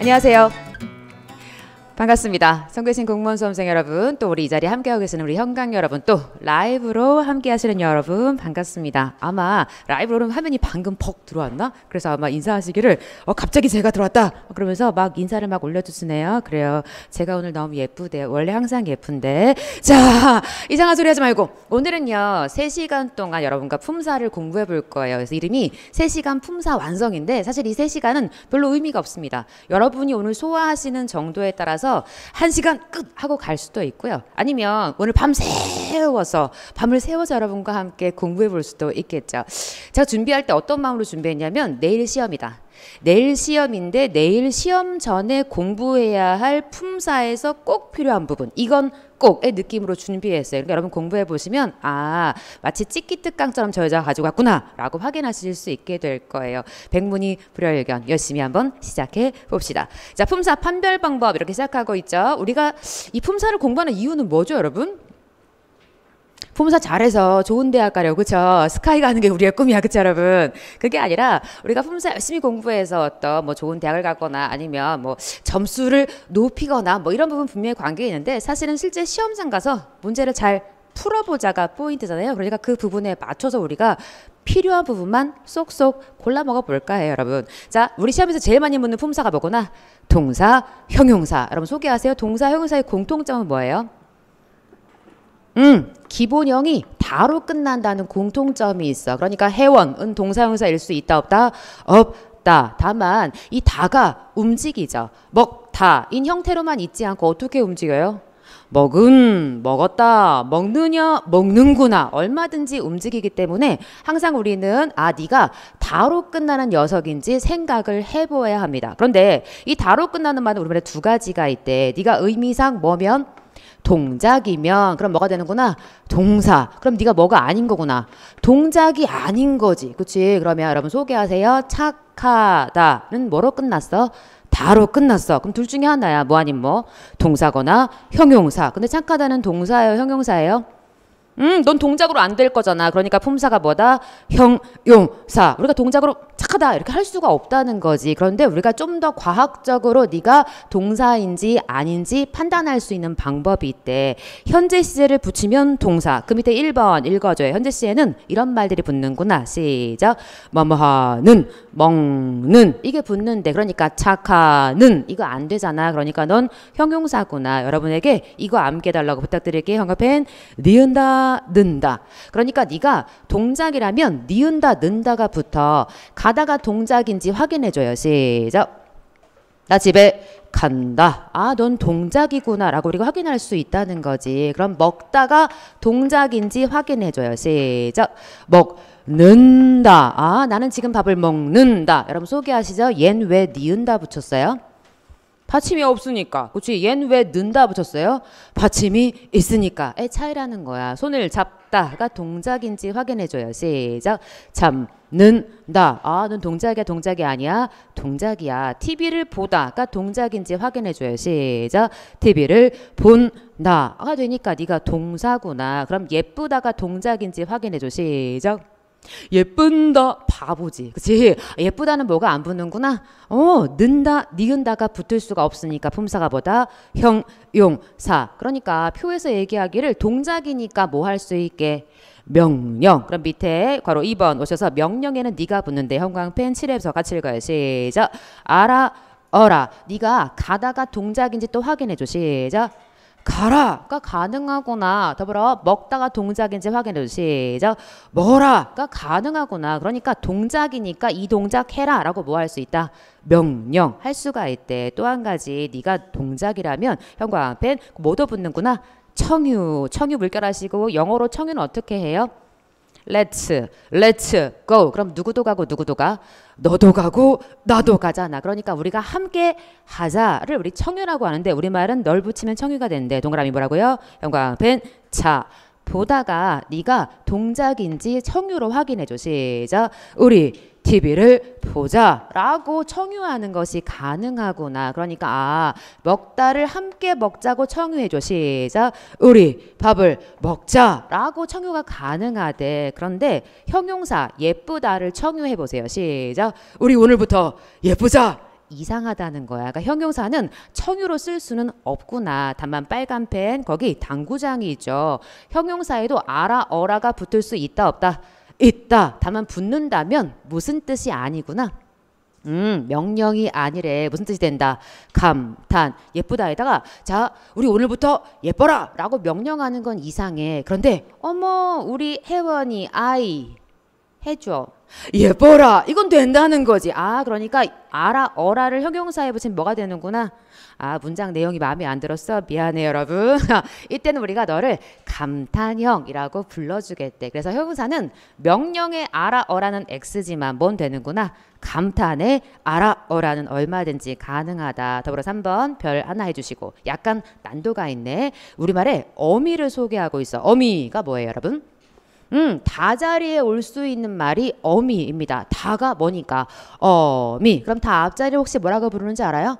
안녕하세요. 반갑습니다. 성교신 공무원 수험생 여러분, 또 우리 이 자리에 함께하고 계시는 우리 현강 여러분, 또 라이브로 함께하시는 여러분 반갑습니다. 아마 라이브로는 화면이 방금 퍽 들어왔나? 그래서 아마 인사하시기를 어, 갑자기 제가 들어왔다 그러면서 막 인사를 막 올려주시네요. 그래요. 제가 오늘 너무 예쁘대요. 원래 항상 예쁜데 자 이상한 소리 하지 말고 오늘은요 3시간 동안 여러분과 품사를 공부해 볼 거예요. 그래서 이름이 3시간 품사 완성인데 사실 이 3시간은 별로 의미가 없습니다. 여러분이 오늘 소화하시는 정도에 따라서 해서 한 시간 끝 하고 갈 수도 있고요. 아니면 오늘 밤 새워서 밤을 새워서 여러분과 함께 공부해 볼 수도 있겠죠. 제가 준비할 때 어떤 마음으로 준비했냐면 내일 시험이다. 내일 시험인데 내일 시험 전에 공부해야 할 품사에서 꼭 필요한 부분. 이건 꼭의 느낌으로 준비했어요. 그러니까 여러분 공부해 보시면 아 마치 찌끼뜨깡처럼 저 여자 가지고 왔구나라고 확인하실 수 있게 될 거예요. 백문이 불여일견 열심히 한번 시작해 봅시다. 자 품사 판별 방법 이렇게 시작하고 있죠. 우리가 이 품사를 공부하는 이유는 뭐죠, 여러분? 품사 잘해서 좋은 대학 가려고 그쵸 스카이 가는 게 우리의 꿈이야 그쵸 여러분 그게 아니라 우리가 품사 열심히 공부해서 어떤 뭐 좋은 대학을 가거나 아니면 뭐 점수를 높이거나 뭐 이런 부분 분명히 관계 있는데 사실은 실제 시험장 가서 문제를 잘 풀어보자가 포인트잖아요. 그러니까 그 부분에 맞춰서 우리가 필요한 부분만 쏙쏙 골라 먹어볼까 해요, 여러분. 자, 우리 시험에서 제일 많이 묻는 품사가 뭐구나? 동사, 형용사. 여러분 소개하세요. 동사, 형용사의 공통점은 뭐예요? 음, 기본형이 바로 끝난다는 공통점이 있어. 그러니까 해원은 동사형사일 수 있다 없다? 없다. 다만 이 다가 움직이죠. 먹다인 형태로만 있지 않고 어떻게 움직여요? 먹음, 먹었다, 먹느냐, 먹는구나 얼마든지 움직이기 때문에 항상 우리는 아 네가 다로 끝나는 녀석인지 생각을 해보아야 합니다. 그런데 이 다로 끝나는 말은 우리말에 두 가지가 있대. 네가 의미상 뭐면 동작이면 그럼 뭐가 되는구나? 동사. 그럼 네가 뭐가 아닌 거구나. 동작이 아닌 거지. 그치? 그러면 여러분 소개하세요. 착하다는 뭐로 끝났어? 다로 끝났어. 그럼 둘 중에 하나야. 뭐 아닌 뭐. 동사거나 형용사. 근데 착하다는 동사예요? 형용사예요? 음, 넌 동작으로 안 될 거잖아. 그러니까 품사가 뭐다? 형용사. 우리가 동작으로 착하다 이렇게 할 수가 없다는 거지. 그런데 우리가 좀 더 과학적으로 네가 동사인지 아닌지 판단할 수 있는 방법이 있대. 현재 시제를 붙이면 동사. 그 밑에 1번 읽어줘요. 현재 시에는 이런 말들이 붙는구나. 시작. 뭐뭐하는, 먹는 이게 붙는데 그러니까 착하는 이거 안 되잖아. 그러니까 넌 형용사구나. 여러분에게 이거 암기해달라고 부탁드릴게요. 형어펜 니은다. 는다. 그러니까 네가 동작이라면 니은다 는다가 붙어 가다가 동작인지 확인해줘요. 시작. 나 집에 간다. 아, 넌 동작이구나. 라고 우리가 확인할 수 있다는 거지. 그럼 먹다가 동작인지 확인해줘요. 시작. 먹는다. 아, 나는 지금 밥을 먹는다. 여러분 소개하시죠? 얜왜 니은다 붙였어요? 받침이 없으니까. 그렇지. 왜 는다 붙였어요? 받침이 있으니까의 차이라는 거야. 손을 잡다가 동작인지 확인해줘요. 시작. 잡는다. 아, 넌 동작이야, 동작이 아니야? 동작이야. TV를 보다가 동작인지 확인해줘요. 시작. TV를 본다가 되니까 네가 동사구나. 그럼 예쁘다가 동작인지 확인해줘. 시작. 예쁜다 바보지 그치 예쁘다는 뭐가 안 붙는구나 어 는다 니은다가 붙을 수가 없으니까 품사가보다 형용사 그러니까 표에서 얘기하기를 동작이니까 뭐 할 수 있게 명령 그럼 밑에 괄호 2번 오셔서 명령에는 니가 붙는데 형광펜 칠해서 같이 읽어요 시작 알아 어라 니가 가다가 동작인지 또 확인해 줘 시작 가라가 가능하구나. 더불어 먹다가 동작인지 확인해 주시죠. 시 먹어라가 가능하구나. 그러니까 동작이니까 이 동작 해라라고 뭐 할 수 있다. 명령 할 수가 있대. 또 한 가지 네가 동작이라면 형과 앞엔 뭐도 붙는구나. 청유 청유 물결하시고 영어로 청유는 어떻게 해요? Let's let's go. 그럼 누구도 가고 누구도 가. 너도 가고 나도 가잖아. 그러니까 우리가 함께 하자를 우리 청유라고 하는데 우리말은 널 붙이면 청유가 되는데 동그라미 뭐라고요? 영광펜 차. 보다가 네가 동작인지 청유로 확인해줘. 시작. 우리 TV를 보자 라고 청유하는 것이 가능하구나. 그러니까 아 먹다를 함께 먹자고 청유해줘. 시작. 우리 밥을 먹자 라고 청유가 가능하대. 그런데 형용사 예쁘다를 청유해보세요. 시작. 우리 오늘부터 예쁘자 이상하다는 거야. 그러니까 형용사는 청유로 쓸 수는 없구나. 다만 빨간 펜 거기 당구장이 있죠. 형용사에도 알아 어라가 붙을 수 있다 없다. 있다. 다만 붙는다면 무슨 뜻이 아니구나. 음, 명령이 아니래. 무슨 뜻이 된다? 감탄, 예쁘다에다가, 자, 우리 오늘부터 예뻐라! 라고 명령하는 건 이상해. 그런데, 어머, 우리 혜원이 아이, 해줘. 예뻐라 이건 된다는 거지 아 그러니까 알아 어라를 형용사에 붙이면 뭐가 되는구나 아 문장 내용이 마음에 안 들었어 미안해 여러분 이때는 우리가 너를 감탄형이라고 불러주겠대 그래서 형용사는 명령의 알아 어라는 x지만 뭔 되는구나 감탄의 알아 어라는 얼마든지 가능하다 더불어 3번 별 하나 해주시고 약간 난도가 있네 우리말에 어미를 소개하고 있어 어미가 뭐예요 여러분 음, 다 자리에 올 수 있는 말이 어미입니다. 다가 뭐니까 어미. 그럼 다 앞자리 혹시 뭐라고 부르는지 알아요?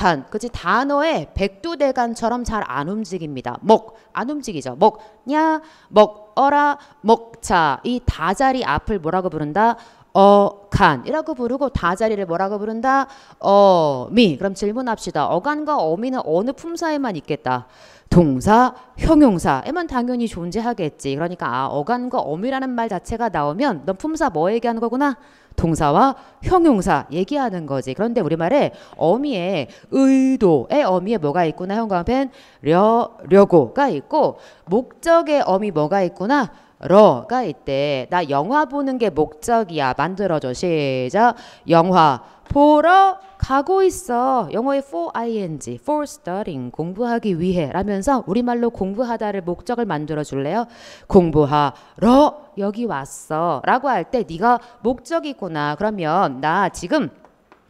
어간 그치 단어에 백두대간처럼 잘 안 움직입니다 목안 움직이죠 목냐 먹어라 먹자 이 다자리 앞을 뭐라고 부른다 어간이라고 부르고 다자리를 뭐라고 부른다 어미 그럼 질문합시다 어간과 어미는 어느 품사에만 있겠다 동사, 형용사에만 당연히 존재하겠지. 그러니까 아, 어간과 어미라는 말 자체가 나오면 넌 품사 뭐 얘기하는 거구나. 동사와 형용사 얘기하는 거지. 그런데 우리말에 어미의 의도의 어미에 뭐가 있구나. 형광펜 려, 려고가 있고 목적의 어미 뭐가 있구나. 러가 있대. 나 영화 보는 게 목적이야. 만들어줘. 시작. 영화. 보러 가고 있어. 영어의 for ing, for studying, 공부하기 위해 라면서 우리말로 공부하다를 목적을 만들어 줄래요? 공부하러 여기 왔어 라고 할 때 네가 목적이구나. 그러면 나 지금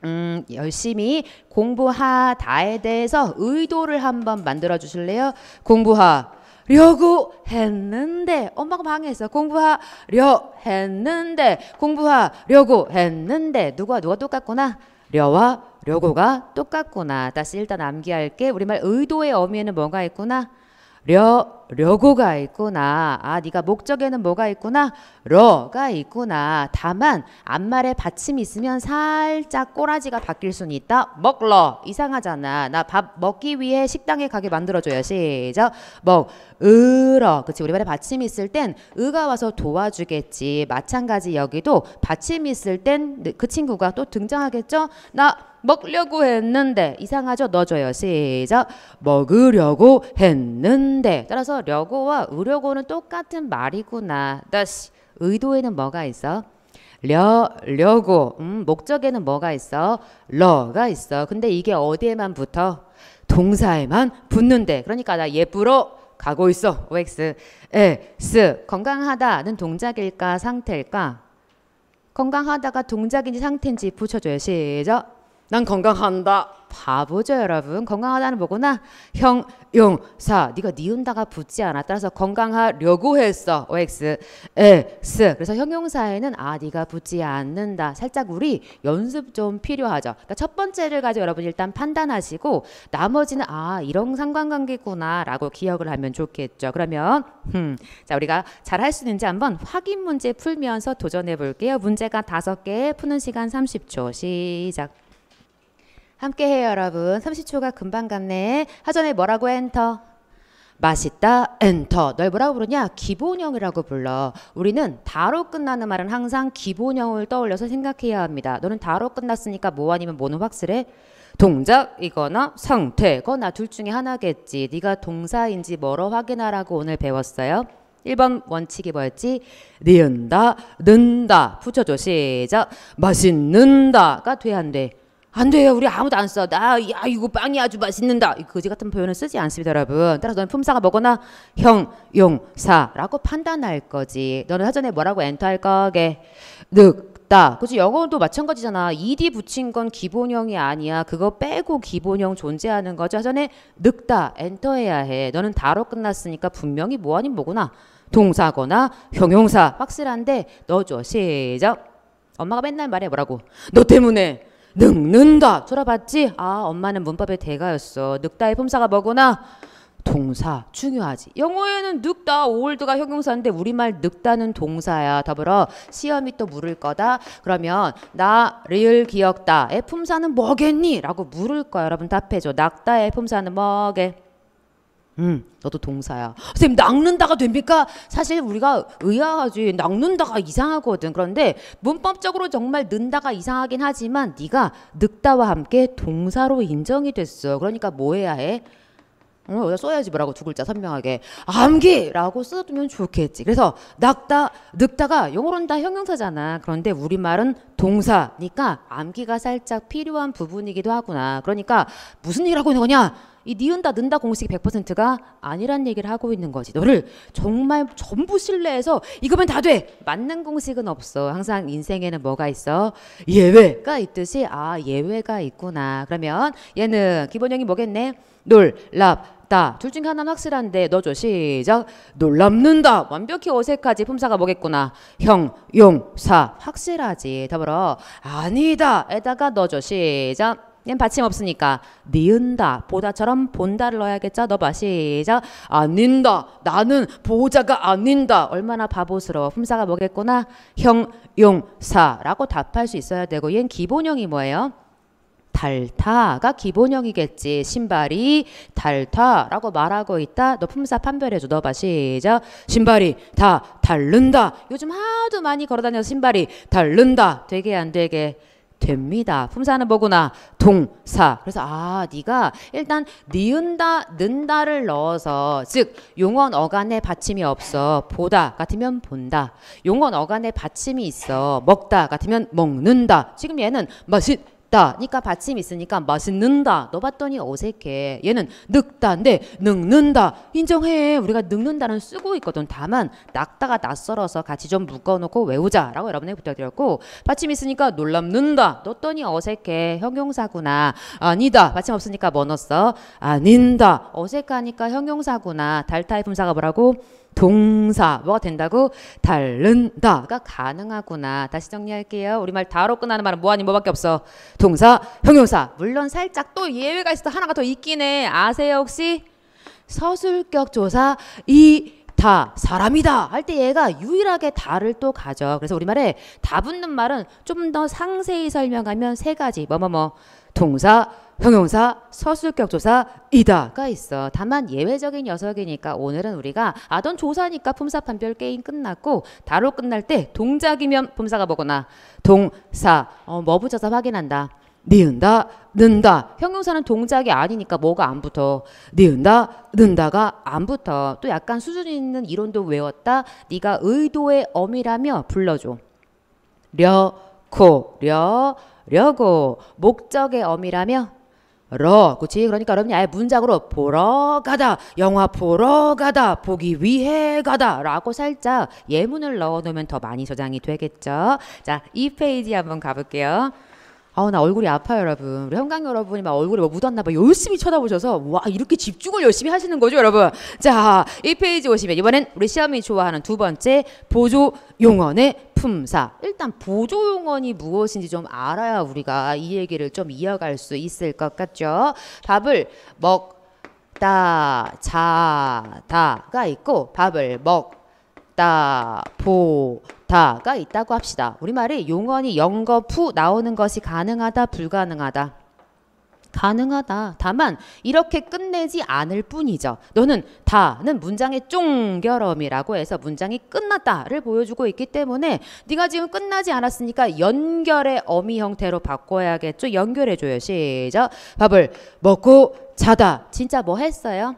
음, 열심히 공부하다에 대해서 의도를 한번 만들어 주실래요? 공부하 려고 했는데 엄마가 망했어 공부하려 했는데 공부하려고 했는데 누구와 누가 똑같구나 려와 려고가 똑같구나 다시 일단 암기할게 우리말 의도의 어미에는 뭔가 있구나 려 려고가 있구나. 아, 네가 목적에는 뭐가 있구나. 러가 있구나. 다만 앞말에 받침이 있으면 살짝 꼬라지가 바뀔 순 있다. 먹러 이상하잖아. 나 밥 먹기 위해 식당에 가게 만들어줘야 시작. 먹 으러. 그치 우리 말에 받침이 있을 땐 으가 와서 도와주겠지. 마찬가지 여기도 받침이 있을 땐 그 친구가 또 등장하겠죠. 나 먹려고 했는데 이상하죠? 넣어줘요. 시작. 먹으려고 했는데 따라서 려고와 으려고는 똑같은 말이구나. 다시 의도에는 뭐가 있어? 려, 려고. 음, 목적에는 뭐가 있어? 러가 있어. 근데 이게 어디에만 붙어? 동사에만 붙는데. 그러니까 나 예쁘러 가고 있어. OX. 에, 스. 건강하다는 동작일까, 상태일까? 건강하다가 동작인지 상태인지 붙여줘요. 시작. 난 건강한다. 바보죠 여러분. 건강하다는 뭐구나. 형, 용, 사. 네가 니은다가 붙지 않았다라서 건강하려고 했어. OX, X. 그래서 형용사에는 아 네가 붙지 않는다. 살짝 우리 연습 좀 필요하죠. 그러니까 첫 번째를 가지고 여러분 일단 판단하시고 나머지는 아 이런 상관관계구나 라고 기억을 하면 좋겠죠. 그러면 음, 자 우리가 잘할수 있는지 한번 확인 문제 풀면서 도전해 볼게요. 문제가 다섯 개 푸는 시간 30초 시작. 함께해요 여러분. 30초가 금방 갔네. 하전에 뭐라고 엔터? 맛있다 엔터. 널 뭐라고 부르냐? 기본형이라고 불러. 우리는 다로 끝나는 말은 항상 기본형을 떠올려서 생각해야 합니다. 너는 다로 끝났으니까 뭐 아니면 뭐는 확실해? 동작이거나 상태거나 둘 중에 하나겠지. 네가 동사인지 뭐로 확인하라고 오늘 배웠어요. 1번 원칙이 뭐였지? 니은다, 는다. 붙여줘. 시작. 맛있는다가 돼, 안 돼? 안 돼요. 우리 아무도 안 써. 나, 야, 이거 빵이 아주 맛있는다. 이 거지 같은 표현을 쓰지 않습니다, 여러분. 따라서 너는 품사가 뭐거나 형, 용, 사라고 판단할 거지. 너는 사전에 뭐라고 엔터할 거게? 늑다. 그치? 영어도 마찬가지잖아. ed 붙인 건 기본형이 아니야. 그거 빼고 기본형 존재하는 거죠. 사전에 늑다. 엔터해야 해. 너는 다로 끝났으니까 분명히 뭐 아닌 뭐구나. 동사거나 형용사. 확실한데 넣줘 시작. 엄마가 맨날 말해 뭐라고? 너 때문에. 늙는다. 졸아봤지? 아, 엄마는 문법의 대가였어. 늙다의 품사가 뭐구나? 동사 중요하지. 영어에는 늙다 올드가 형용사인데 우리말 늙다는 동사야. 더불어 시험이 또 물을 거다. 그러면 나리 기억다의 품사는 뭐겠니? 라고 물을 거야. 여러분 답해줘. 낙다의 품사는 뭐게? 음, 너도 동사야. 선생님, 낚는다가 됩니까? 사실 우리가 의아하지. 낚는다가 이상하거든. 그런데 문법적으로 정말 는다가 이상하긴 하지만 네가 늑다와 함께 동사로 인정이 됐어. 그러니까 뭐 해야 해? 어, 여기다 써야지 뭐라고 두 글자 선명하게 암기라고 써두면 좋겠지. 그래서 낙다 늑다가 영어로는 다 형용사잖아. 그런데 우리 말은 동사니까 암기가 살짝 필요한 부분이기도 하구나. 그러니까 무슨 일기 하고 있는 거냐? 이 니은다 는다 공식이 100%가 아니란 얘기를 하고 있는 거지. 너를 정말 전부 신뢰해서 이거면 다 돼. 맞는 공식은 없어. 항상 인생에는 뭐가 있어? 예외가 있듯이 아 예외가 있구나. 그러면 얘는 기본형이 뭐겠네? 놀랍다. 둘 중에 하나는 확실한데 너어줘 시작. 놀랍는다. 완벽히 어색하지. 품사가 뭐겠구나. 형, 용, 사. 확실하지. 더불어 아니다. 에다가 너어줘 시작. 얘는 받침 없으니까 니은다 보다처럼 본다를 넣어야겠죠. 너봐 시작 아닌다 나는 보자가 아닌다 얼마나 바보스러워 품사가 뭐겠구나 형용사라고 답할 수 있어야 되고 얘 기본형이 뭐예요? 달타가 기본형이겠지. 신발이 달타라고 말하고 있다. 너 품사 판별해줘. 너봐 시작. 신발이 다 다른다. 요즘 하도 많이 걸어다녀서 신발이 다른다. 되게 안 되게. 됩니다. 품사는 뭐구나? 동사. 그래서 아, 네가 일단 니은다, 는다를 넣어서 즉 용언 어간에 받침이 없어. 보다 같으면 본다. 용언 어간에 받침이 있어. 먹다 같으면 먹는다. 지금 얘는 맛있 늙다. 그러니까 받침 이 있으니까 맛있는다. 너봤더니 어색해. 얘는 늙다인데 네, 늙는다. 인정해. 우리가 늙는다는 쓰고 있거든. 다만 낫다가 낯설어서 같이 좀 묶어놓고 외우자라고 여러분에게 부탁드렸고 받침 이 있으니까 놀랍는다. 넣었더니 어색해. 형용사구나. 아니다. 받침 없으니까 뭐 넣었어? 아닌다. 어색하니까 형용사구나. 달타의 품사가 뭐라고? 동사가 뭐 된다고 다른다가 가능하구나. 다시 정리할게요. 우리말 다로 끝나는 말은 뭐하니 뭐밖에 없어. 동사, 형용사. 물론 살짝 또 예외가 있어. 하나가 더 있긴 해. 아세요 혹시? 서술격 조사 이 다, 사람이다 할 때 얘가 유일하게 다를 또 가져. 그래서 우리말에 다 붙는 말은 좀 더 상세히 설명하면 세 가지. 뭐뭐뭐. 동사, 형용사 서술격 조사 이다가 있어. 다만 예외적인 녀석이니까 오늘은 우리가 아던 조사니까 품사 판별 게임 끝났고 다로 끝날 때 동작이면 품사가 뭐거나 동사 어, 뭐 붙여서 확인한다. 니은다 는다 형용사는 동작이 아니니까 뭐가 안 붙어 니은다 는다가 안 붙어 또 약간 수준 있는 이론도 외웠다 네가 의도의 엄이라며 불러줘 려코 려 려고 목적의 엄이라며 러 그치 그러니까 여러분이 아예 문장으로 보러 가다 영화 보러 가다 보기 위해 가다 라고 살짝 예문을 넣어 놓으면 더 많이 저장이 되겠죠 자 이 페이지 한번 가볼게요 아우 나 얼굴이 아파요 여러분 우리 현강 여러분이 막 얼굴에 뭐 묻었나 봐 열심히 쳐다보셔서 와 이렇게 집중을 열심히 하시는 거죠 여러분 자 이 페이지 오시면 이번엔 우리 시험이 좋아하는 두 번째 보조 용언의 부품사 일단 보조용언이 무엇인지 좀 알아야 우리가 이 얘기를 좀 이어갈 수 있을 것 같죠. 밥을 먹다 자다가 있고 밥을 먹다 보 다가 있다고 합시다. 우리말에 용언이 영거푸 나오는 것이 가능하다 불가능하다. 가능하다. 다만 이렇게 끝내지 않을 뿐이죠. 너는 다는 문장의 쫑결음이라고 해서 문장이 끝났다를 보여주고 있기 때문에 네가 지금 끝나지 않았으니까 연결의 어미 형태로 바꿔야겠죠. 연결해줘요. 시작. 밥을 먹고 자다. 진짜 뭐 했어요?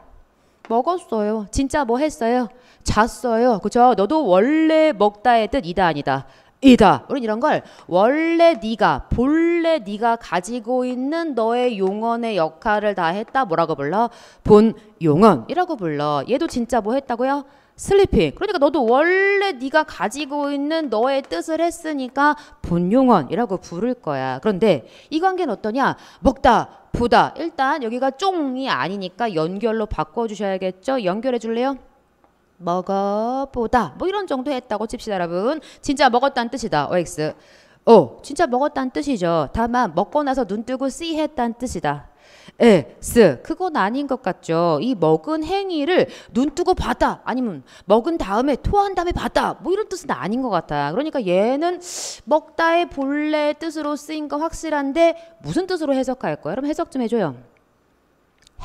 먹었어요. 진짜 뭐 했어요? 잤어요. 그죠? 너도 원래 먹다의 뜻 이다 아니다. 이다. 우린 이런 걸 원래 네가 본래 네가 가지고 있는 너의 용언의 역할을 다 했다 뭐라고 불러? 본 용언이라고 불러. 얘도 진짜 뭐 했다고요? 슬리핑. 그러니까 너도 원래 네가 가지고 있는 너의 뜻을 했으니까 본용언이라고 부를 거야. 그런데 이 관계는 어떠냐? 먹다, 보다. 일단 여기가 쫑이 아니니까 연결로 바꿔 주셔야겠죠? 연결해 줄래요? 먹어보다 뭐 이런 정도 했다고 칩시다 여러분 진짜 먹었다는 뜻이다 OX 오 어, 진짜 먹었다는 뜻이죠 다만 먹고 나서 눈 뜨고 C 했다는 뜻이다 S 그건 아닌 것 같죠 이 먹은 행위를 눈 뜨고 봤다 아니면 먹은 다음에 토한 다음에 봤다 뭐 이런 뜻은 아닌 것 같아 그러니까 얘는 먹다의 본래 뜻으로 쓰인 거 확실한데 무슨 뜻으로 해석할 거야 여러분 해석 좀 해줘요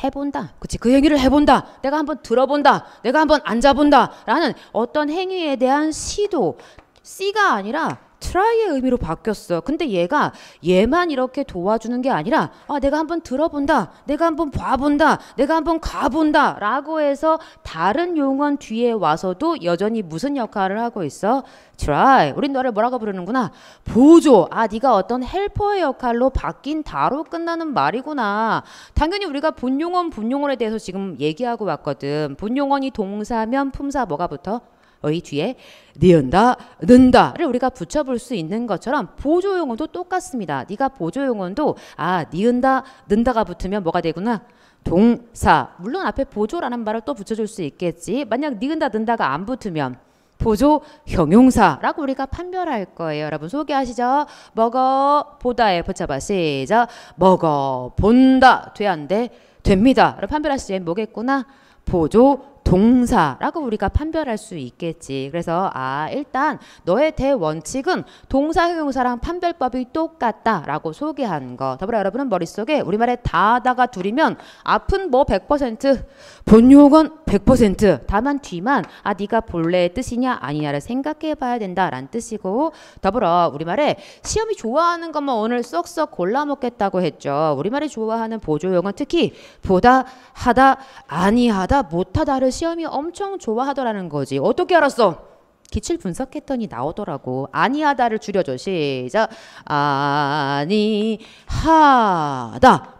해본다. 그치. 그 행위를 해본다. 내가 한번 들어본다. 내가 한번 앉아본다. 라는 어떤 행위에 대한 시도. C가 아니라 트라이의 의미로 바뀌었어. 근데 얘가 얘만 이렇게 도와주는 게 아니라 아, 내가 한번 들어본다. 내가 한번 봐본다. 내가 한번 가본다. 라고 해서 다른 용언 뒤에 와서도 여전히 무슨 역할을 하고 있어? 트라이. 우린 너를 뭐라고 부르는구나. 보조. 아, 네가 어떤 헬퍼의 역할로 바뀐 다로 끝나는 말이구나. 당연히 우리가 본용언, 본용언에 대해서 지금 얘기하고 왔거든. 본용언이 동사면 품사 뭐가 붙어? 어이 뒤에 니은다, 는다를 우리가 붙여볼 수 있는 것처럼 보조용어도 똑같습니다. 네가 보조용어도 아 니은다, 는다가 붙으면 뭐가 되구나. 동사. 물론 앞에 보조라는 말을 또 붙여줄 수 있겠지. 만약 니은다, 는다가 안 붙으면 보조 형용사라고 우리가 판별할 거예요. 여러분 소개하시죠. 먹어 보다에 붙여봐 시작. 먹어 본다 돼안 돼? 됩니다. 여러분 판별하시죠. 뭐겠구나? 보조 동사라고 우리가 판별할 수 있겠지. 그래서 아 일단 너의 대원칙은 동사 형용사랑 판별법이 똑같다라고 소개한 거. 더불어 여러분은 머릿속에 우리말에 다다가 둘이면 앞은 뭐 100%, 본욕은 100%. 다만 뒤만 아 네가 본래의 뜻이냐 아니냐를 생각해 봐야 된다라는 뜻이고 더불어 우리말에 시험이 좋아하는 것만 오늘 쏙쏙 골라 먹겠다고 했죠. 우리말에 좋아하는 보조용은 특히 보다 하다 아니하다 못하다를 시험이 엄청 좋아하더라는 거지. 어떻게 알았어? 기출 분석했더니 나오더라고. 아니하다를 줄여줘. 시작. 아니하다.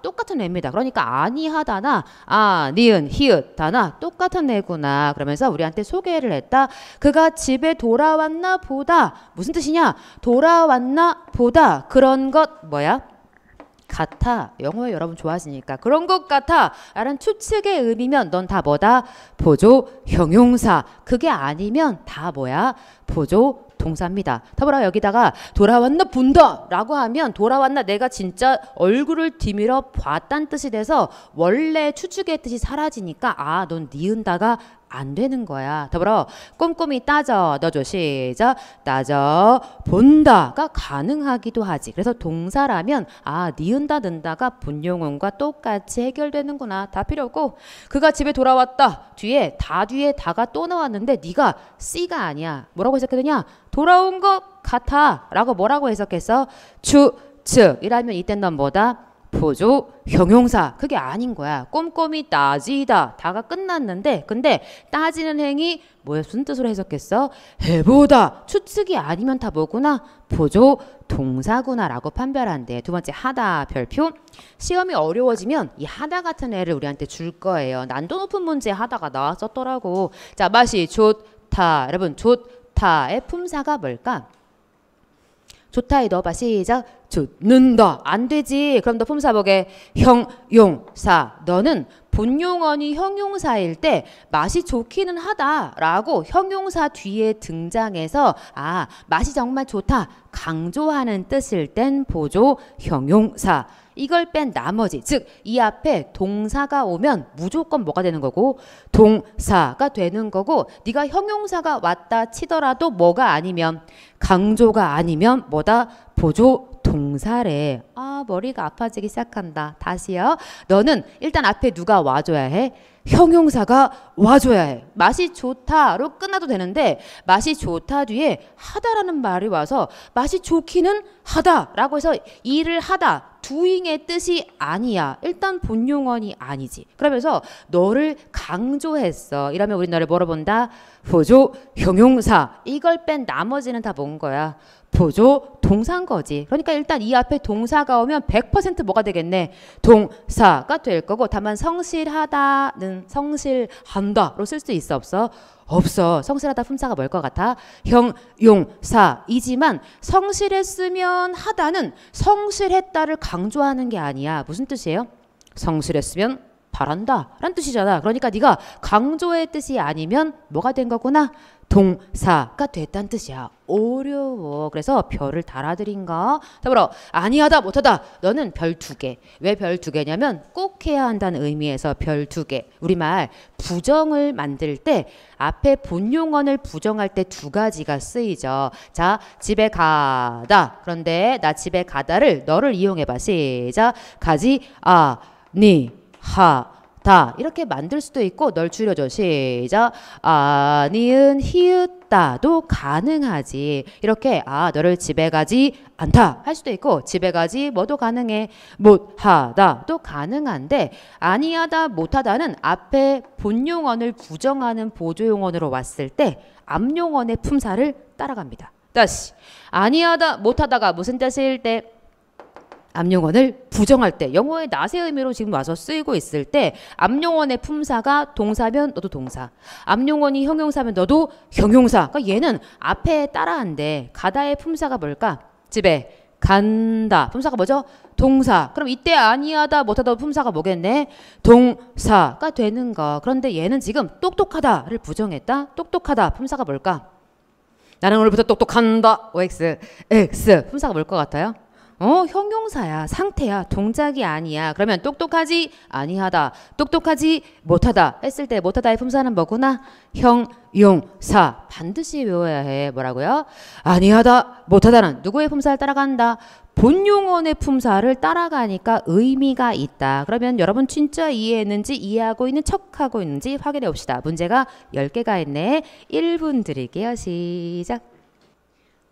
똑같은 애입니다. 그러니까 아니하다나 아니은 히읗다나 똑같은 애구나. 그러면서 우리한테 소개를 했다. 그가 집에 돌아왔나 보다. 무슨 뜻이냐? 돌아왔나 보다. 그런 것 뭐야? 같아. 영어 여러분 좋아하시니까 그런 것 같아. 라는 추측의 의미면 넌 다 뭐다? 보조 형용사. 그게 아니면 다 뭐야? 보조 동사입니다. 더불어 여기다가 돌아왔나 본다 라고 하면 돌아왔나 내가 진짜 얼굴을 뒤밀어 봤단 뜻이 돼서 원래 추측의 뜻이 사라지니까 아 넌 니은다가 안 되는 거야. 더불어 꼼꼼히 따져 넣어줘 시작 따져 본다가 가능하기도 하지. 그래서 동사라면 아 니은다 는다가 분용음과 똑같이 해결되는구나. 다 필요 없고 그가 집에 돌아왔다. 뒤에 다 뒤에 다가 또 나왔는데 네가 C가 아니야. 뭐라고 해석했느냐? 돌아온 것 같아 라고 뭐라고 해석해서 추측이라면 이때 넌 뭐다? 보조, 형용사 그게 아닌 거야. 꼼꼼히 따지다 다가 끝났는데 근데 따지는 행위 뭐야 무슨 뜻으로 해석했어? 해보다 추측이 아니면 다 뭐구나 보조 동사구나라고 판별한대. 두 번째 하다 별표 시험이 어려워지면 이 하다 같은 애를 우리한테 줄 거예요. 난도 높은 문제 하다가 나왔었더라고. 자 맛이 좋다 여러분 좋다의 품사가 뭘까? 좋다의 너바 시작 듣는다. 안 되지. 그럼 너 품사복에 형용사. 너는 본용언이 형용사일 때 맛이 좋기는 하다라고 형용사 뒤에 등장해서 아, 맛이 정말 좋다. 강조하는 뜻일 땐 보조 형용사. 이걸 뺀 나머지 즉 이 앞에 동사가 오면 무조건 뭐가 되는 거고 동사가 되는 거고 네가 형용사가 왔다 치더라도 뭐가 아니면 강조가 아니면 뭐다 보조 동사래 아, 머리가 아파지기 시작한다. 다시요. 너는 일단 앞에 누가 와줘야 해. 형용사가 와줘야 해. 맛이 좋다로 끝나도 되는데 맛이 좋다 뒤에 하다라는 말이 와서 맛이 좋기는 하다라고 해서 일을 하다 doing의 뜻이 아니야. 일단 본용언이 아니지. 그러면서 너를 강조했어. 이러면 우리 너를 뭐라 본다? 보조 형용사. 이걸 뺀 나머지는 다 뭔 거야? 보조 동사인 거지. 그러니까 일단 이 앞에 동사가 오면 100% 뭐가 되겠네? 동사가 될 거고 다만 성실하다는 성실한다로 쓸 수 있어 없어? 없어. 성실하다 품사가 뭘 것 같아? 형용사이지만 성실했으면 하다는 성실했다를 강조하는 게 아니야. 무슨 뜻이에요? 성실했으면 바란다 라는 뜻이잖아. 그러니까 네가 강조의 뜻이 아니면 뭐가 된 거구나? 동사가 됐다는 뜻이야. 어려워. 그래서 별을 달아드린가? 더불어 아니하다 못하다. 너는 별 두 개. 왜 별 두 개냐면 꼭 해야 한다는 의미에서 별 두 개. 우리말 부정을 만들 때 앞에 본용언을 부정할 때 두 가지가 쓰이죠. 자, 집에 가다. 그런데 나 집에 가다를 너를 이용해 봐. 시작. 가지 아니 하다 이렇게 만들 수도 있고 널 줄여줘 시작 아 니은 히읗 다도 가능하지 이렇게 아 너를 집에 가지 않다 할 수도 있고 집에 가지 뭐도 가능해 못하다도 가능한데 아니하다 못하다는 앞에 본용언을 부정하는 보조용언으로 왔을 때 암용언의 품사를 따라갑니다 다시 아니하다 못하다가 무슨 뜻일 때 암용원을 부정할 때 영어의 낫의 의미로 지금 와서 쓰이고 있을 때암용원의 품사가 동사면 너도 동사 암용원이 형용사면 너도 형용사 그러니까 얘는 앞에 따라한데 가다의 품사가 뭘까 집에 간다 품사가 뭐죠 동사 그럼 이때 아니하다 못하다 품사가 뭐겠네 동사가 그러니까 되는 거 그런데 얘는 지금 똑똑하다를 부정했다 똑똑하다 품사가 뭘까 나는 오늘부터 똑똑한다 OX X 품사가 뭘 것 같아요 어, 형용사야, 상태야, 동작이 아니야. 그러면 똑똑하지 아니하다, 똑똑하지 못하다 했을 때 못하다의 품사는 뭐구나? 형용사 반드시 외워야 해. 뭐라고요? 아니하다, 못하다는 누구의 품사를 따라간다? 본용언의 품사를 따라가니까 의미가 있다. 그러면 여러분 진짜 이해했는지 이해하고 있는 척하고 있는지 확인해 봅시다. 문제가 1 0개가 있네. 1분 드릴게요. 시작.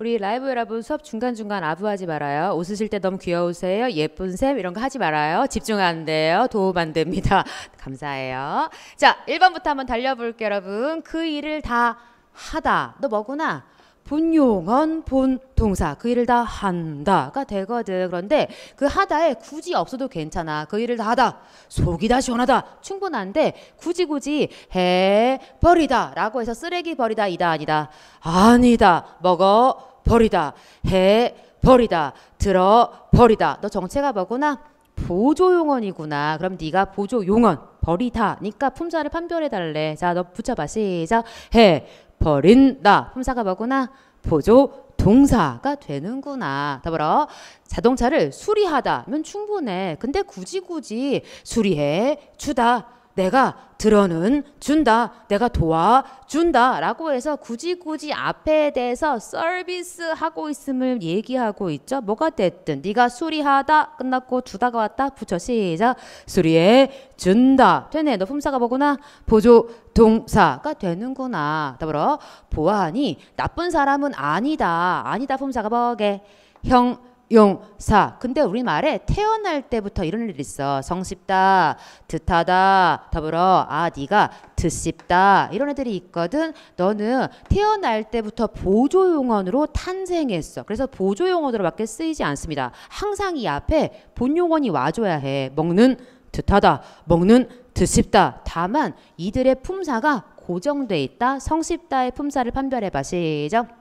우리 라이브 여러분 수업 중간중간 아부하지 말아요. 웃으실 때 너무 귀여우세요. 예쁜 셈 이런 거 하지 말아요. 집중 안 돼요. 도움 안 됩니다. 감사해요. 자, 1번부터 한번 달려볼게요, 여러분. 그 일을 다 하다. 너 뭐구나? 본용언 본 동사 그 일을 다 한다가 되거든 그런데 그 하다에 굳이 없어도 괜찮아 그 일을 다 하다 속이 다 시원하다 충분한데 굳이 굳이 해 버리다 라고 해서 쓰레기 버리다 이다 아니다 아니다 먹어 버리다 해 버리다 들어 버리다 너 정체가 뭐구나 보조용언이구나 그럼 네가 보조용언 버리다니까 품사를 판별해 달래 자 너 붙여봐 시작 해 버린다 품사가 뭐구나 보조 동사가 되는구나. 더불어 자동차를 수리하다면 충분해. 근데 굳이 굳이 수리해 주다. 내가 들어는 준다, 내가 도와준다 라고 해서 굳이 굳이 앞에 대해서 서비스하고 있음을 얘기하고 있죠. 뭐가 됐든 네가 수리하다 끝났고 주다가 왔다 붙여 시작 수리해 준다 되네 너 품사가 뭐구나 보조 동사가 되는구나 더불어 보아하니 나쁜 사람은 아니다 아니다 품사가 뭐게 형 용사. 근데 우리말에 태어날 때부터 이런 일이 있어. 성씹다, 듣하다, 더불어 아 네가 듣씹다 이런 애들이 있거든. 너는 태어날 때부터 보조용언으로 탄생했어. 그래서 보조용언으로밖에 쓰이지 않습니다. 항상 이 앞에 본용언이 와줘야 해. 먹는 듣하다, 먹는 듣씹다. 다만 이들의 품사가 고정돼 있다. 성씹다의 품사를 판별해봐. 시작.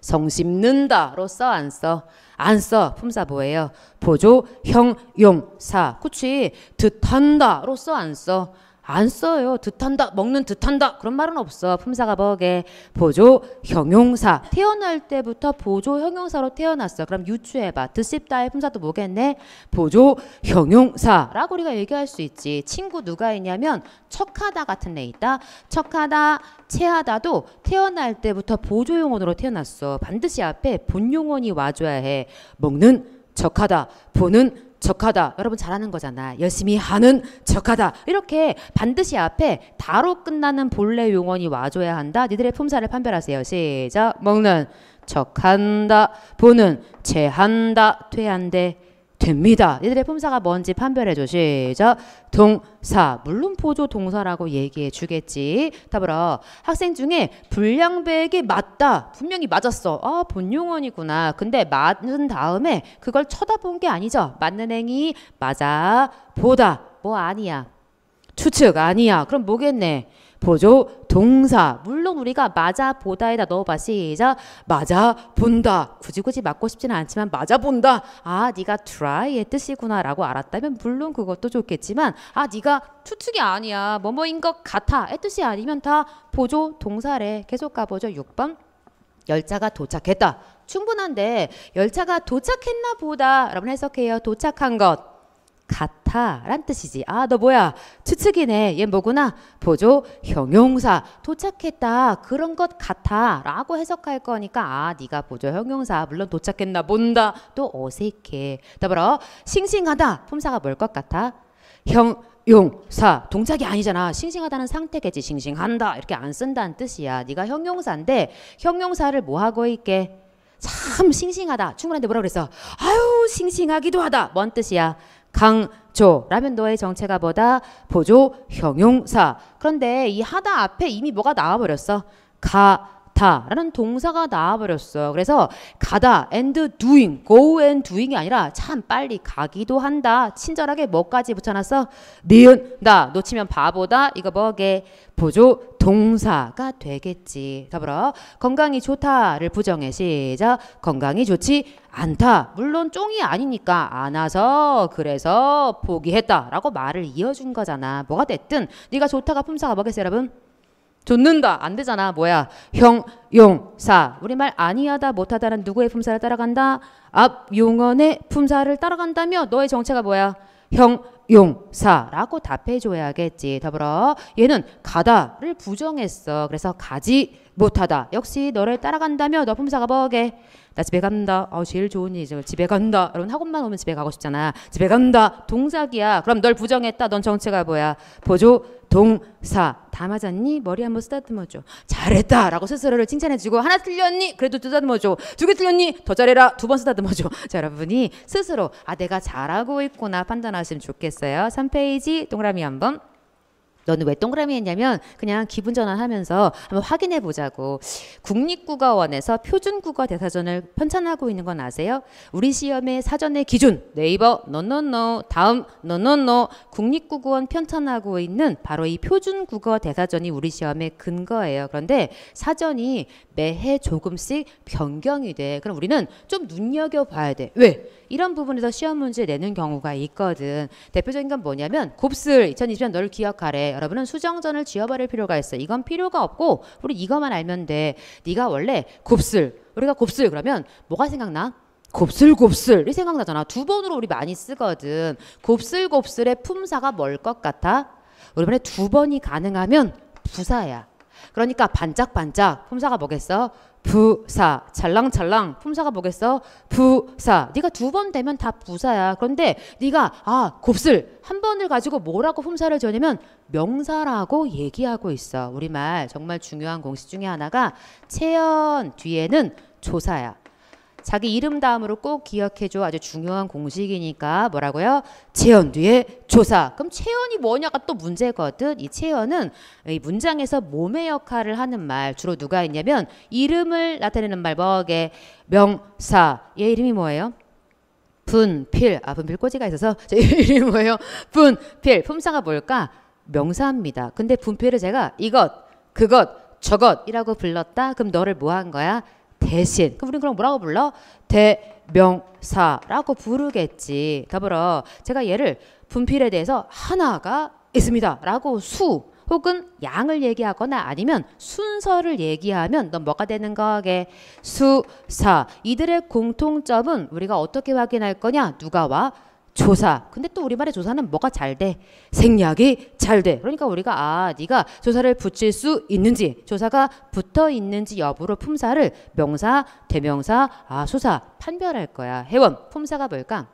성심는다로 써안 써? 안 써. 품사보예요. 보조, 형, 용, 사. 그치? 듯한다로 써안 써? 안 써요. 듯한다, 먹는 듯한다 그런 말은 없어. 품사가 뭐게 보조 형용사. 태어날 때부터 보조 형용사로 태어났어. 그럼 유추해봐. 듣씹다의 품사도 뭐겠네? 보조 형용사라고 우리가 얘기할 수 있지. 친구 누가 있냐면 척하다 같은 애 있다. 척하다, 체하다도 태어날 때부터 보조 용언으로 태어났어. 반드시 앞에 본 용언이 와줘야 해. 먹는 척하다, 보는 적하다. 여러분 잘하는 거잖아. 열심히 하는 적하다. 이렇게 반드시 앞에 다로 끝나는 본래 용언이 와줘야 한다. 니들의 품사를 판별하세요. 시작. 먹는 적한다. 보는 재한다. 퇴한대. 됩니다. 이들의 품사가 뭔지 판별해줘. 시작. 동사. 물론 보조 동사라고 얘기해 주겠지. 더불어 학생 중에 불량배에 맞다. 분명히 맞았어. 아, 본용어이구나. 근데 맞은 다음에 그걸 쳐다본 게 아니죠. 맞는 행위, 맞아, 보다. 뭐 아니야. 추측 아니야. 그럼 뭐겠네. 보조 동사. 물론 우리가 맞아 보다에다 넣어봤시자 맞아 본다. 굳이 굳이 맞고 싶지는 않지만 맞아 본다. 아, 네가 try의 뜻이구나라고 알았다면 물론 그것도 좋겠지만 아, 네가 추측이 아니야. 뭐뭐인 것 같아의 뜻이 아니면 다 보조 동사래. 계속 가보죠. 6번. 열차가 도착했다. 충분한데 열차가 도착했나 보다라고 해석해요. 도착한 것. 같아 란 뜻이지. 아, 너 뭐야? 추측이네. 얘 뭐구나? 보조 형용사. 도착했다. 그런 것 같아 라고 해석할 거니까 아, 네가 보조 형용사. 물론 도착했나 본다. 또 어색해. 더불어 싱싱하다. 품사가 뭘 것 같아? 형 용사 동작이 아니잖아 싱싱하다는 상태겠지 싱싱한다 이렇게 안 쓴다는 뜻이야 네가 형용사인데 형용사를 뭐 하고 있게 참 싱싱하다. 충분한데 뭐라 그랬어? 아유, 싱싱하기도 하다. 뭔 뜻이야? 강조 라면 너의 정체가 뭐다? 보조 형용사. 그런데 이 하다 앞에 이미 뭐가 나와버렸어? 가다 라는 동사가 나와버렸어. 그래서 가다 and doing, go and doing이 아니라 참 빨리 가기도 한다. 친절하게 뭐까지 붙여놨어? 니은나 놓치면 바보다. 이거 뭐게? 보조 동사가 되겠지. 더불어 건강이 좋다를 부정해 시작. 건강이 좋지 않다. 물론 쫑이 아니니까 안아서 그래서 포기했다라고 말을 이어준 거잖아. 뭐가 됐든 네가 좋다가 품사가 뭐겠어요, 여러분? 좋는다 안 되잖아 뭐야 형용사 우리말 아니하다 못하다는 누구의 품사를 따라간다 앞 용언의 품사를 따라간다며 너의 정체가 뭐야 형, 용사라고 답해줘야겠지. 더불어 얘는 가다를 부정했어. 그래서 가지 못하다. 역시 너를 따라간다며 너품사가 뭐게? 나 집에 간다. 아 제일 좋은 일이죠. 집에 간다. 여러분 학원만 오면 집에 가고 싶잖아. 집에 간다. 동작이야. 그럼 널 부정했다. 넌 정체가 뭐야? 보조 동사 다 맞았니? 머리 한번 쓰다듬어줘. 잘했다라고 스스로를 칭찬해주고 하나 틀렸니? 그래도 쓰다듬어줘. 두 개 틀렸니? 더 잘해라. 두 번 쓰다듬어줘. 자 여러분이 스스로 아 내가 잘하고 있구나 판단하시면 좋겠어요. 3페이지 동그라미 한번. 너는 왜 동그라미 했냐면 그냥 기분 전환하면서 한번 확인해 보자고. 국립국어원에서 표준국어 대사전을 편찬하고 있는 건 아세요? 우리 시험의 사전의 기준 네이버 노노노 다음 노노노 국립국어원 편찬하고 있는 바로 이 표준국어 대사전이 우리 시험의 근거예요. 그런데 사전이 매해 조금씩 변경이 돼. 그럼 우리는 좀 눈여겨봐야 돼. 왜? 이런 부분에서 시험 문제 내는 경우가 있거든. 대표적인 건 뭐냐면 곱슬 2020년 널 기억하래. 여러분은 수정전을 지어버릴 필요가 있어. 이건 필요가 없고 우리 이것만 알면 돼. 네가 원래 곱슬 우리가 곱슬 그러면 뭐가 생각나? 곱슬곱슬이 생각나잖아. 두 번으로 우리 많이 쓰거든. 곱슬곱슬의 품사가 뭘 것 같아? 우리번에 두 번이 가능하면 부사야. 그러니까 반짝반짝 품사가 뭐겠어? 부사 찰랑찰랑 품사가 뭐겠어 부사 네가 두 번 되면 다 부사야 그런데 네가 아 곱슬 한 번을 가지고 뭐라고 품사를 지냐면 명사라고 얘기하고 있어 우리말 정말 중요한 공식 중에 하나가 체연 뒤에는 조사야 자기 이름 다음으로 꼭 기억해줘. 아주 중요한 공식이니까 뭐라고요? 체언 뒤에 조사. 그럼 체언이 뭐냐가 또 문제거든. 이 체언은 이 문장에서 몸의 역할을 하는 말 주로 누가 있냐면 이름을 나타내는 말 뭐게 명사. 얘 이름이 뭐예요? 분필. 아 분필 꼬지가 있어서 제 이름이 뭐예요? 분필. 품사가 뭘까? 명사입니다. 근데 분필을 제가 이것, 그것, 저것이라고 불렀다. 그럼 너를 뭐한 거야? 대신 그럼 우리는 그럼 뭐라고 불러? 대명사라고 부르겠지. 더불어 제가 얘를 분필에 대해서 하나가 있습니다. 라고 수 혹은 양을 얘기하거나 아니면 순서를 얘기하면 넌 뭐가 되는 거게? 수사. 이들의 공통점은 우리가 어떻게 확인할 거냐? 누가 와? 조사. 근데 또 우리말의 조사는 뭐가 잘 돼? 생략이 잘 돼. 그러니까 우리가 아, 네가 조사를 붙일 수 있는지, 조사가 붙어 있는지 여부로 품사를 명사, 대명사, 아, 수사 판별할 거야. 해원 품사가 뭘까?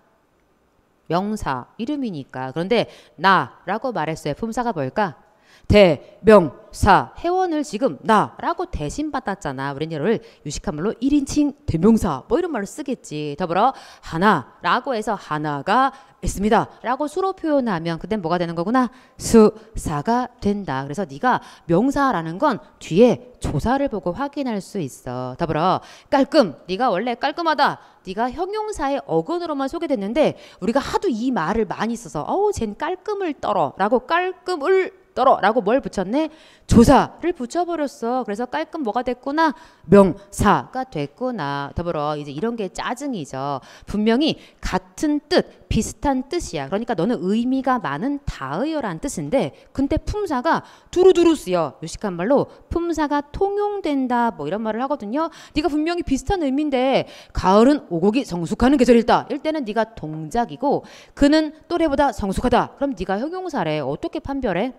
명사 이름이니까. 그런데 나라고 말했어요. 품사가 뭘까? 대명사 회원을 지금 나라고 대신 받았잖아. 우린 이를 유식한 말로 1인칭 대명사 뭐 이런 말을 쓰겠지. 더불어 하나라고 해서 하나가 있습니다. 라고 수로 표현하면 그땐 뭐가 되는 거구나? 수사가 된다. 그래서 네가 명사라는 건 뒤에 조사를 보고 확인할 수 있어. 더불어 깔끔. 네가 원래 깔끔하다. 네가 형용사의 어근으로만 소개됐는데 우리가 하도 이 말을 많이 써서 어우 쟨 깔끔을 떨어라고 깔끔을 떨어라고 뭘 붙였네? 조사를 붙여버렸어. 그래서 깔끔 뭐가 됐구나? 명사가 됐구나. 더불어 이제 이런 게 짜증이죠. 분명히 같은 뜻, 비슷한 뜻이야. 그러니까 너는 의미가 많은 다의어란 뜻인데, 근데 품사가 두루두루 쓰여. 유식한 말로 품사가 통용된다. 뭐 이런 말을 하거든요. 네가 분명히 비슷한 의미인데, 가을은 오곡이 성숙하는 계절이다. 일 때는 네가 동작이고, 그는 또래보다 성숙하다. 그럼 네가 형용사래. 어떻게 판별해?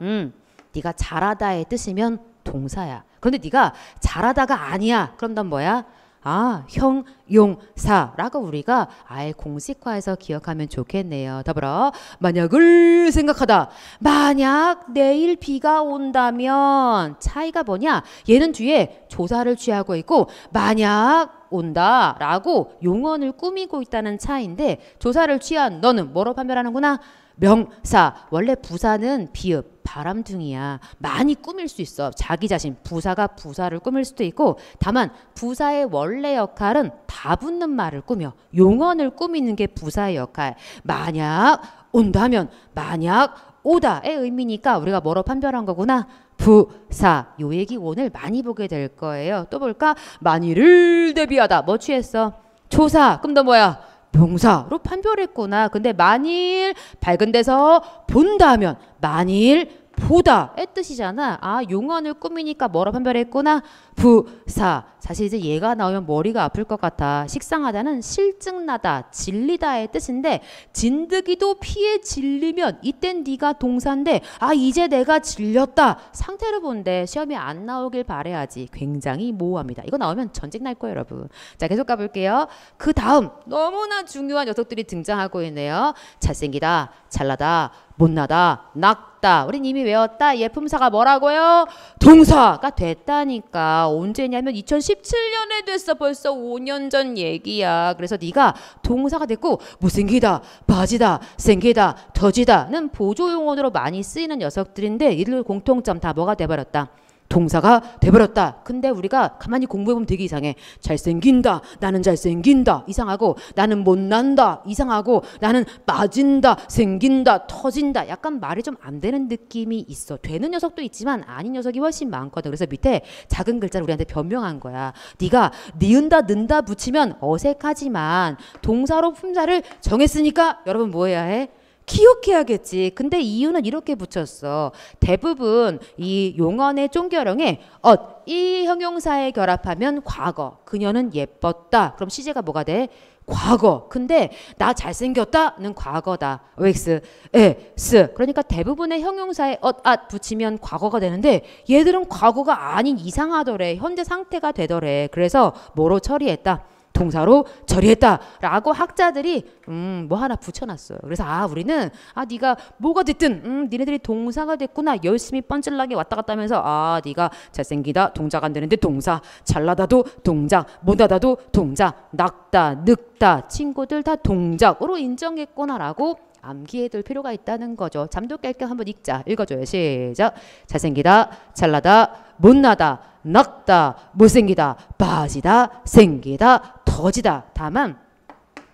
음, 네가 잘하다의 뜻이면 동사야. 그런데 네가 잘하다가 아니야. 그럼 넌 뭐야? 아, 형, 용, 사라고 우리가 아예 공식화해서 기억하면 좋겠네요. 더불어, 만약을 생각하다. 만약 내일 비가 온다면 차이가 뭐냐? 얘는 뒤에 조사를 취하고 있고, 만약 온다라고 용언을 꾸미고 있다는 차인데, 조사를 취한 너는 뭐로 판별하는구나? 명사 원래 부사는 비읍 바람둥이야 많이 꾸밀 수 있어 자기 자신 부사가 부사를 꾸밀 수도 있고 다만 부사의 원래 역할은 다 붙는 말을 꾸며 용언을 꾸미는 게 부사의 역할 만약 온다면 만약 오다의 의미니까 우리가 뭐로 판별한 거구나 부사 요 얘기 오늘 많이 보게 될 거예요 또 볼까 만일을 대비하다 뭐 취했어 조사 그럼 너 뭐야 병사로 판별했구나. 근데 만일 밝은 데서 본다면 만일 보다의 뜻이잖아. 아, 용언을 꾸미니까 뭐라 판별했구나. 부사. 사실 이제 얘가 나오면 머리가 아플 것 같아. 식상하다는 실증나다, 질리다의 뜻인데 진드기도 피에 질리면 이땐 네가 동사인데 아 이제 내가 질렸다. 상태를 본데 시험이 안 나오길 바래야지. 굉장히 모호합니다. 이거 나오면 전쟁 날 거예요, 여러분. 자, 계속 가볼게요. 그 다음 너무나 중요한 녀석들이 등장하고 있네요. 잘생기다, 잘나다, 못나다, 낙다. 우린 이미 외웠다. 예품사가 뭐라고요? 동사가 됐다니까. 언제냐면 2017년에 됐어. 벌써 5년 전 얘기야. 그래서 네가 동사가 됐고 못생기다, 바지다, 생기다, 터지다는 보조 용어로 많이 쓰이는 녀석들인데 이들 공통점 다 뭐가 돼버렸다. 동사가 돼버렸다. 근데 우리가 가만히 공부해보면 되게 이상해. 잘생긴다. 나는 잘생긴다. 이상하고 나는 못난다. 이상하고 나는 빠진다. 생긴다. 터진다. 약간 말이 좀 안 되는 느낌이 있어. 되는 녀석도 있지만 아닌 녀석이 훨씬 많거든. 그래서 밑에 작은 글자를 우리한테 변명한 거야. 네가 니은다 는다 붙이면 어색하지만 동사로 품사를 정했으니까 여러분 뭐 해야 해? 기억해야겠지. 근데 이유는 이렇게 붙였어. 대부분 이 용언의 쫑결형에 엇, 어, 이 형용사에 결합하면 과거. 그녀는 예뻤다. 그럼 시제가 뭐가 돼? 과거. 근데 나 잘생겼다는 과거다. OX, 에, 스. 그러니까 대부분의 형용사에 엇, 앗 붙이면 과거가 되는데 얘들은 과거가 아닌 이상하더래. 현재 상태가 되더래. 그래서 뭐로 처리했다? 동사로 처리했다라고 학자들이 음 뭐 하나 붙여놨어요. 그래서 아 우리는 아 네가 뭐가 됐든 음 니네들이 동사가 됐구나 열심히 뻔질나게 왔다 갔다 하면서 아 네가 잘생기다 동작 안 되는데 동사 잘나다도 동작 못하다도 동작 낙다 늑다 친구들 다 동작으로 인정했구나라고 암기해둘 필요가 있다는 거죠. 잠도 깰겸 한번 읽자. 읽어줘요. 시작. 잘생기다, 잘나다, 못나다, 낫다, 못생기다, 빠지다, 생기다, 터지다. 다만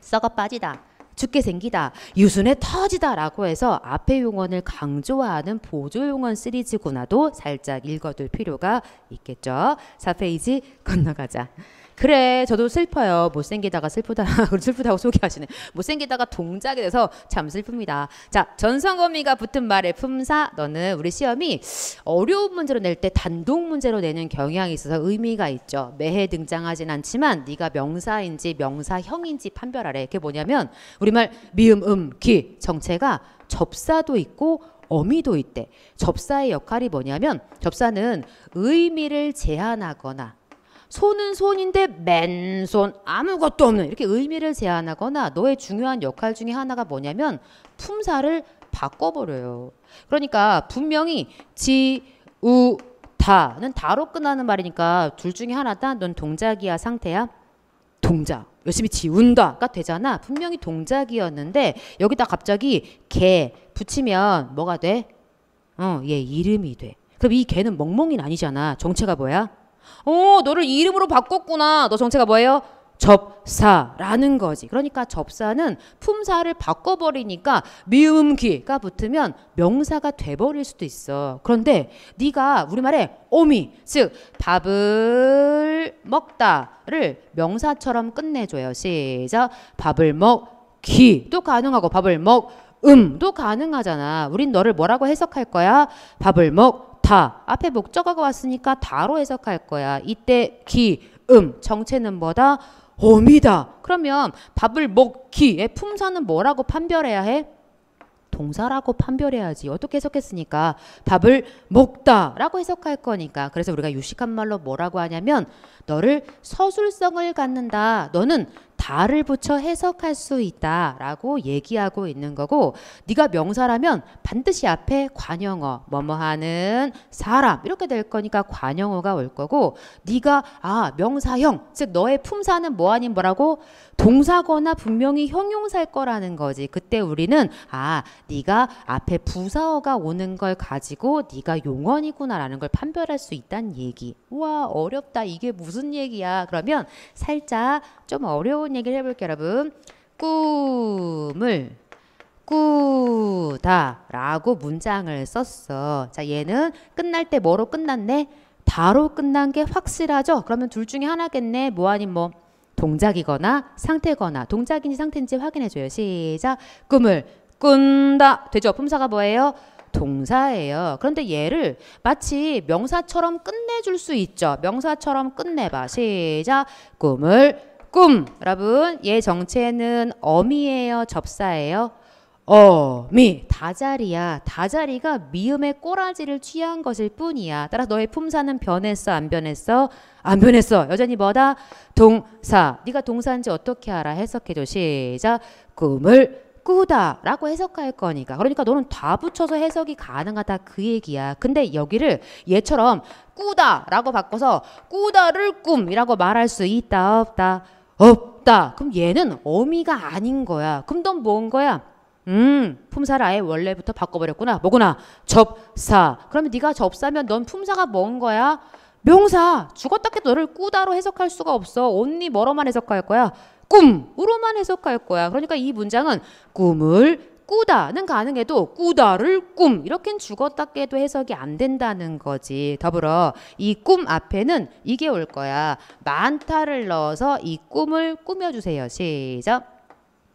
썩어 빠지다. 죽게 생기다, 유순에 터지다라고 해서 앞의 용언을 강조하는 보조 용언 시리즈구나도 살짝 읽어둘 필요가 있겠죠. 4페이지 건너가자. 그래 저도 슬퍼요. 못생기다가 슬프다. 슬프다고 소개하시네. 못생기다가 동작이 돼서 참 슬픕니다. 자 전성검이가 붙은 말의 품사 너는 우리 시험이 어려운 문제로 낼 때 단독 문제로 내는 경향이 있어서 의미가 있죠. 매해 등장하진 않지만 네가 명사인지 명사형인지 판별하래. 그게 뭐냐면 우리말 미음 음기 정체가 접사도 있고 어미도 있대. 접사의 역할이 뭐냐면 접사는 의미를 제한하거나 손은 손인데 맨손 아무것도 없는 이렇게 의미를 제안하거나 너의 중요한 역할 중에 하나가 뭐냐면 품사를 바꿔버려요. 그러니까 분명히 지, 우, 다는 다로 끝나는 말이니까 둘 중에 하나다. 넌 동작이야 상태야? 동작. 열심히 지운다가 되잖아. 분명히 동작이었는데 여기다 갑자기 개 붙이면 뭐가 돼? 어, 얘 이름이 돼. 그럼 이 개는 멍멍이는 아니잖아. 정체가 뭐야? 어, 너를 이름으로 바꿨구나. 너 정체가 뭐예요? 접사라는 거지. 그러니까 접사는 품사를 바꿔버리니까 미음귀가 붙으면 명사가 돼버릴 수도 있어. 그런데 네가 우리말에 오미, 즉 밥을 먹다를 명사처럼 끝내줘요. 시작. 밥을 먹기도 가능하고 밥을 먹음도 가능하잖아. 우린 너를 뭐라고 해석할 거야? 밥을 먹다 앞에 목적어가 왔으니까 다로 해석할 거야. 이때 기, 음 정체는 뭐다? 어미다. 그러면 밥을 먹기의 품사는 뭐라고 판별해야 해? 동사라고 판별해야지 어떻게 해석했으니까 밥을 먹다라고 해석할 거니까 그래서 우리가 유식한 말로 뭐라고 하냐면 너를 서술성을 갖는다 너는 다를 붙여 해석할 수 있다라고 얘기하고 있는 거고 네가 명사라면 반드시 앞에 관형어 뭐뭐 하는 사람 이렇게 될 거니까 관형어가 올 거고 네가 아 명사형 즉 너의 품사는 뭐 아닌 뭐라고 동사거나 분명히 형용사일 거라는 거지 그때 우리는 아 네가 앞에 부사어가 오는 걸 가지고 네가 용언이구나라는 걸 판별할 수 있다는 얘기 우와 어렵다 이게 무슨 얘기야 그러면 살짝 좀 어려운 한번 얘기를 해볼게요, 여러분. 꿈을 꾸다라고 문장을 썼어. 자, 얘는 끝날 때 뭐로 끝났네? 바로 끝난 게 확실하죠? 그러면 둘 중에 하나겠네. 뭐 아닌 뭐 동작이거나 상태거나 동작인지 상태인지 확인해줘요. 시작. 꿈을 꾼다. 되죠? 품사가 뭐예요? 동사예요. 그런데 얘를 마치 명사처럼 끝내줄 수 있죠. 명사처럼 끝내봐. 시작. 꿈을 꿈. 여러분, 얘 정체는 어미예요? 접사예요? 어미. 다자리야. 다자리가 미음의 꼬라지를 취한 것일 뿐이야. 따라서 너의 품사는 변했어? 안 변했어? 안 변했어. 여전히 뭐다? 동사. 네가 동사인지 어떻게 알아? 해석해줘. 시작. 꿈을 꾸다 라고 해석할 거니까 그러니까 너는 다 붙여서 해석이 가능하다 그 얘기야 근데 여기를 얘처럼 꾸다 라고 바꿔서 꾸다를 꿈이라고 말할 수 있다 없다 없다. 그럼 얘는 어미가 아닌 거야. 그럼 넌 뭔 거야? 음, 품사를 아예 원래부터 바꿔버렸구나. 뭐구나? 접사. 그러면 네가 접사면 넌 품사가 뭔 거야? 명사. 죽었다 해도 너를 꾸다로 해석할 수가 없어. 언니 뭐로만 해석할 거야? 꿈으로만 해석할 거야. 그러니까 이 문장은 꿈을 꾸다는 가능해도 꾸다를 꿈 이렇게는 죽었다 깨도 해석이 안 된다는 거지. 더불어 이 꿈 앞에는 이게 올 거야. 많다를 넣어서 이 꿈을 꾸며주세요. 시작.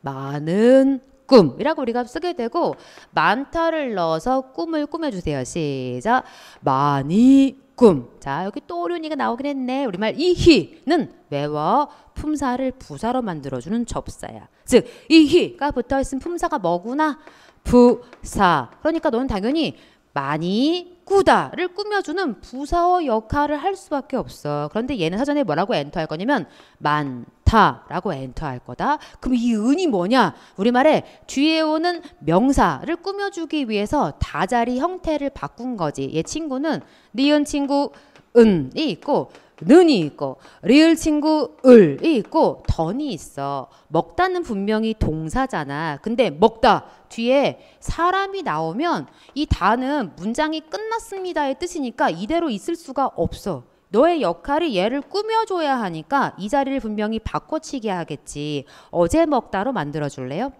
많은 꿈이라고 우리가 쓰게 되고 많다를 넣어서 꿈을 꾸며주세요. 시작. 많이 꿈. 자, 여기 또 오륜이가 나오긴 했네. 우리말 이희는 외워 품사를 부사로 만들어주는 접사야. 즉 이히가 붙어 있으면 품사가 뭐구나? 부사. 그러니까 너는 당연히 많이 꾸다를 꾸며주는 부사어 역할을 할 수밖에 없어. 그런데 얘는 사전에 뭐라고 엔터할 거냐면 많다라고 엔터할 거다. 그럼 이 은이 뭐냐? 우리말에 뒤에 오는 명사를 꾸며주기 위해서 다자리 형태를 바꾼 거지. 얘 친구는 니은 네 친구 은이 있고 는이 있고 리을 친구 을이 있고 던이 있어. 먹다는 분명히 동사잖아. 근데 먹다 뒤에 사람이 나오면 이 다는 문장이 끝났습니다의 뜻이니까 이대로 있을 수가 없어. 너의 역할이 얘를 꾸며줘야 하니까 이 자리를 분명히 바꿔치기 하겠지. 어제 먹다로 만들어줄래요?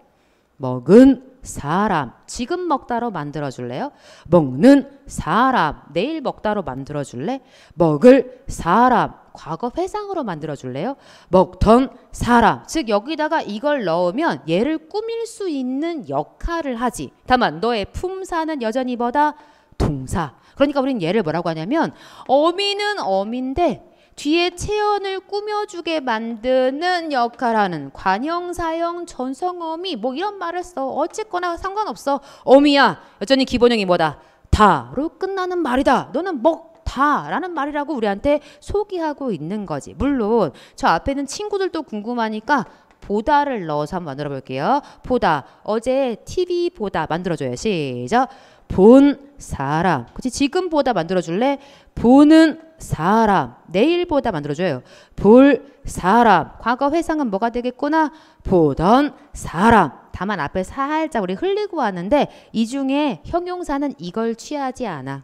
먹은 사람. 지금 먹다로 만들어 줄래요? 먹는 사람. 내일 먹다로 만들어 줄래? 먹을 사람. 과거 회상으로 만들어 줄래요? 먹던 사람. 즉 여기다가 이걸 넣으면 얘를 꾸밀 수 있는 역할을 하지. 다만 너의 품사는 여전히 뭐다? 동사. 그러니까 우리는 얘를 뭐라고 하냐면 어미는 어미인데 뒤에 체언을 꾸며주게 만드는 역할하는 관형사형 전성어미 뭐 이런 말을 써 어쨌거나 상관없어 어미야 여전히 기본형이 뭐다 다로 끝나는 말이다 너는 먹 다라는 말이라고 우리한테 소개하고 있는 거지 물론 저 앞에는 친구들도 궁금하니까 보다를 넣어서 한번 만들어 볼게요 보다 어제 TV 보다 만들어줘요 시작 본 사람. 그치? 지금보다 만들어줄래? 보는 사람. 내일보다 만들어줘요. 볼 사람. 과거 회상은 뭐가 되겠구나? 보던 사람. 다만 앞에 살짝 우리 흘리고 왔는데 이 중에 형용사는 이걸 취하지 않아.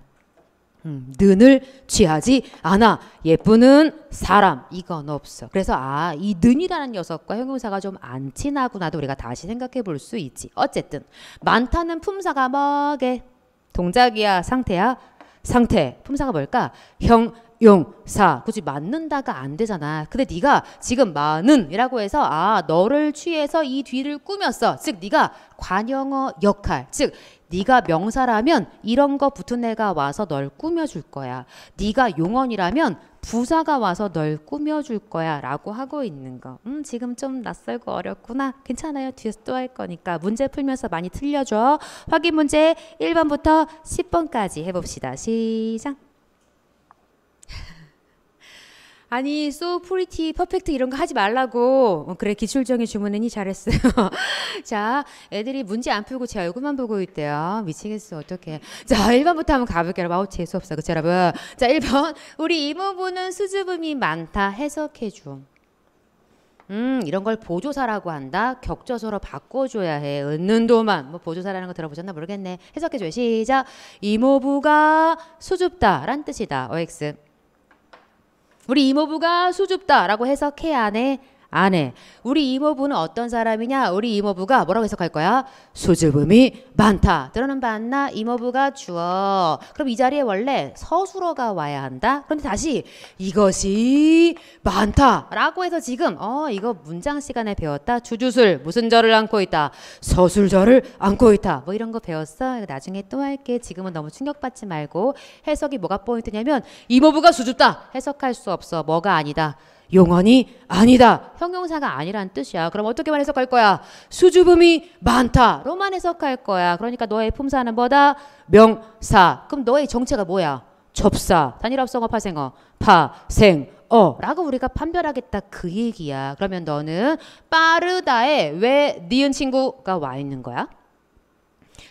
음, 는을 취하지 않아. 예쁘는 사람. 이건 없어. 그래서 아, 이 는이라는 녀석과 형용사가 좀 안 친하구나도 우리가 다시 생각해 볼 수 있지. 어쨌든 많다는 품사가 뭐게? 동작이야 상태야 상태 품사가 뭘까 형 용사 굳이 맞는다가 안 되잖아 근데 네가 지금 많은이라고 해서 아 너를 취해서 이 뒤를 꾸몄어 즉 네가 관영어 역할 즉 네가 명사라면 이런 거 붙은 애가 와서 널 꾸며줄 거야. 네가 용언이라면 부사가 와서 널 꾸며줄 거야 라고 하고 있는 거. 음, 지금 좀 낯설고 어렵구나. 괜찮아요. 뒤에서 또 할 거니까. 문제 풀면서 많이 틀려줘. 확인 문제 1번부터 10번까지 해봅시다. 시작. 아니 so pretty, perfect 이런 거 하지 말라고 어, 그래 기출적인 주문은이 잘했어요 자 애들이 문제 안 풀고 제 얼굴만 보고 있대요 미치겠어 어떡해 자 1번부터 한번 가볼게요 아우 재수없어 그쵸 여러분 자 1번 우리 이모부는 수줍음이 많다 해석해줌 음, 이런 걸 보조사라고 한다. 격조서로 바꿔줘야 해. 은는 도만. 뭐 보조사라는 거 들어보셨나 모르겠네. 해석해줘요. 시작. 이모부가 수줍다. 란 뜻이다. OX. 우리 이모부가 수줍다라고 해서 케 안에 아내. 우리 이모부는 어떤 사람이냐? 우리 이모부가 뭐라고 해석할 거야? 수줍음이 많다. 들어는 봤나? 이모부가 주어. 그럼 이 자리에 원래 서술어가 와야 한다. 그런데 다시 이것이 많다라고 해서 지금 어 이거 문장 시간에 배웠다. 주주술 무슨 절을 안고 있다. 서술절을 안고 있다. 뭐 이런 거 배웠어. 나중에 또 할게. 지금은 너무 충격받지 말고 해석이 뭐가 포인트냐면 이모부가 수줍다. 해석할 수 없어. 뭐가 아니다. 용언이 아니다. 형용사가 아니란 뜻이야. 그럼 어떻게만 해석할 거야? 수줍음이 많다. 로만 해석할 거야. 그러니까 너의 품사는 뭐다? 명사. 그럼 너의 정체가 뭐야? 접사. 단일합성어 파생어. 파생. 어 라고 우리가 판별하겠다 그 얘기야 그러면 너는 빠르다에 왜 니은 친구가 와 있는 거야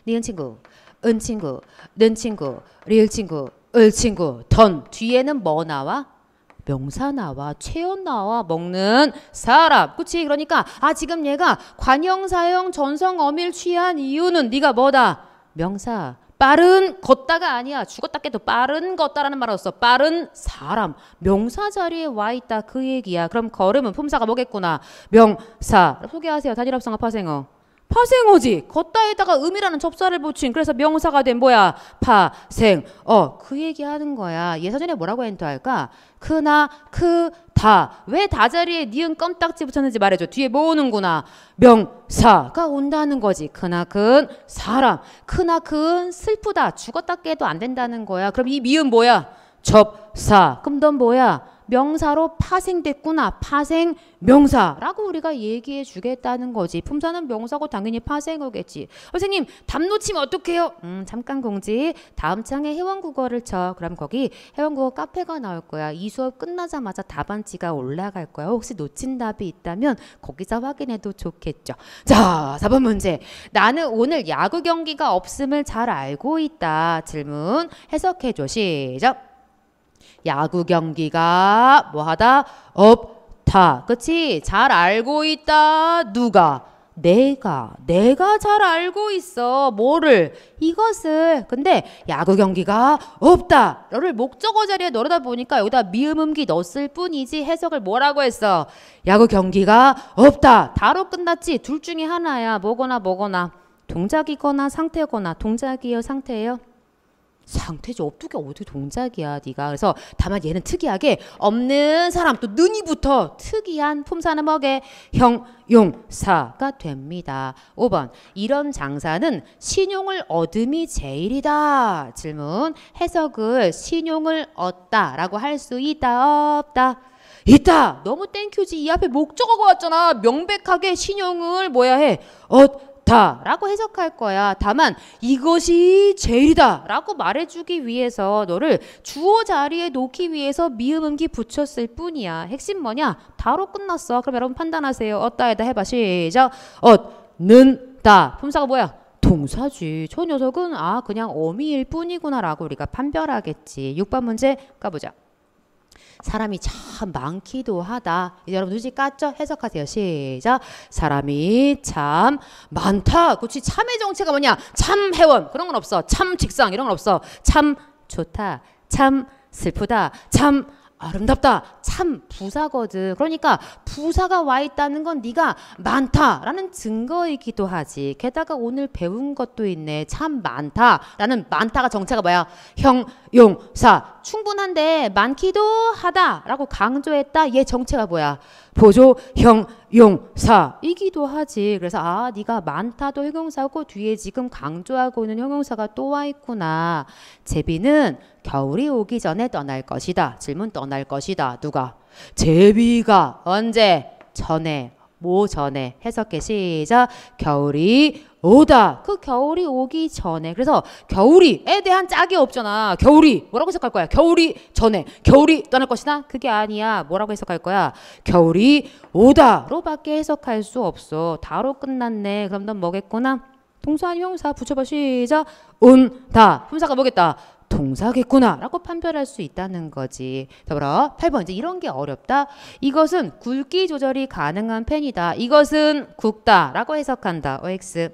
니은 친구 은 친구 는 친구 리을 친구 을 친구 던 뒤에는 뭐 나와 명사나와 최연나와 먹는 사람. 그치? 그러니까 아 지금 얘가 관형사형 전성어밀 취한 이유는 네가 뭐다? 명사. 빠른 걷다가 아니야. 죽었다 깨도 빠른 걷다라는 말로써 빠른 사람. 명사 자리에 와 있다. 그 얘기야. 그럼 걸음은 품사가 뭐겠구나. 명사. 소개하세요. 단일합성합 파생어. 파생어지 걷다에다가 음이라는 접사를 붙인 그래서 명사가 된 뭐야 파생어 그 얘기하는 거야 예 사전에 뭐라고 엔터할까 크나 크다 그, 왜다 자리에 니은 껌딱지 붙였는지 말해줘 뒤에 뭐 오는구나 명사가 온다는 거지 크나 큰 그, 사람 크나 큰 그, 슬프다 죽었다 깨도 안 된다는 거야 그럼 이 미음 뭐야 접사 그럼 넌 뭐야 명사로 파생됐구나. 파생 명사라고 우리가 얘기해 주겠다는 거지. 품사는 명사고 당연히 파생어겠지. 선생님 답 놓치면 어떡해요? 음, 잠깐 공지. 다음 창에 회원국어를 쳐. 그럼 거기 회원국어 카페가 나올 거야. 이 수업 끝나자마자 답안지가 올라갈 거야. 혹시 놓친 답이 있다면 거기서 확인해도 좋겠죠. 자, 4번 문제. 나는 오늘 야구 경기가 없음을 잘 알고 있다. 질문 해석해 줘. 시작. 야구 경기가 뭐하다 없다. 그치? 잘 알고 있다. 누가? 내가 내가 잘 알고 있어 뭐를 이것을 근데 야구 경기가 없다 너를 목적어 자리에 넣다 보니까 여기다 미음음기 넣었을 뿐이지 해석을 뭐라고 했어 야구 경기가 없다 다로 끝났지 둘 중에 하나야 뭐거나 뭐거나 동작이거나 상태거나 동작이에요 상태예요 상태지 업두게 어떻게 동작이야 네가 그래서 다만 얘는 특이하게 없는 사람 또 느니부터 특이한 품사는 뭐게 형용사가 됩니다. 5번 이런 장사는 신용을 얻음이 제일이다. 질문 해석을 신용을 얻다라고 할 수 있다 없다. 있다. 너무 땡큐지. 이 앞에 목적어가 왔잖아. 명백하게 신용을 뭐야 해. 얻 좋다라고 해석할 거야. 다만 이것이 제일이다라고 말해주기 위해서 너를 주어 자리에 놓기 위해서 미음 음기 붙였을 뿐이야. 핵심 뭐냐? 다로 끝났어. 그럼 여러분 판단하세요. 어따에다 해봐 시작. 얻는다. 품사가 뭐야? 동사지. 저 녀석은 아 그냥 어미일 뿐이구나라고 우리가 판별하겠지. 6번 문제 가보자. 사람이 참 많기도 하다. 여러분 눈치 깠죠? 해석하세요. 시작. 사람이 참 많다. 그렇지. 참의 정체가 뭐냐? 참 회원. 그런 건 없어. 참 직상. 이런 건 없어. 참 좋다. 참 슬프다. 참 아름답다. 참 부사거든. 그러니까 부사가 와 있다는 건 네가 많다라는 증거이기도 하지. 게다가 오늘 배운 것도 있네. 참 많다. 라는 많다가 정체가 뭐야? 형용사. 충분한데 많기도 하다라고 강조했다. 얘 정체가 뭐야? 보조 형용사이기도 하지. 그래서 아 네가 많다도 형용사고 뒤에 지금 강조하고 있는 형용사가 또 와 있구나. 제비는 겨울이 오기 전에 떠날 것이다. 질문 떠날 것이다. 누가? 제비가 언제? 전에 모 뭐 전에 해석해 시작 겨울이 오다. 그 겨울이 오기 전에. 그래서 겨울이에 대한 짝이 없잖아. 겨울이 뭐라고 해석할 거야? 겨울이 전에. 겨울이 떠날 것이나 그게 아니야. 뭐라고 해석할 거야? 겨울이 오다로밖에 해석할 수 없어. 다로 끝났네. 그럼 넌 뭐겠구나? 동사 아니 형사 붙여봐 시작. 온다. 품사가 뭐겠다? 동사겠구나라고 판별할 수 있다는 거지. 더불어 8번 이제 이런 게 어렵다. 이것은 굵기 조절이 가능한 펜이다. 이것은 굵다라고 해석한다. OX.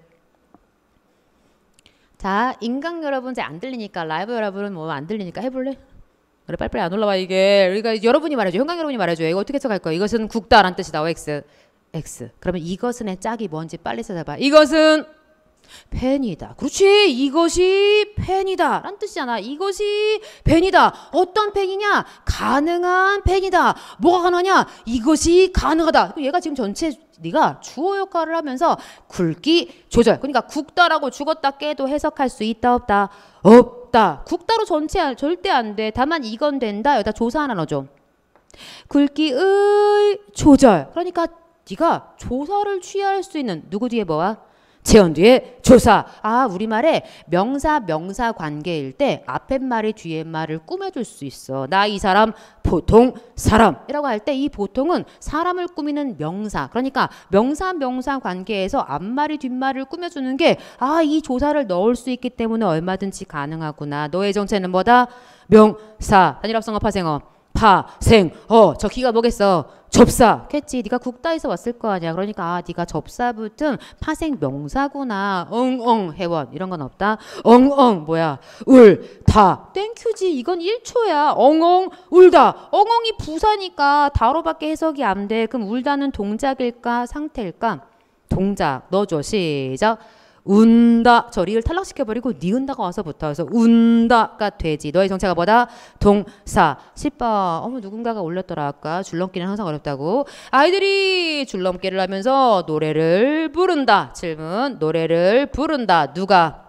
자, 인간 여러분 이제 안 들리니까 라이브 여러분 은뭐 안 들리니까 해볼래? 그래 빨리빨리 안 올라와 이게. 그러니까 여러분이 말해줘. 형광 여러분이 말해줘. 이거 어떻게 해석할 거야? 이것은 국다라는 뜻이다. OX. X. 그러면 이것은의 짝이 뭔지 빨리 찾아봐. 이것은 펜이다. 그렇지. 이것이 펜이다. 라는 뜻이잖아. 이것이 펜이다. 어떤 펜이냐? 가능한 펜이다. 뭐가 가능하냐? 이것이 가능하다. 얘가 지금 전체 네가 주어 역할을 하면서 굵기 조절. 그러니까 굵다라고 죽었다 깨도 해석할 수 있다 없다 없다. 굵다로 전체 절대 안 돼. 다만 이건 된다. 여기다 조사 하나 넣어줘. 굵기의 조절. 그러니까 네가 조사를 취할 수 있는 누구 뒤에 뭐와 재현 뒤에 조사. 아, 우리말에 명사, 명사 관계일 때 앞에 말이 뒤에 말을 꾸며줄 수 있어. 나 이 사람 보통 사람이라고 할 때 이 보통은 사람을 꾸미는 명사. 그러니까 명사, 명사 관계에서 앞말이 뒷말을 꾸며주는 게 아, 이 조사를 넣을 수 있기 때문에 얼마든지 가능하구나. 너의 정체는 뭐다? 명사. 단일합성어 파생어. 파생어 저 기가 뭐겠어 접사겠지 네가 국다에서 왔을 거 아니야 그러니까 아 네가 접사 붙은 파생 명사구나 엉엉 회원 이런 건 없다 엉엉 뭐야 울다 땡큐지 이건 1초야 엉엉 울다 엉엉이 부사니까 다로밖에 해석이 안 돼 그럼 울다는 동작일까 상태일까 동작 넣어줘 시작 운다. 저리를 탈락시켜버리고 니은다가 와서 붙어서 운다가 되지. 너의 정체가 뭐다? 동사. 10번. 어머 누군가가 올렸더라 아까. 줄넘기는 항상 어렵다고. 아이들이 줄넘기를 하면서 노래를 부른다. 질문. 노래를 부른다. 누가?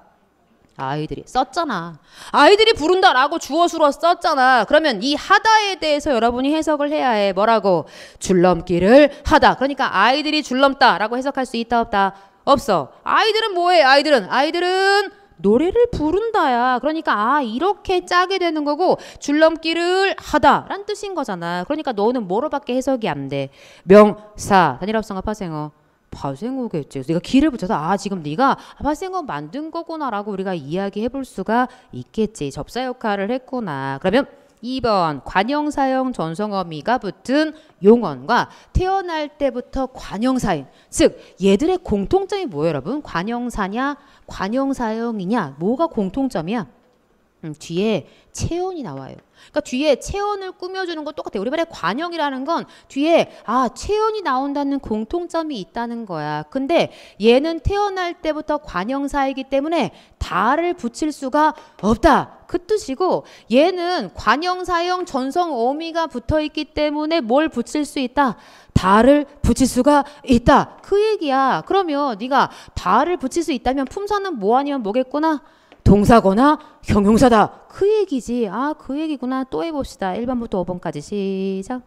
아이들이 썼잖아. 아이들이 부른다라고 주어수로 썼잖아. 그러면 이 하다에 대해서 여러분이 해석을 해야 해. 뭐라고? 줄넘기를 하다. 그러니까 아이들이 줄넘다라고 해석할 수 있다 없다. 없어. 아이들은 뭐해? 아이들은 아이들은 노래를 부른다야. 그러니까 아 이렇게 짜게 되는 거고 줄넘기를 하다란 뜻인 거잖아. 그러니까 너는 뭐로밖에 해석이 안 돼. 명사 단일합성어 파생어. 파생어겠지. 내가 기를 붙여서 아 지금 네가 파생어 만든 거구나라고 우리가 이야기해 볼 수가 있겠지. 접사 역할을 했구나. 그러면 2번 관형사형 전성어미가 붙은 용언과 태어날 때부터 관형사형즉 얘들의 공통점이 뭐예요 여러분 관형사냐 관형사형이냐 뭐가 공통점이야 음, 뒤에 체온이 나와요. 그러니까 뒤에 체온을 꾸며주는 건 똑같아요. 우리 말에 관형이라는 건 뒤에 아 체온이 나온다는 공통점이 있다는 거야. 근데 얘는 태어날 때부터 관형사이기 때문에 다를 붙일 수가 없다. 그 뜻이고 얘는 관형사형 전성 어미가 붙어 있기 때문에 뭘 붙일 수 있다. 다를 붙일 수가 있다. 그 얘기야. 그러면 네가 다를 붙일 수 있다면 품사는 뭐 아니면 뭐겠구나. 동사거나 형용사다. 그 얘기지. 아, 그 얘기구나. 또 해봅시다. 1번부터 5번까지 시작.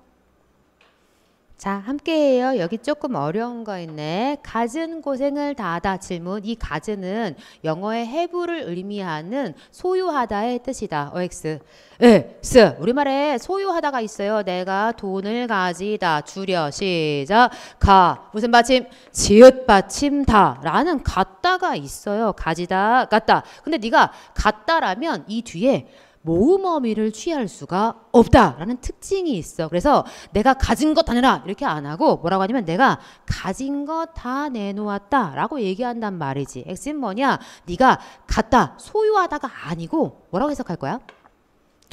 자, 함께해요. 여기 조금 어려운 거 있네. 가진 고생을 다하다 질문. 이 가진은 영어의 해부를 의미하는 소유하다의 뜻이다. OX. 에 예, 스. 우리말에 소유하다가 있어요. 내가 돈을 가지다. 줄여. 시작. 가. 무슨 받침? 지읒 받침다. 라는 갔다가 있어요. 가지다. 갔다 근데 네가 갔다라면이 뒤에 모음어미를 취할 수가 없다라는 특징이 있어. 그래서 내가 가진 것 다 내라 이렇게 안 하고 뭐라고 하냐면 내가 가진 것 다 내놓았다라고 얘기한단 말이지. 엑스는 뭐냐? 네가 갖다 소유하다가 아니고 뭐라고 해석할 거야?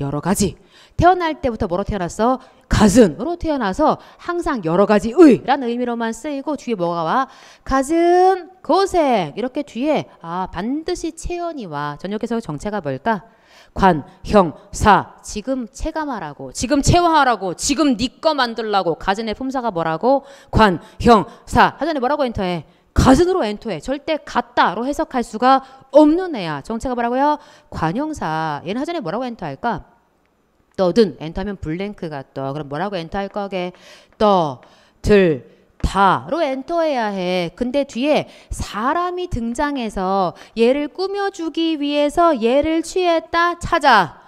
여러 가지. 태어날 때부터 뭐로 태어났어? 가슴으로 태어나서 항상 여러 가지 의라는 의미로만 쓰이고 뒤에 뭐가 와? 가슴, 고생 이렇게 뒤에 아 반드시 체언이 와. 저녁에서 정체가 뭘까? 관, 형, 사. 지금 체감하라고. 지금 체화하라고. 지금 니꺼 네 만들라고. 가진의 품사가 뭐라고? 관, 형, 사. 하전에 뭐라고 엔터해? 가슴으로 엔터해. 절대 같다로 해석할 수가 없는 애야. 정체가 뭐라고요? 관형사. 얘는 하전에 뭐라고 엔터할까? 떠든 엔터하면 블랭크가 떠. 그럼 뭐라고 엔터할 거게? 떠, 들, 다로 엔터해야 해. 근데 뒤에 사람이 등장해서 얘를 꾸며주기 위해서 얘를 취했다 찾아.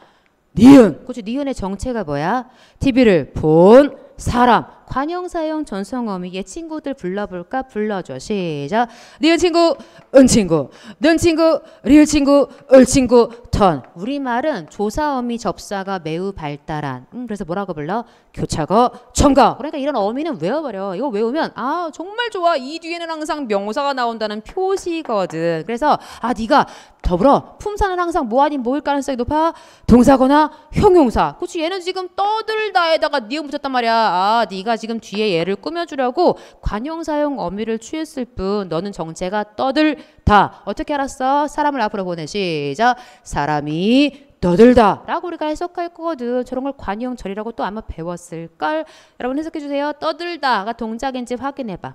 니은. 네. 그치 니은의 정체가 뭐야? TV를 본 사람. 관형사형 전성어미 의 친구들 불러볼까? 불러줘. 시작. 니은 친구, 은 친구, 는 친구, 리을 친구, 을 친구, 턴. 우리말은 조사어미 접사가 매우 발달한. 음, 그래서 뭐라고 불러? 교차거, 첨가. 그러니까 이런 어미는 외워버려. 이거 외우면 아 정말 좋아. 이 뒤에는 항상 명사가 나온다는 표시거든. 그래서 아 네가 더불어 품사는 항상 뭐 아닌 뭐일 가능성이 높아? 동사거나 형용사. 그치 얘는 지금 떠들다에다가 니은 붙였단 말이야. 아 네가 지금 뒤에 얘를 꾸며주려고 관용사용 어미를 취했을 뿐 너는 정체가 떠들다. 어떻게 알았어? 사람을 앞으로 보내. 시작. 사람이 떠들다 라고 우리가 해석할 거거든 저런 걸 관용절이라고 또 아마 배웠을걸 여러분 해석해 주세요 떠들다가 동작인지 확인해봐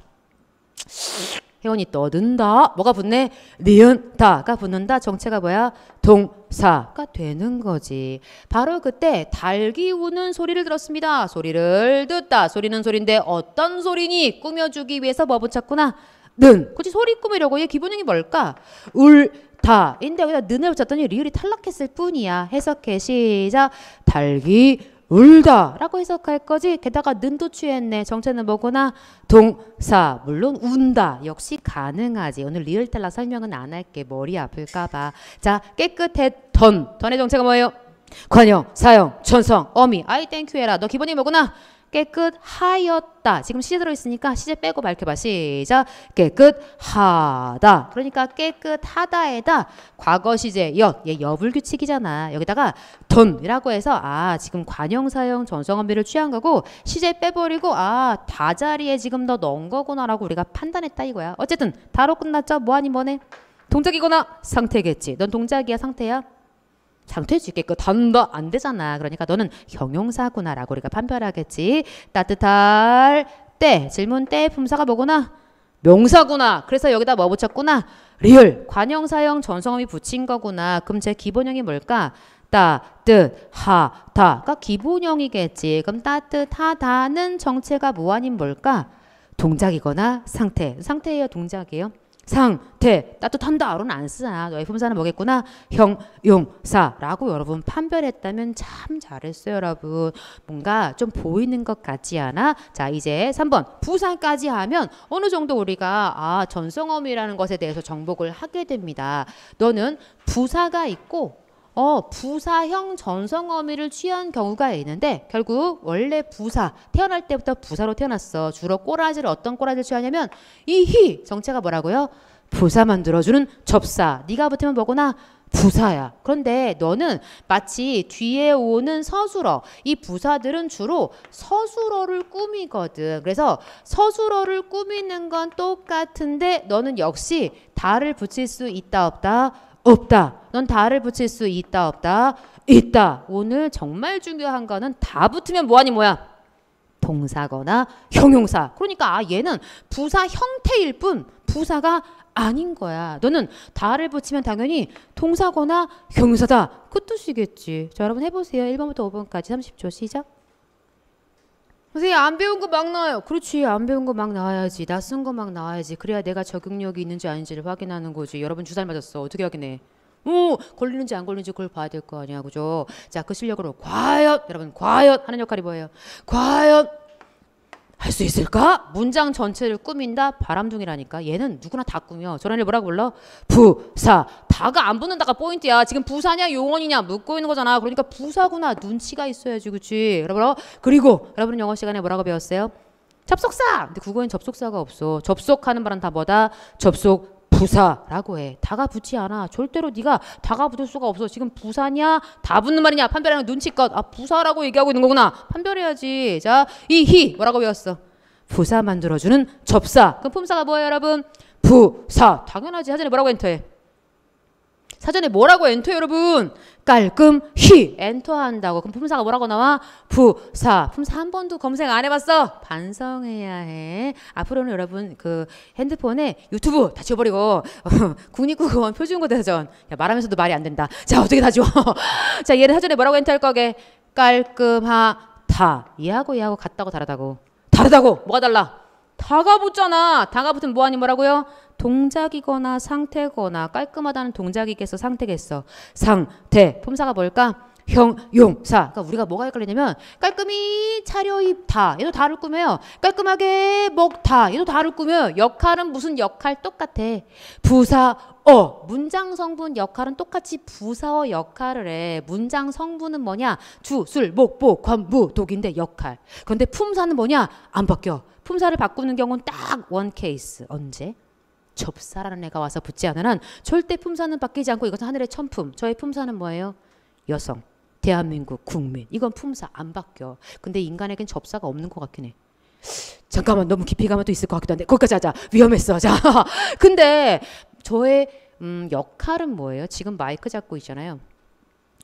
혜원이 떠든다 뭐가 붙네 니은다가 붙는다 정체가 뭐야 동 사가 되는 거지. 바로 그때 닭이 우는 소리를 들었습니다. 소리를 듣다. 소리는 소리인데 어떤 소리니 꾸며주기 위해서 뭐 붙였구나. 는. 굳이 소리 꾸미려고 얘 기본형이 뭘까? 울, 다. 인데 여기다 는을 붙였더니 리을이 탈락했을 뿐이야. 해석해 시작. 닭이 울다 라고 해석할 거지 게다가 는도 취했네 정체는 뭐구나 동사 물론 운다 역시 가능하지 오늘 리얼텔라 설명은 안 할게 머리 아플까봐 자 깨끗했던 던의 정체가 뭐예요 관용 사형 천성 어미 아이 땡큐 해라 너 기본이 뭐구나 깨끗하였다. 지금 시제 들어있으니까 시제 빼고 밝혀봐. 시작. 깨끗하다. 그러니까 깨끗하다에다 과거 시제 역. 얘 여불규칙이잖아. 여기다가 돈이라고 해서 아 지금 관용사형 전성원비를 취한 거고 시제 빼버리고 아다 자리에 지금 너 넣은 거구나라고 우리가 판단했다 이거야. 어쨌든 다로 끝났죠. 뭐하니 뭐네. 동작이거나 상태겠지. 넌 동작이야 상태야. 잘못할 수 있게끔 단다 안 되잖아. 그러니까 너는 형용사구나라고 우리가 판별하겠지. 따뜻할 때 질문 때 품사가 뭐구나? 명사구나. 그래서 여기다 뭐 붙였구나? 리을 관형사형 전성음이 붙인 거구나. 그럼 제 기본형이 뭘까? 따, 뜻, 하, 다가 기본형이겠지. 그럼 따뜻하다는 정체가 무한인 뭘까? 동작이거나 상태. 상태예요, 동작이에요? 상태 따뜻한다로는 안 쓰나 너희 품사는 뭐겠구나 형용사라고 여러분 판별했다면 참 잘했어요 여러분 뭔가 좀 보이는 것 같지 않아 자 이제 3번 부산까지 하면 어느 정도 우리가 아 전성어미라는 것에 대해서 정복을 하게 됩니다 너는 부사가 있고 어, 부사형 전성 어미를 취한 경우가 있는데 결국 원래 부사 태어날 때부터 부사로 태어났어. 주로 꼬라지를 어떤 꼬라지를 취하냐면 이희 정체가 뭐라고요? 부사 만들어주는 접사. 네가 붙으면 뭐구나? 부사야. 그런데 너는 마치 뒤에 오는 서술어, 이 부사들은 주로 서술어를 꾸미거든. 그래서 서술어를 꾸미는 건 똑같은데 너는 역시 다를 붙일 수 있다 없다? 없다. 넌 다를 붙일 수 있다 없다 있다. 오늘 정말 중요한 거는 다 붙으면 뭐하니 뭐야? 동사거나 형용사. 그러니까 아 얘는 부사 형태일 뿐 부사가 아닌 거야. 너는 다를 붙이면 당연히 동사거나 형용사다. 그 뜻이겠지. 자 여러분 해보세요. 1번부터 5번까지 30초 시작. 선생님 안 배운 거 막 나와요. 그렇지 안 배운 거 막 나와야지 낯선 거 막 나와야지 그래야 내가 적응력이 있는지 아닌지를 확인하는 거지. 여러분 주사를 맞았어 어떻게 확인해? 오 어, 걸리는지 안 걸리는지 그걸 봐야 될 거 아니야 그죠? 자 그 실력으로 과연 여러분 과연 하는 역할이 뭐예요? 과연 할수 있을까? 문장 전체를 꾸민다 바람둥이라니까 얘는 누구나 다 꾸며 저런 애 뭐라고 불러? 부사 다가 안 붙는다가 포인트야 지금 부사냐 용언이냐 묻고 있는 거잖아 그러니까 부사구나 눈치가 있어야지 그치 여러분 그리고 여러분 영어 시간에 뭐라고 배웠어요? 접속사 근데 국어엔 접속사가 없어 접속하는 바람다 뭐다? 접속 부사라고 해. 다가 붙지 않아. 절대로 네가 다가 붙을 수가 없어. 지금 부사냐? 다 붙는 말이냐? 판별하는 눈치껏. 아, 부사라고 얘기하고 있는 거구나. 판별해야지. 자, 이 히. 뭐라고 외웠어? 부사 만들어주는 접사. 그럼 품사가 뭐예요, 여러분? 부사. 당연하지. 하전에 뭐라고 엔터해? 사전에 뭐라고 엔터 여러분? 깔끔히 엔터한다고. 그럼 품사가 뭐라고 나와? 부사. 품사 한 번도 검색 안 해봤어. 반성해야 해. 앞으로는 여러분 그 핸드폰에 유튜브 다 지워버리고 국립국어원 표준고대전. 야 말하면서도 말이 안 된다. 자 어떻게 다 지워? 자 얘는 사전에 뭐라고 엔터할 거게? 깔끔하다. 얘하고 얘하고 같다고 다르다고. 다르다고. 뭐가 달라? 다가 붙잖아. 다가 붙으면 뭐하니 뭐라고요? 동작이거나 상태거나 깔끔하다는 동작이겠어 상태겠어 상태 품사가 뭘까? 형용사. 그러니까 우리가 뭐가 헷갈리냐면 깔끔히 차려입다. 얘도 다를 꾸며요. 깔끔하게 먹다. 얘도 다를 꾸며요. 역할은 무슨 역할 똑같아. 부사어. 문장 성분 역할은 똑같이 부사어 역할을 해. 문장 성분은 뭐냐? 주, 술, 목, 보, 관부, 독인데 역할. 그런데 품사는 뭐냐? 안 바뀌어. 품사를 바꾸는 경우는 딱 원 케이스. 언제? 접사라는 애가 와서 붙지 않으면 절대 품사는 바뀌지 않고 이것은 하늘의 천품. 저의 품사는 뭐예요? 여성, 대한민국 국민. 이건 품사 안 바뀌어. 근데 인간에겐 접사가 없는 것 같긴 해. 잠깐만 너무 깊이 가면 또 있을 것 같기도 한데 거기까지 하자. 위험했어. 자, 근데 저의 음, 역할은 뭐예요? 지금 마이크 잡고 있잖아요.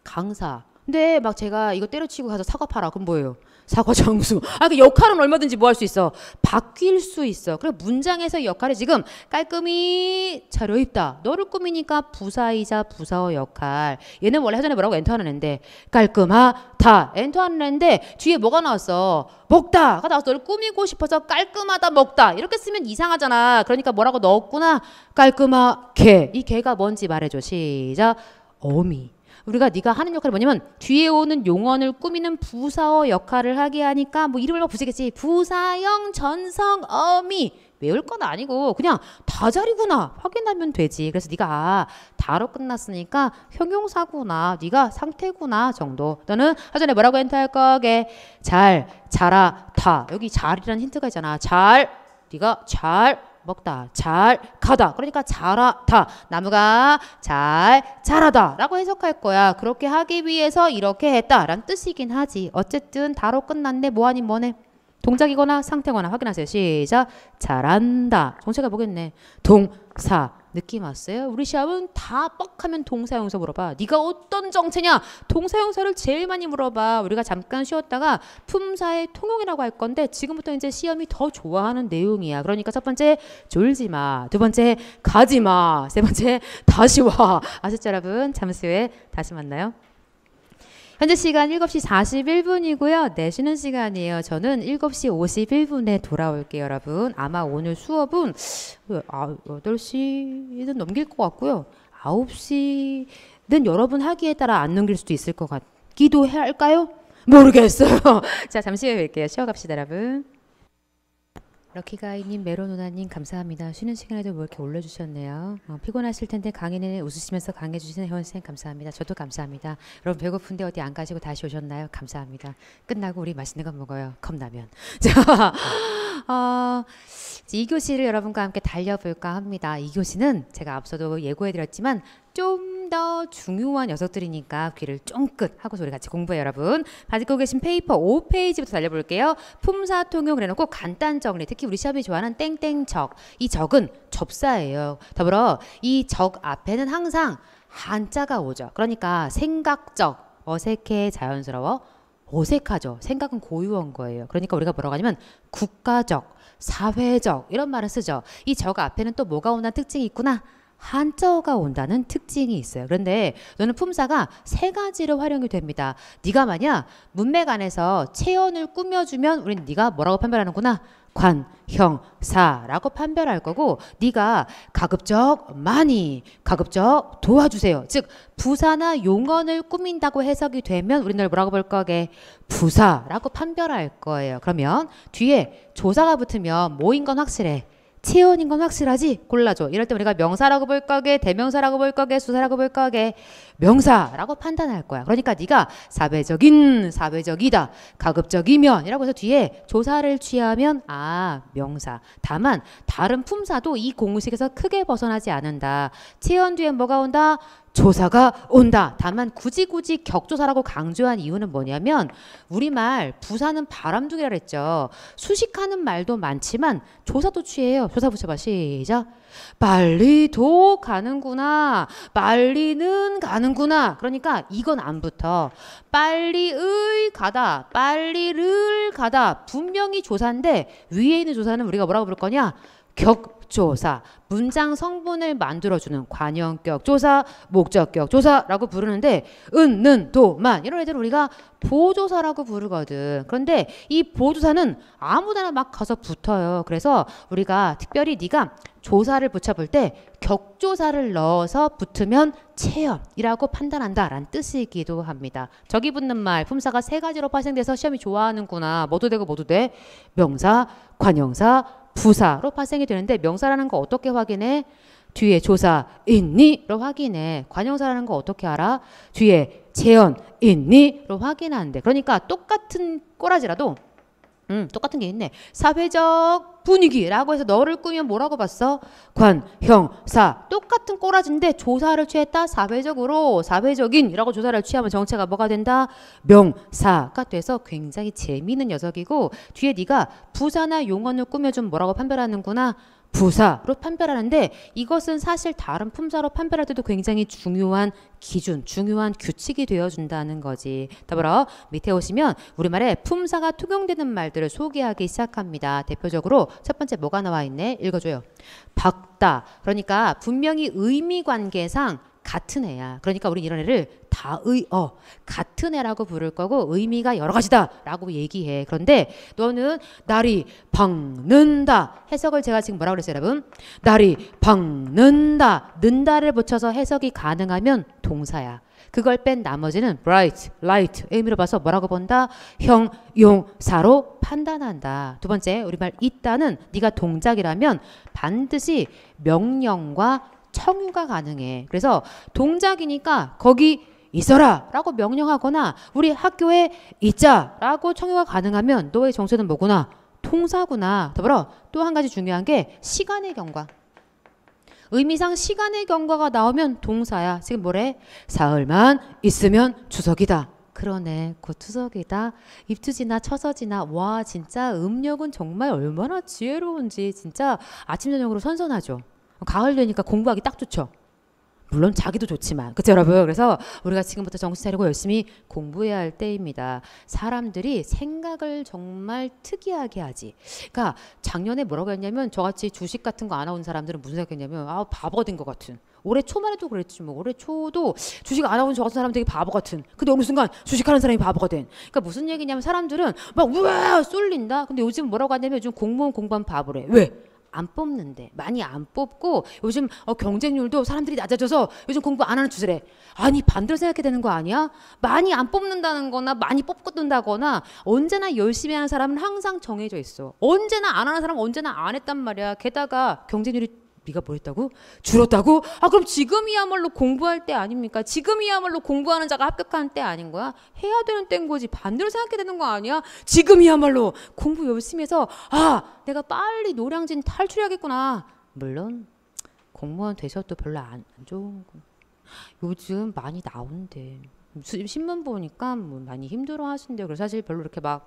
강사. 근데 막 제가 이거 때려치고 가서 사과 팔아. 그럼 뭐예요? 사과 장수. 아, 그 역할은 얼마든지 뭐 할 수 있어. 바뀔 수 있어. 그래 문장에서 역할이 지금 깔끔히 차려입다. 너를 꾸미니까 부사이자 부사어 역할. 얘는 원래 사전에 뭐라고 엔터하는 앤데 깔끔하다. 엔터하는 앤데 뒤에 뭐가 나왔어? 먹다가 나와서 너를 꾸미고 싶어서 깔끔하다 먹다. 이렇게 쓰면 이상하잖아. 그러니까 뭐라고 넣었구나. 깔끔하게. 이 개가 뭔지 말해줘. 시작. 어미. 우리가 네가 하는 역할이 뭐냐면 뒤에 오는 용언을 꾸미는 부사어 역할을 하게 하니까 뭐 이름을 부르겠지 부사형 전성 어미 외울 건 아니고 그냥 다자리구나 확인하면 되지 그래서 네가 아, 다로 끝났으니까 형용사구나 네가 상태구나 정도 너는 하전에 뭐라고 엔터할 거게 잘 자라 다 여기 잘이라는 힌트가 있잖아 잘 네가 잘 먹다, 잘 가다. 그러니까 자라다. 나무가 잘 자라다. 라고 해석할 거야. 그렇게 하기 위해서 이렇게 했다. 라는 뜻이긴 하지. 어쨌든 다로 끝났네. 뭐하니 뭐네. 동작이거나 상태거나 확인하세요. 시작. 잘한다. 정체가 뭐겠네. 동사. 느낌 왔어요? 우리 시합은 다 뻑하면 동사용사 물어봐. 네가 어떤 정체냐? 동사용사를 제일 많이 물어봐. 우리가 잠깐 쉬었다가 품사의 통용이라고 할 건데 지금부터 이제 시험이 더 좋아하는 내용이야. 그러니까 첫 번째 졸지 마. 두 번째 가지 마. 세 번째 다시 와. 아셨죠 여러분? 잠시 후에 다시 만나요. 현재 시간 7시 41분이고요. 내 쉬는 시간이에요. 저는 7시 51분에 돌아올게요, 여러분. 아마 오늘 수업은 8시는 어, 아, 넘길 것 같고요. 9시는 여러분 하기에 따라 안 넘길 수도 있을 것 같기도 할까요? 모르겠어요. 자, 잠시 후에 뵐게요. 쉬어갑시다, 여러분. 럭키가이님, 메로누나님 감사합니다. 쉬는 시간에도 뭐 이렇게 올려주셨네요. 어, 피곤하실 텐데 강의는 웃으시면서 강해 주시는 회원 선생 감사합니다. 저도 감사합니다. 여러분 배고픈데 어디 안 가시고 다시 오셨나요? 감사합니다. 끝나고 우리 맛있는 거 먹어요. 컵라면. 자, 어, 이교시를 여러분과 함께 달려볼까 합니다. 이교시는 제가 앞서도 예고해드렸지만 좀더 중요한 녀석들이니까 귀를 쫑긋 하고 소리 같이 공부해요 여러분 가지고 계신 페이퍼 5페이지부터 달려볼게요 품사 통용 그래놓고 간단 정리 특히 우리 시험이 좋아하는 땡땡적 이 적은 접사예요 더불어 이 적 앞에는 항상 한자가 오죠 그러니까 생각적 어색해 자연스러워 어색하죠. 생각은 고유한 거예요. 그러니까 우리가 뭐라고 하냐면 국가적, 사회적 이런 말을 쓰죠. 이 적 앞에는 또 뭐가 오나 특징이 있구나. 한자어가 온다는 특징이 있어요. 그런데 너는 품사가 세 가지로 활용이 됩니다. 네가 만약 문맥 안에서 체언을 꾸며주면 우린 네가 뭐라고 판별하는구나. 관, 형, 사라고 판별할 거고 네가 가급적 많이 가급적 도와주세요. 즉 부사나 용언을 꾸민다고 해석이 되면 우리는 뭐라고 볼 거게 부사라고 판별할 거예요. 그러면 뒤에 조사가 붙으면 모인 건 확실해. 체온인 건 확실하지? 골라줘. 이럴 때 우리가 명사라고 볼 거게, 대명사라고 볼 거게, 수사라고 볼 거게, 명사라고 판단할 거야. 그러니까 네가 사회적인, 사회적이다, 가급적이면 이라고 해서 뒤에 조사를 취하면 아, 명사. 다만 다른 품사도 이 공식에서 크게 벗어나지 않는다. 체온 뒤에 뭐가 온다? 조사가 온다. 다만 굳이 굳이 격조사라고 강조한 이유는 뭐냐면 우리말 부사는 바람둥이라 그랬죠. 수식하는 말도 많지만 조사도 취해요. 조사 붙여봐 시작. 빨리도 가는구나. 빨리는 가는구나. 그러니까 이건 안 붙어. 빨리의 가다. 빨리를 가다. 분명히 조사인데 위에 있는 조사는 우리가 뭐라고 부를 거냐? 격 조사 문장 성분을 만들어주는 관형격 조사, 목적격 조사라고 부르는데 은, 는, 도, 만 이런 애들 우리가 보조사라고 부르거든. 그런데 이 보조사는 아무데나 막 가서 붙어요. 그래서 우리가 특별히 네가 조사를 붙여볼 때 격조사를 넣어서 붙으면 체험이라고 판단한다라는 뜻이기도 합니다. 저기 붙는 말 품사가 세 가지로 파생돼서 시험이 좋아하는구나. 뭐도 되고 뭐도 돼. 명사, 관형사, 부사로 발생이 되는데 명사라는 거 어떻게 확인해? 뒤에 조사 있니로 확인해. 관형사라는 거 어떻게 알아? 뒤에 재현 있니로 확인한대. 그러니까 똑같은 꼬라지라도 음, 똑같은 게 있네. 사회적 분위기라고 해서 너를 꾸면 뭐라고 봤어? 관, 형, 사. 똑같은 꼬라지인데 조사를 취했다? 사회적으로, 사회적인이라고 조사를 취하면 정체가 뭐가 된다? 명사가 돼서 굉장히 재미있는 녀석이고 뒤에 네가 부사나 용언을 꾸며준 뭐라고 판별하는구나? 부사로 판별하는데 이것은 사실 다른 품사로 판별할 때도 굉장히 중요한 기준, 중요한 규칙이 되어준다는 거지. 더불어 밑에 오시면 우리말에 품사가 통용되는 말들을 소개하기 시작합니다. 대표적으로 첫 번째 뭐가 나와 있네? 읽어줘요. 박다. 그러니까 분명히 의미 관계상 같은 애야. 그러니까 우리 이런 애를 다의 어 같은 애라고 부를 거고 의미가 여러 가지다라고 얘기해. 그런데 너는 날이 박는다 해석을 제가 지금 뭐라고 그랬어요, 여러분? 날이 박는다 는다를 붙여서 해석이 가능하면 동사야. 그걸 뺀 나머지는 bright, light 의미로 봐서 뭐라고 본다? 형용사로 판단한다. 두 번째, 우리말 있다는 네가 동작이라면 반드시 명령과 청유가 가능해. 그래서 동작이니까 거기 있어라 라고 명령하거나 우리 학교에 있자 라고 청유가 가능하면 너의 정체는 뭐구나? 통사구나. 더불어 또 한 가지 중요한 게 시간의 경과. 의미상 시간의 경과가 나오면 동사야. 지금 뭐래? 사흘만 있으면 추석이다. 그러네. 곧 추석이다. 입투지나 처서지나 와 진짜 음력은 정말 얼마나 지혜로운지 진짜 아침 저녁으로 선선하죠. 가을 되니까 공부하기 딱 좋죠. 물론 자기도 좋지만 그렇죠 여러분 그래서 우리가 지금부터 정신 차리고 열심히 공부해야 할 때입니다 사람들이 생각을 정말 특이하게 하지 그러니까 작년에 뭐라고 했냐면 저같이 주식 같은 거 안하온 사람들은 무슨 생각했냐면 아 바보 된것 같은 올해 초만 해도 그랬지 뭐 올해 초도 주식 안 하고 저 같은 사람 되게 바보 같은 근데 어느 순간 주식하는 사람이 바보가 된 그러니까 무슨 얘기냐면 사람들은 막 우와 쏠린다 근데 요즘 뭐라고 하냐면 요즘 공무원 공부한 바보래 왜안 뽑는데 많이 안 뽑고 요즘 어, 경쟁률도 사람들이 낮아져서 요즘 공부 안 하는 주제래 아니 반대로 생각해야 되는 거 아니야? 많이 안 뽑는다는 거나 많이 뽑고든다거나 언제나 열심히 하는 사람은 항상 정해져 있어. 언제나 안 하는 사람은 언제나 안 했단 말이야. 게다가 경쟁률이 네가 뭐 했다고? 줄었다고? 아 그럼 지금이야말로 공부할 때 아닙니까? 지금이야말로 공부하는 자가 합격한 때 아닌 거야? 해야 되는 때인 거지 반대로 생각해야 되는 거 아니야? 지금이야말로 공부 열심히 해서 아 내가 빨리 노량진 탈출해야겠구나 물론 공무원 되셔도 별로 안, 안 좋은 거 요즘 많이 나온대 신문 보니까 뭐 많이 힘들어 하신대요 그래서 사실 별로 이렇게 막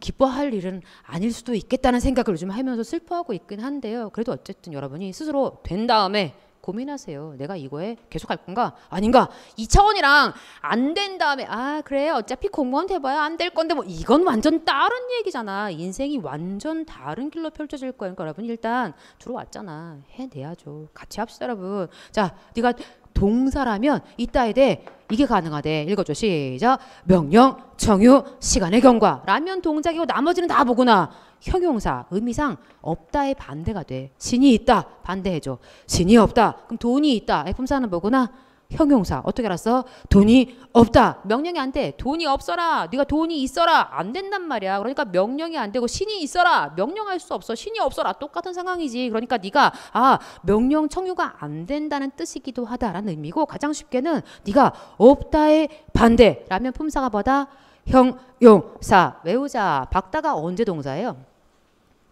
기뻐할 일은 아닐 수도 있겠다는 생각을 요즘 하면서 슬퍼하고 있긴 한데요. 그래도 어쨌든 여러분이 스스로 된 다음에 고민하세요. 내가 이거에 계속 할 건가? 아닌가? 이 차원이랑 안 된 다음에 아 그래 어차피 공무원 돼봐야 안 될 건데 뭐 이건 완전 다른 얘기잖아. 인생이 완전 다른 길로 펼쳐질 거니까 여러분 일단 들어왔잖아. 해내야죠. 같이 합시다 여러분. 자 네가 동사라면 이따에 대해 이게 가능하대. 읽어줘. 시작. 명령, 청유, 시간의 경과. 라면 동작이고 나머지는 다 보구나. 형용사, 의미상 없다의 반대가 돼. 신이 있다. 반대해줘. 신이 없다. 그럼 돈이 있다. F사는 뭐구나. 형용사 어떻게 알았어? 돈이 없다 명령이 안돼 돈이 없어라 네가 돈이 있어라 안 된단 말이야 그러니까 명령이 안 되고 신이 있어라 명령할 수 없어 신이 없어라 똑같은 상황이지 그러니까 네가 아 명령 청유가 안 된다는 뜻이기도 하다라는 의미고 가장 쉽게는 네가 없다의 반대라면 품사가 뭐다 형용사 외우자 박다가 언제 동사예요?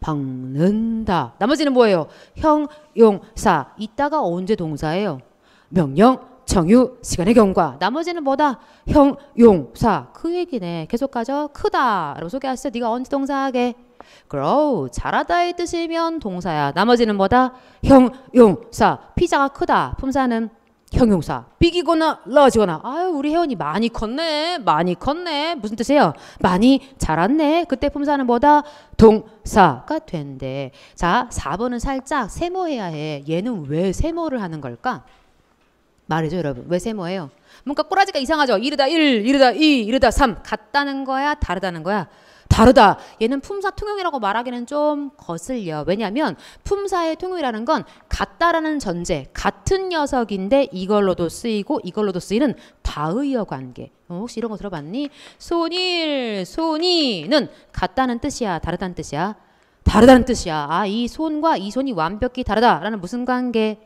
박는다 나머지는 뭐예요? 형용사 있다가 언제 동사예요? 명령 정유, 시간의 경과. 나머지는 뭐다? 형, 용, 사. 그 얘기네. 계속 가죠. 크다. 라고 소개하시죠. 네가 언제 동사하게? grow 자라다의 뜻이면 동사야. 나머지는 뭐다? 형용사. 피자가 크다. 품사는 형용사. 빅이거나 large거나. 아유 우리 혜원이 많이 컸네. 많이 컸네. 무슨 뜻이에요? 많이 자랐네. 그때 품사는 뭐다? 동사가 된대. 자 4번은 살짝 세모해야 해. 얘는 왜 세모를 하는 걸까? 말이죠, 여러분. 외세모예요. 뭔가 꼬라지가 이상하죠. 이르다 1, 이르다 2, 이르다 3. 같다는 거야, 다르다는 거야. 다르다. 얘는 품사 통용이라고 말하기는 좀 거슬려. 왜냐하면 품사의 통용이라는 건 같다라는 전제, 같은 녀석인데 이걸로도 쓰이고 이걸로도 쓰이는 다의어 관계. 어, 혹시 이런 거 들어봤니? 손일, 손이는 같다는 뜻이야, 다르다는 뜻이야. 다르다는 뜻이야. 아, 이 손과 이 손이 완벽히 다르다라는 무슨 관계?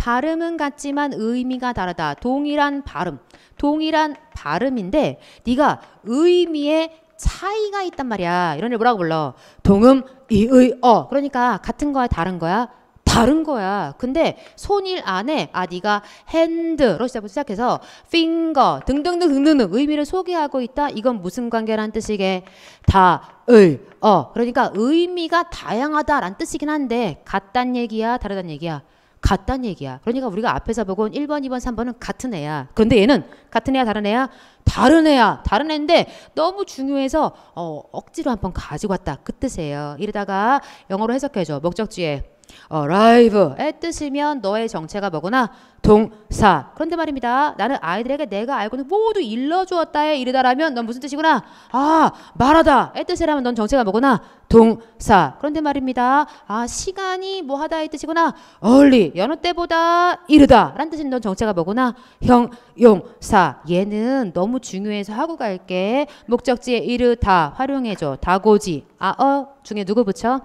발음은 같지만 의미가 다르다. 동일한 발음, 동일한 발음인데 네가 의미의 차이가 있단 말이야. 이런 일 뭐라고 불러? 동음, 이의, 어. 그러니까 같은 거야, 다른 거야? 다른 거야. 근데 손일 안에 아 네가 핸드로 시작해서 finger 등등등등등 의미를 소개하고 있다. 이건 무슨 관계란 뜻이게? 다의 어. 그러니까 의미가 다양하다란 뜻이긴 한데 같단 얘기야, 다르단 얘기야. 같단 얘기야. 그러니까 우리가 앞에서 보고 1번, 2번, 3번은 같은 애야. 그런데 얘는 같은 애야, 다른 애야? 다른 애야. 다른 애인데 너무 중요해서 어, 억지로 한번 가지고 왔다. 그 뜻이에요. 이러다가 영어로 해석해줘. 목적지에 arrive의 뜻이면 너의 정체가 뭐구나? 동사. 그런데 말입니다. 나는 아이들에게 내가 알고는 모두 일러주었다에 이르다라면 넌 무슨 뜻이구나? 아, 말하다의 뜻이라면 넌 정체가 뭐구나? 동사. 그런데 말입니다. 아, 시간이 뭐 하다의 뜻이구나? 얼리. 여느 때보다 이르다. 라는 뜻인 넌 정체가 뭐구나? 형, 용, 사. 얘는 너무 중요해서 하고 갈게. 목적지에 이르다. 활용해줘. 다고지. 아, 어. 중에 누구 붙여?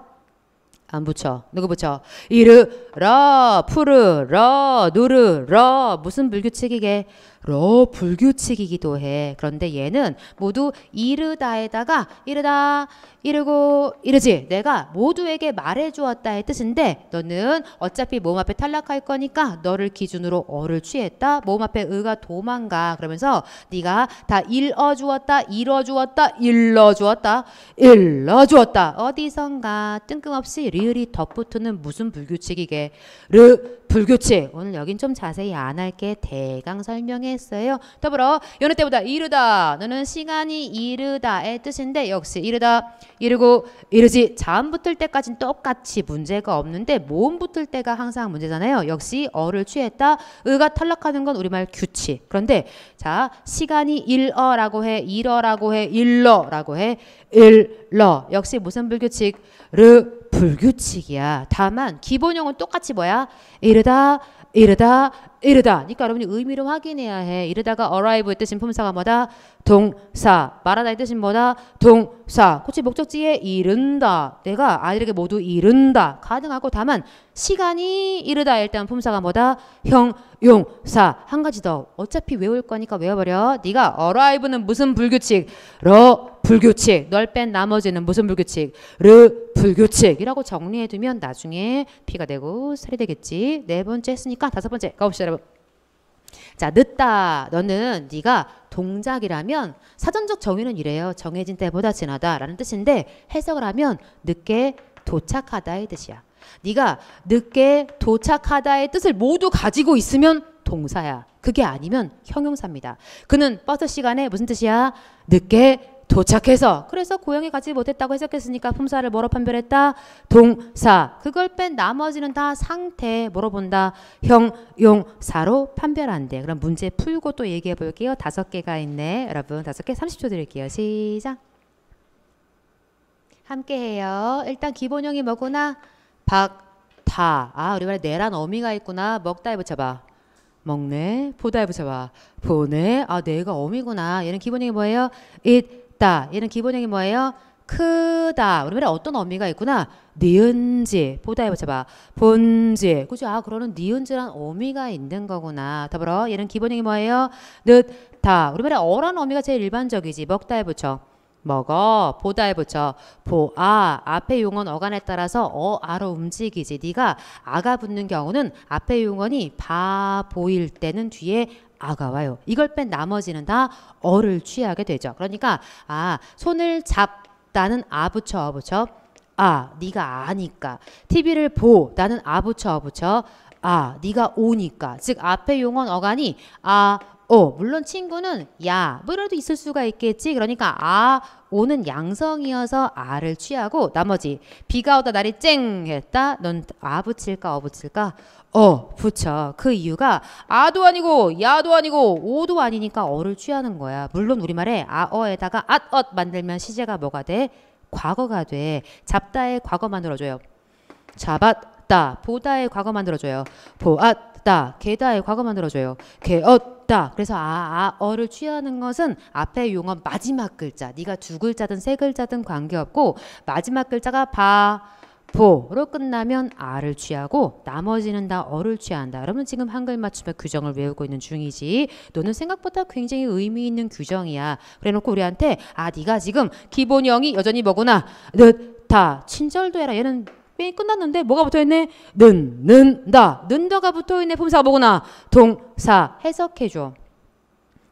안 붙여. 누구 붙여? 이르러, 푸르러, 누르러. 무슨 불규칙이게? 로 불규칙이기도 해. 그런데 얘는 모두 이르다에다가 이르다 이르고 이르지 내가 모두에게 말해 주었다의 뜻인데 너는 어차피 모음 앞에 탈락할 거니까 너를 기준으로 어를 취했다. 모음 앞에 의가 도망가. 그러면서 네가 다 일어 주었다. 일어 주었다. 일러 주었다. 일러 주었다. 어디선가 뜬금없이 리을이 덧붙는 무슨 불규칙이게 르 불규칙. 오늘 여긴 좀 자세히 안 할게. 대강 설명해 했어요. 더불어 여느 때보다 이르다. 너는 시간이 이르다의 뜻인데 역시 이르다, 이르고 이르지 자 붙을 때까지는 똑같이 문제가 없는데 모 붙을 때가 항상 문제잖아요. 역시 어를 취했다. 의가 탈락하는 건 우리말 규칙. 그런데 자 시간이 일어라고 해, 일어라고 해, 일러라고 해, 일러. 역시 무슨 불규칙? 르 불규칙이야. 다만 기본형은 똑같이 뭐야? 이르다, 이르다 이르다. 그러니까 여러분이 의미를 확인해야 해. 이르다가 arrive의 뜻인 품사가 뭐다? 동사. 말하다의 뜻인 뭐다? 동사. 코치 목적지에 이른다. 내가 아이들에게 모두 이른다. 가능하고 다만 시간이 이르다 일단 품사가 뭐다? 형용사. 한 가지 더. 어차피 외울 거니까 외워버려. 네가 arrive는 무슨 불규칙? 러 불규칙. 널 뺀 나머지는 무슨 불규칙? 르 불규칙이라고 정리해두면 나중에 피가 되고 살이 되겠지. 네 번째 했으니까 다섯 번째 가봅시다 여러분. 자 늦다 너는 네가 동작이라면 사전적 정의는 이래요 정해진 때보다 지나다라는 뜻인데 해석을 하면 늦게 도착하다의 뜻이야 네가 늦게 도착하다의 뜻을 모두 가지고 있으면 동사야 그게 아니면 형용사입니다 그는 버스 시간에 무슨 뜻이야 늦게 도착해서 그래서 고향에 가지 못했다고 해석했으니까 품사를 뭐로 판별했다? 동사 그걸 뺀 나머지는 다 상태 뭐로 본다? 형용사로 판별한대 그럼 문제 풀고 또 얘기해 볼게요 다섯 개가 있네 여러분 다섯 개 30초 드릴게요 시작 함께해요 일단 기본형이 뭐구나? 박타 아 우리말에 내란 어미가 있구나 먹다에 붙여봐 먹네 보다에 붙여봐 보네 아 내가 어미구나 얘는 기본형이 뭐예요? it 있다. 얘는 기본형이 뭐예요? 크다. 우리말 어떤 어미가 있구나. 니은지. 보다 해보자봐. 본지. 그죠? 아, 그러는 니은지란 어미가 있는 거구나. 더불어 얘는 기본형이 뭐예요? 늦다. 우리말 어란 어미가 제일 일반적이지. 먹다에 붙여. 먹어 보다에 붙여 보아 앞에 용언 어간에 따라서 어아로 움직이지 네가 아가 붙는 경우는 앞에 용언이 바 보일 때는 뒤에 아가 와요. 이걸 뺀 나머지는 다 어를 취하게 되죠. 그러니까 아 손을 잡다는 아 붙여 어 붙여 아 네가 아니까 TV를 보다는 아 붙여 어 붙여 아 네가 오니까 즉 앞에 용언 어간이 아 어, 물론 친구는 야, 뭐이도 있을 수가 있겠지. 그러니까 아, 오는 양성이어서 아를 취하고 나머지 비가 오다 날이 쨍 했다. 넌아 붙일까 어 붙일까? 어, 붙여. 그 이유가 아도 아니고 야도 아니고 오도 아니니까 어를 취하는 거야. 물론 우리말에 아어에다가 앗엇 만들면 시제가 뭐가 돼? 과거가 돼. 잡다의 과거 만들어줘요. 잡았다. 보다의 과거 만들어줘요. 보았다. 개다의 과거 만들어줘요. 개었다. 그래서 아, 아어를 취하는 것은 앞에 용어 마지막 글자. 네가 두 글자든 세 글자든 관계없고 마지막 글자가 바 보로 끝나면 아를 취하고 나머지는 다 어를 취한다. 여러분 지금 한글 맞춤의 규정을 외우고 있는 중이지 너는 생각보다 굉장히 의미 있는 규정이야. 그래놓고 우리한테 아 네가 지금 기본형이 여전히 뭐구나. 늦다 친절도 해라. 얘는 뺑이 끝났는데 뭐가 붙어있네? 는, 는다. 는다가 붙어있네. 품사가 뭐구나. 동사 해석해줘.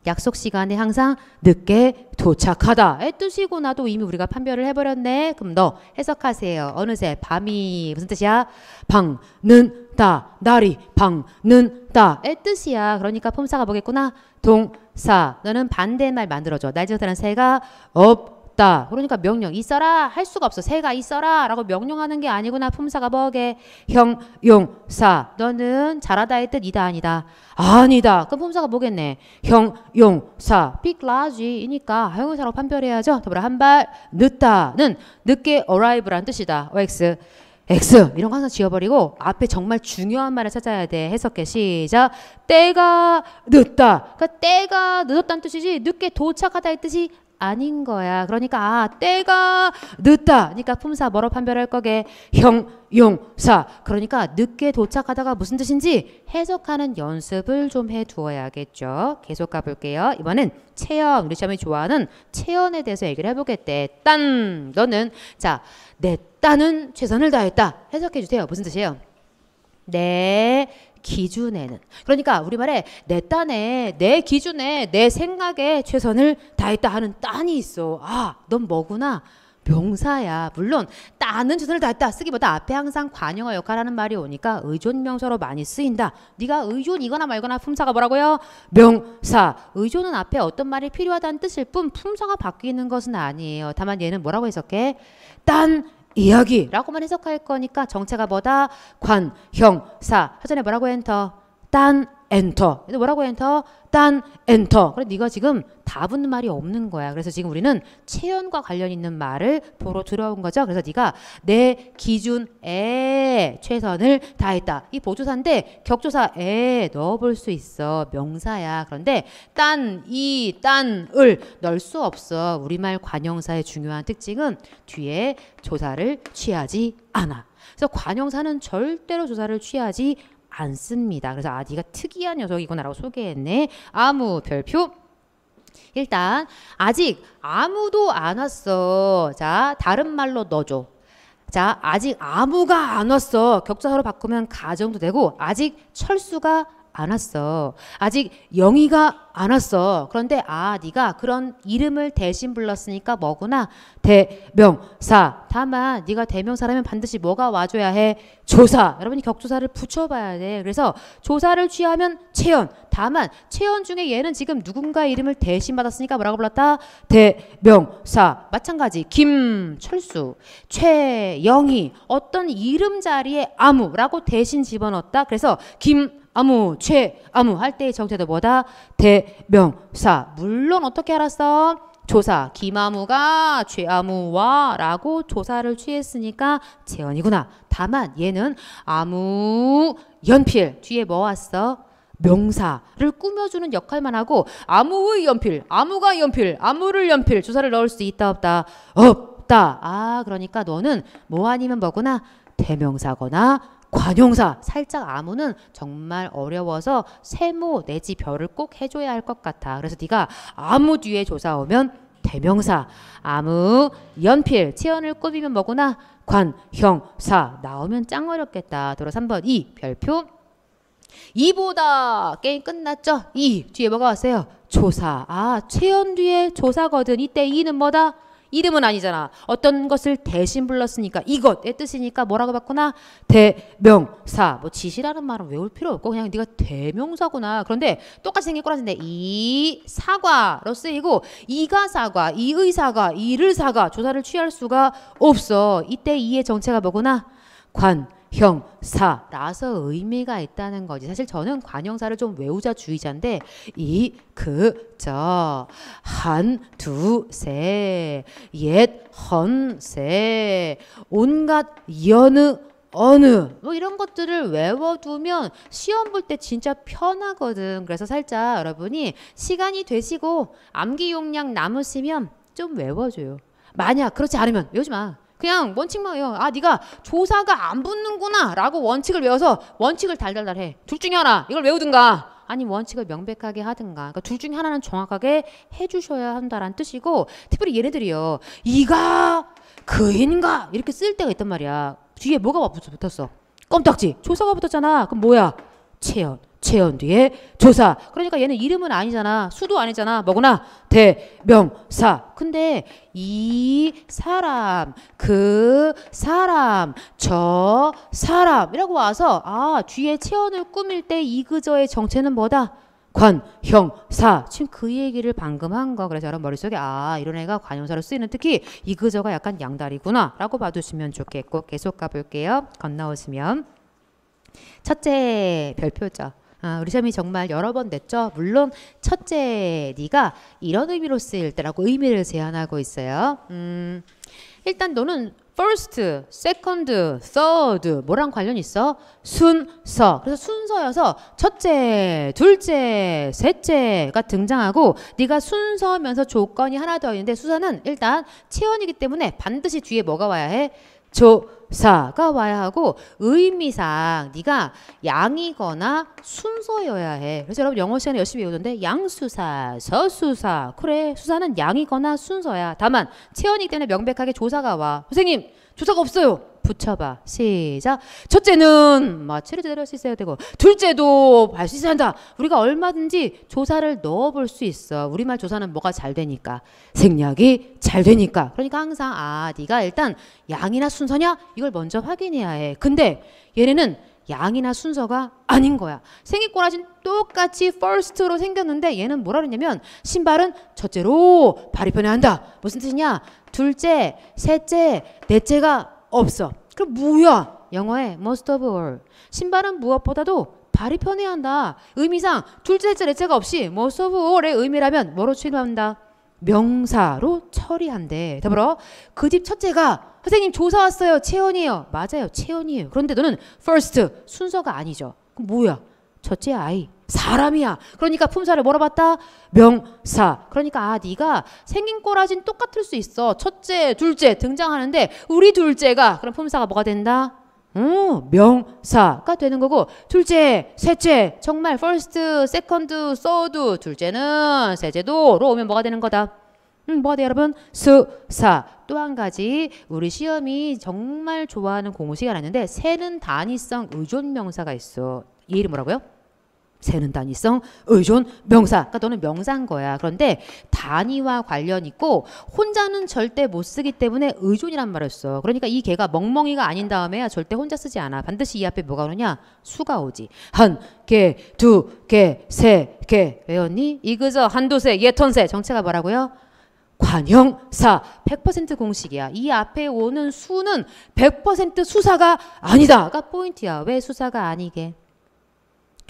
약속 시간에 항상 늦게 도착하다의 뜻이고 나도 이미 우리가 판별을 해버렸네. 그럼 너 해석하세요. 어느새 밤이 무슨 뜻이야? 방는다 날이 방는다의 뜻이야. 그러니까 품사가 뭐겠구나? 동사. 너는 반대말 만들어줘. 날짜라는 새가 없 없다. 그러니까 명령 있어라 할 수가 없어. 새가 있어라라고 명령하는 게 아니구나. 품사가 뭐게? 형용사. 너는 잘하다의 뜻 이다 아니다. 아니다. 그럼 품사가 뭐겠네? 형용사. 빅라지이니까 형용사로 판별해야죠. 더불어 한 발 늦다는 늦게 arrive란 뜻이다. OX. X 이런 거 항상 지워버리고 앞에 정말 중요한 말을 찾아야 돼 해석해 시작 때가 늦다 그러니까 때가 늦었다는 뜻이지 늦게 도착하다의 뜻이 아닌 거야. 그러니까 아 때가 늦다. 그러니까 품사 뭐로 판별할 거게 형용사. 그러니까 늦게 도착하다가 무슨 뜻인지 해석하는 연습을 좀 해두어야겠죠. 계속 가볼게요. 이번엔 체험 우리 시험이 좋아하는 체연에 대해서 얘기를 해보겠대. 딴 너는 자내 딴은 최선을 다했다. 해석해 주세요. 무슨 뜻이에요? 내 네. 기준에는 그러니까 우리말에 내 딴에 내 기준에 내 생각에 최선을 다했다 하는 딴이 있어. 아, 넌 뭐구나. 명사야. 물론 딴은 최선을 다했다 쓰기보다 앞에 항상 관용어 역할하는 말이 오니까 의존 명사로 많이 쓰인다. 네가 의존이거나 말거나 품사가 뭐라고요? 명사. 의존은 앞에 어떤 말이 필요하다는 뜻일 뿐 품사가 바뀌는 것은 아니에요. 다만 얘는 뭐라고 해석해? 딴 이야기라고만 해석할 거니까 정체가 뭐다? 관, 형, 사. 사전에 뭐라고 엔터? 딴 엔터. 뭐라고 엔터? 딴 엔터. 그래 네가 지금 다붙 말이 없는 거야. 그래서 지금 우리는 체연과 관련 있는 말을 보러 들어온 거죠. 그래서 네가 내 기준에 최선을 다했다. 이 보조사인데 격조사에 넣어볼 수 있어. 명사야. 그런데 딴, 이, 딴, 을 넣을 수 없어. 우리말 관형사의 중요한 특징은 뒤에 조사를 취하지 않아. 그래서 관형사는 절대로 조사를 취하지 않습니다. 그래서 아 네가 특이한 녀석이구나라고 소개했네. 아무 별표 일단 아직 아무도 안 왔어. 자 다른 말로 넣어줘. 자 아직 아무가 안 왔어. 격자사로 바꾸면 가정도 되고 아직 철수가 안 왔어. 아직 영희가 안 왔어. 그런데 아 네가 그런 이름을 대신 불렀으니까 뭐구나. 대명사. 다만 네가 대명사라면 반드시 뭐가 와줘야 해? 조사. 여러분이 격조사를 붙여봐야 돼. 그래서 조사를 취하면 체연. 다만 체연 중에 얘는 지금 누군가 이름을 대신 받았으니까 뭐라고 불렀다? 대명사. 마찬가지 김철수, 최영희 어떤 이름 자리에 아무라고 대신 집어넣었다. 그래서 김 아무 최 아무 할 때의 정체도 뭐다 대명사 물론 어떻게 알았어 조사 김아무가 최아무와라고 조사를 취했으니까 재현이구나 다만 얘는 아무 연필 뒤에 뭐 왔어 명사를 꾸며주는 역할만 하고 아무의 연필 아무가 연필 아무를 연필 조사를 넣을 수 있다 없다 없다 아 그러니까 너는 뭐 아니면 뭐구나 대명사거나 관용사 살짝 암호는 정말 어려워서 세모 내지 별을 꼭 해줘야 할 것 같아. 그래서 네가 아무 뒤에 조사 오면 대명사 아무 연필 치연을 꾸비면 뭐구나 관형사 나오면 짱 어렵겠다. 도로 3번 이 별표 이보다 게임 끝났죠? 이 뒤에 뭐가 왔어요? 조사. 아, 최연 뒤에 조사거든. 이때 이는 뭐다? 이름은 아니잖아. 어떤 것을 대신 불렀으니까 이것의 뜻이니까 뭐라고 바꾸나? 대명사. 뭐 지시라는 말은 외울 필요 없고 그냥 네가 대명사구나. 그런데 똑같이 생긴 꼬라지인데 이 사과로 쓰이고 이가 사과, 이의 사과, 이를 사과 조사를 취할 수가 없어. 이때 이의 정체가 뭐구나? 관. 형사라서 의미가 있다는 거지. 사실 저는 관형사를 좀 외우자주의자인데 이, 그, 저, 한, 두, 세, 옛, 헌, 세, 온갖, 여느, 어느 뭐 이런 것들을 외워두면 시험 볼 때 진짜 편하거든. 그래서 살짝 여러분이 시간이 되시고 암기 용량 남으시면 좀 외워줘요. 만약 그렇지 않으면 외우지 마. 그냥 원칙만 외워. 아 네가 조사가 안 붙는구나 라고 원칙을 외워서 원칙을 달달달 해. 둘 중에 하나 이걸 외우든가 아니 원칙을 명백하게 하든가 그러니까 둘 중에 하나는 정확하게 해주셔야 한다라는 뜻이고 특별히 얘네들이요 이가 그인가 이렇게 쓸 때가 있단 말이야 뒤에 뭐가 붙었어 껌딱지 조사가 붙었잖아 그럼 뭐야 체연 체언 뒤에 조사. 그러니까 얘는 이름은 아니잖아. 수도 아니잖아. 뭐구나. 대명사. 근데 이 사람, 그 사람, 저 사람이라고 와서 아, 뒤에 체언을 꾸밀 때 이 그저의 정체는 뭐다? 관형사. 지금 그 얘기를 방금 한 거. 그래서 여러분 머릿속에 아, 이런 애가 관형사로 쓰이는 특히 이 그저가 약간 양다리구나. 라고 봐두시면 좋겠고 계속 가볼게요. 건너오시면. 첫째 별표죠. 아, 우리 샘이 정말 여러 번 냈죠. 물론 첫째 네가 이런 의미로 쓰일 때라고 의미를 제한하고 있어요. 음, 일단 너는 first, second, third 뭐랑 관련 있어? 순서. 그래서 순서여서 첫째, 둘째, 셋째가 등장하고 네가 순서면서 조건이 하나 더 있는데 수사는 일단 체원이기 때문에 반드시 뒤에 뭐가 와야 해? 조 사가 와야 하고 의미상 네가 양이거나 순서여야 해. 그래서 여러분 영어 시간에 열심히 외우던데 양수사, 저수사. 그래 수사는 양이거나 순서야. 다만 체언이기 때문에 명백하게 조사가 와. 선생님 조사가 없어요. 붙여봐. 시작. 첫째는 마취를 제대로 할수 있어야 되고, 둘째도 알수 있어야 한다. 우리가 얼마든지 조사를 넣어볼 수 있어. 우리말 조사는 뭐가 잘 되니까. 생략이 잘 되니까. 그러니까 항상, 아, 네가 일단 양이나 순서냐? 이걸 먼저 확인해야 해. 근데 얘네는 양이나 순서가 아닌 거야. 생일꼬라지는 똑같이 f 스트로 생겼는데 얘는 뭐라 그러냐면 신발은 첫째로 발이 편해야 한다. 무슨 뜻이냐? 둘째, 셋째, 넷째가 없어. 그럼 뭐야 영어에 most of all. 신발은 무엇보다도 발이 편해야 한다. 의미상 둘째, 째 넷째가 없이 most of all의 의미라면 뭐로 취급한다? 명사로 처리한대. 더불어 그 집 첫째가 선생님 조사 왔어요. 채연이에요. 맞아요. 채연이에요. 그런데 너는 first 순서가 아니죠. 그럼 뭐야? 첫째 아이. 사람이야. 그러니까 품사를 뭐라 봤다? 명사. 그러니까 아 네가 생긴 꼬라진 똑같을 수 있어. 첫째, 둘째 등장하는데 우리 둘째가 그럼 품사가 뭐가 된다? 음, 명사가 되는 거고 둘째, 셋째 정말 f 스트 세컨드, 서드 둘째는 세제도로 오면 뭐가 되는 거다? 음, 뭐가 돼 여러분? 수사. 또 한 가지 우리 시험이 정말 좋아하는 공식이 알았는데 세는 단위성 의존 명사가 있어. 이 이름 뭐라고요? 세는 단위성 의존 명사 그러니까 너는 명사인 거야 그런데 단위와 관련 있고 혼자는 절대 못 쓰기 때문에 의존이란 말을 써 그러니까 이 개가 멍멍이가 아닌 다음에야 절대 혼자 쓰지 않아 반드시 이 앞에 뭐가 오느냐 수가 오지 한개두개세개 외웠니 이그저 한두세 예턴세 정체가 뭐라고요 관형사 100% 공식이야. 이 앞에 오는 수는 100% 수사가 아니다가 그러니까 포인트야. 왜 수사가 아니게?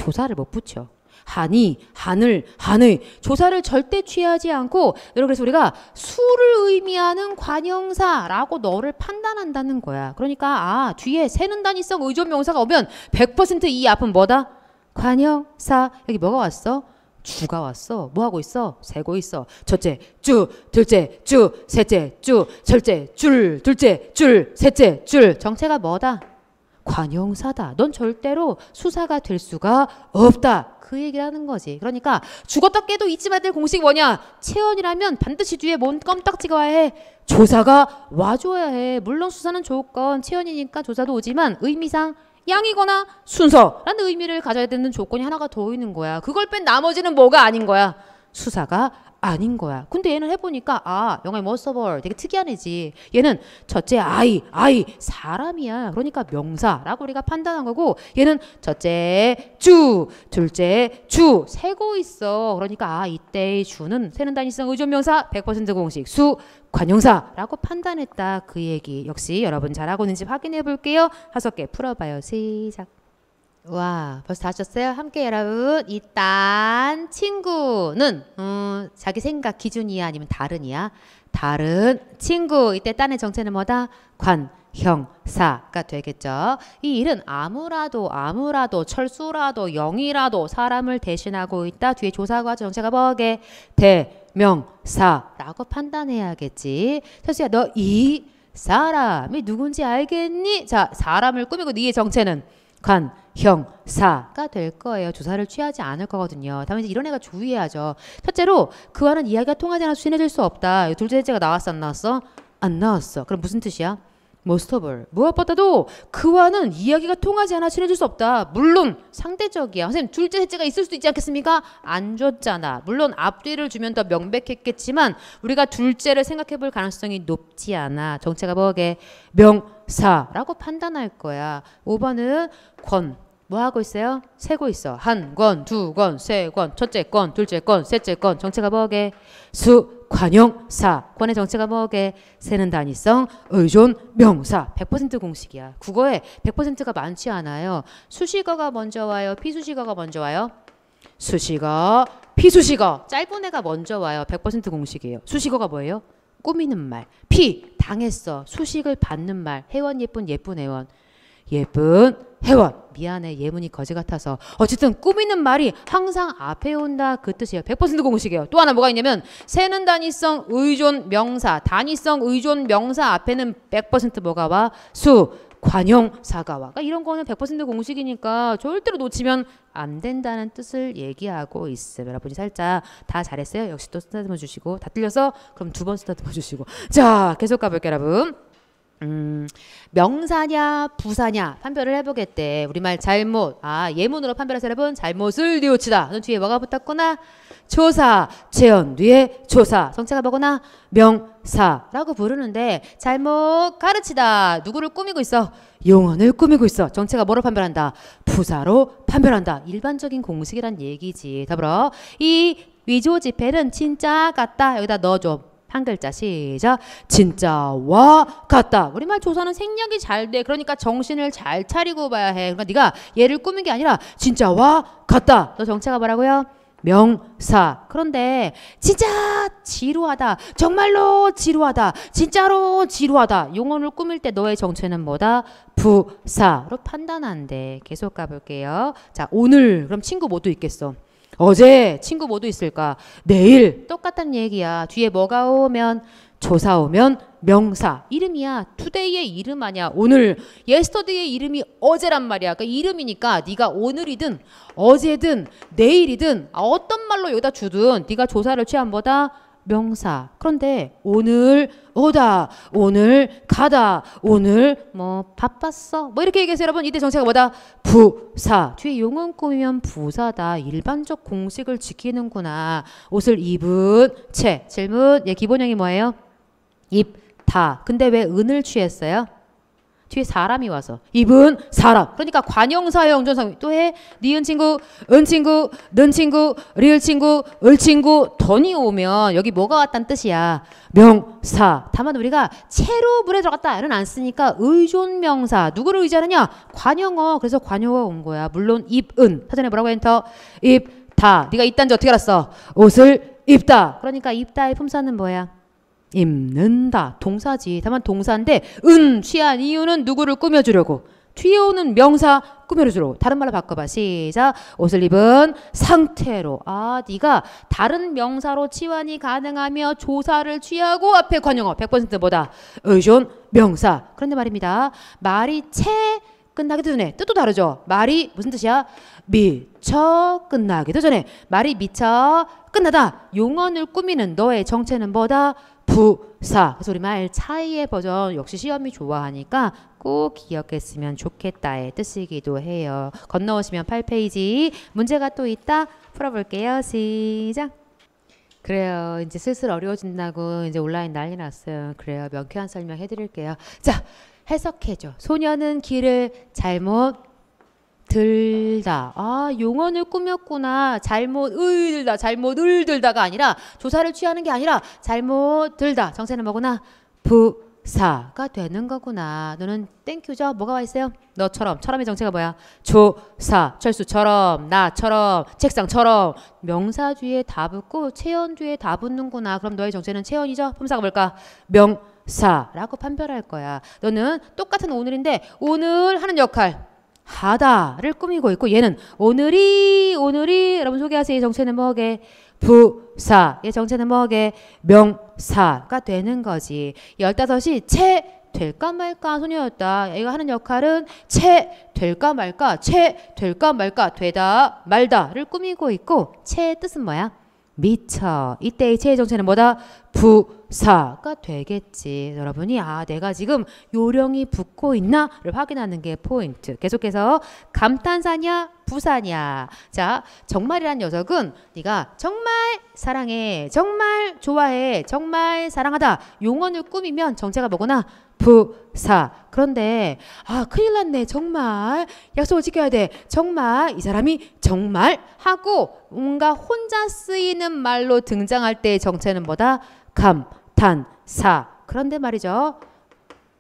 조사를 못 붙여. 한이, 한을, 한의 조사를 절대 취하지 않고 여러분 그래서 우리가 수를 의미하는 관형사라고 너를 판단한다는 거야. 그러니까 아 뒤에 세는 단위성 의존명사가 오면 100%이 앞은 뭐다? 관형사 여기 뭐가 왔어? 주가 왔어. 뭐 하고 있어? 세고 있어. 첫째 주, 둘째 주, 셋째 주, 절째 줄, 둘째 줄, 셋째 줄. 정체가 뭐다? 관용사다. 넌 절대로 수사가 될 수가 없다. 그 얘기를 하는 거지. 그러니까 죽었다 깨도 잊지 말아야 될 공식이 뭐냐? 체언이라면 반드시 뒤에 뭔 껌딱지가 와야 해. 조사가 와줘야 해. 물론 수사는 조건 체언이니까 조사도 오지만 의미상 양이거나 순서라는 의미를 가져야 되는 조건이 하나가 더 있는 거야. 그걸 뺀 나머지는 뭐가 아닌 거야? 수사가 아닌 거야. 근데 얘는 해보니까 아 영어의 머서벌 되게 특이한 애지. 얘는 첫째 아이 아이 사람이야. 그러니까 명사라고 우리가 판단한 거고 얘는 첫째 주 둘째 주 세고 있어. 그러니까 아이때 주는 세는 단위성 의존명사 100% 공식 수 관용사라고 판단했다. 그 얘기 역시 여러분 잘하고 있는지 확인해 볼게요. 하석개 풀어봐요. 시작. 와, 벌써 다 하셨어요? 함께 여러분. 일단 친구는 음, 자기 생각 기준이야 아니면 다른이야? 다른 친구. 이때 딴의 정체는 뭐다? 관. 형사가 되겠죠. 이 일은 아무라도 아무라도 철수라도 영이라도 사람을 대신하고 있다. 뒤에 조사과 정체가 뭐게? 대명사라고 판단해야겠지. 철수야 너 이 사람이 누군지 알겠니? 자 사람을 꾸미고 니의 정체는 독특한 형, 사가 될 거예요. 조사를 취하지 않을 거거든요. 다만 이제 이런 애가 주의해야죠. 첫째로 그와는 이야기가 통하지 않아서 친해질 수 없다. 둘째째가 나왔어 안 나왔어? 안 나왔어. 그럼 무슨 뜻이야? 모스터블 무엇보다도 그와는 이야기가 통하지 않아 친해질 수 없다. 물론 상대적이야. 선생님 둘째 셋째가 있을 수도 있지 않겠습니까? 안 줬잖아. 물론 앞뒤를 주면 더 명백했겠지만 우리가 둘째를 생각해볼 가능성이 높지 않아. 정체가 뭐게 명사라고 판단할 거야. 5번은 권뭐 하고 있어요? 세고 있어. 한 권, 두 권, 세 권, 첫째 권, 둘째 권, 셋째 권. 정체가 뭐게? 수, 관용, 사. 권의 정체가 뭐게? 세는 단위성, 의존, 명사. 100% 공식이야. 국어에 100%가 많지 않아요. 수식어가 먼저 와요? 피수식어가 먼저 와요? 수식어, 피수식어. 짧은 애가 먼저 와요. 100% 공식이에요. 수식어가 뭐예요? 꾸미는 말. 피, 당했어. 수식을 받는 말. 회원 예쁜 예쁜 회원. 예쁜 회원. 미안해 예문이 거지 같아서 어쨌든 꾸미는 말이 항상 앞에 온다 그 뜻이에요. 100% 공식이에요. 또 하나 뭐가 있냐면 세는 단위성 의존 명사 단위성 의존 명사 앞에는 100% 뭐가 와? 수 관용 사과와 그러니까 이런 거는 100% 공식이니까 절대로 놓치면 안 된다는 뜻을 얘기하고 있어요 여러분이 살짝 다 잘했어요. 역시 또 쓰다듬어 주시고 다 틀려서 그럼 두 번 쓰다듬어 주시고 자 계속 가볼게요 여러분. 음, 명사냐 부사냐 판별을 해보겠대. 우리말 잘못 아 예문으로 판별해서 여러분 잘못을 뉘우치다. 는 뒤에 뭐가 붙었거나 조사 체언 뒤에 조사 성체가 뭐거나 명사라고 부르는데 잘못 가르치다 누구를 꾸미고 있어 용언을 꾸미고 있어 정체가 뭐로 판별한다 부사로 판별한다 일반적인 공식이란 얘기지 더불어 이 위조 지폐는 진짜 같다 여기다 넣어줘 한 글자 시작. 진짜와 같다. 우리말 조사는 생략이 잘 돼. 그러니까 정신을 잘 차리고 봐야 해. 그러니까 네가 얘를 꾸민 게 아니라 진짜와 같다. 너 정체가 뭐라고요? 명사. 그런데 진짜 지루하다. 정말로 지루하다. 진짜로 지루하다. 용언을 꾸밀 때 너의 정체는 뭐다? 부사로 판단한대. 계속 가볼게요. 자, 오늘 그럼 친구 모두 있겠어. 어제 친구 모두 있을까? 내일 똑같은 얘기야. 뒤에 뭐가 오면 조사 오면 명사 이름이야. 투데이의 이름 아니야. 오늘 예스터데이의 이름이 어제란 말이야. 그러니까 이름이니까 네가 오늘이든 어제든 내일이든 어떤 말로 여기다 주든 네가 조사를 취한 뭐다 명사. 그런데 오늘 오다, 오늘 가다, 오늘 뭐 바빴어. 뭐 이렇게 얘기해서 여러분 이때 정체가 뭐다? 부사. 뒤에 용은 꾸미면 부사다. 일반적 공식을 지키는구나. 옷을 입은 채. 질문. 예, 기본형이 뭐예요? 입다. 근데 왜 은을 취했어요? 뒤에 사람이 와서 이분 사람 그러니까 관용사의 영존성 또해 니은 친구 은 친구 는 친구 리을 친구 을 친구 돈이 오면 여기 뭐가 왔다는 뜻이야 명사 다만 우리가 채로 물에 들어갔다는 안 쓰니까 의존 명사 누구를 의지하느냐 관용어 그래서 관용어 온 거야 물론 입은 사전에 뭐라고 엔터 입다 네가 입단지 어떻게 알았어 옷을 입다 그러니까 입다의 품사는 뭐야 입는다. 동사지. 다만 동사인데 은 취한 이유는 누구를 꾸며주려고. 튀어오는 명사 꾸며주려고. 다른 말로 바꿔봐. 시작. 옷을 입은 상태로. 아, 네가 다른 명사로 치환이 가능하며 조사를 취하고 앞에 관용어 100% 뭐다? 의존 명사. 그런데 말입니다. 말이 채 끝나기도 전에 뜻도 다르죠. 말이 무슨 뜻이야? 미쳐 끝나기도 전에 말이 미쳐 끝나다. 용언을 꾸미는 너의 정체는 뭐다? 부사 그래서 우리말 차이의 버전 역시 시험이 좋아하니까 꼭 기억했으면 좋겠다의 뜻이기도 해요. 건너오시면 8페이지 문제가 또 있다 풀어볼게요. 시작. 그래요. 이제 슬슬 어려워진다고 이제 온라인 난리 났어요. 그래요. 명쾌한 설명 해드릴게요. 자 해석해줘. 소녀는 길을 잘못 들다. 아, 용언을 꾸몄구나. 잘못 을들다, 잘못 을들다가 아니라 조사를 취하는 게 아니라 잘못 들다. 정체는 뭐구나? 부사가 되는 거구나. 너는 땡큐죠? 뭐가 와 있어요? 너처럼. 처럼의 정체가 뭐야? 조사. 철수처럼. 나처럼. 책상처럼. 명사 뒤에 다 붙고 체언 뒤에 다 붙는구나. 그럼 너의 정체는 체언이죠? 품사가 뭘까? 명. 사라고 판별할 거야. 너는 똑같은 오늘인데 오늘 하는 역할 하다를 꾸미고 있고 얘는 오늘이 오늘이 여러분 소개하세요. 정체는 뭐게? 부사의 정체는 뭐게? 명사가 되는 거지. 열다섯이 채 될까 말까 소녀였다. 얘가 하는 역할은 채 될까 말까, 채 될까 말까, 되다, 말다를 꾸미고 있고 채의 뜻은 뭐야? 미쳐. 이때의 채의 정체는 뭐다? 부사가 되겠지. 여러분이 아 내가 지금 요령이 붙고 있나를 확인하는 게 포인트. 계속해서 감탄사냐 부사냐. 자 정말이란 녀석은 네가 정말 사랑해, 정말 좋아해, 정말 사랑하다 용언을 꾸미면 정체가 뭐구나 부사. 그런데 아 큰일 났네 정말 약속을 지켜야 돼 정말 이 사람이 정말 하고 뭔가 혼자 쓰이는 말로 등장할 때의 정체는 뭐다 감탄사. 그런데 말이죠.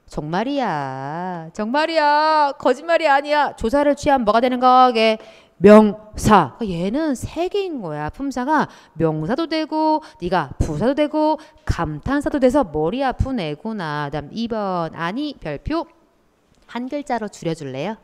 정말이야. 정말이야. 거짓말이 아니야. 조사를 취한 뭐가 되는 거게? 명사. 그러니까 얘는 세 개인 거야. 품사가 명사도 되고 네가 부사도 되고 감탄사도 돼서 머리 아픈 애구나. 그다음 2번 아니 별표 한 글자로 줄여줄래요?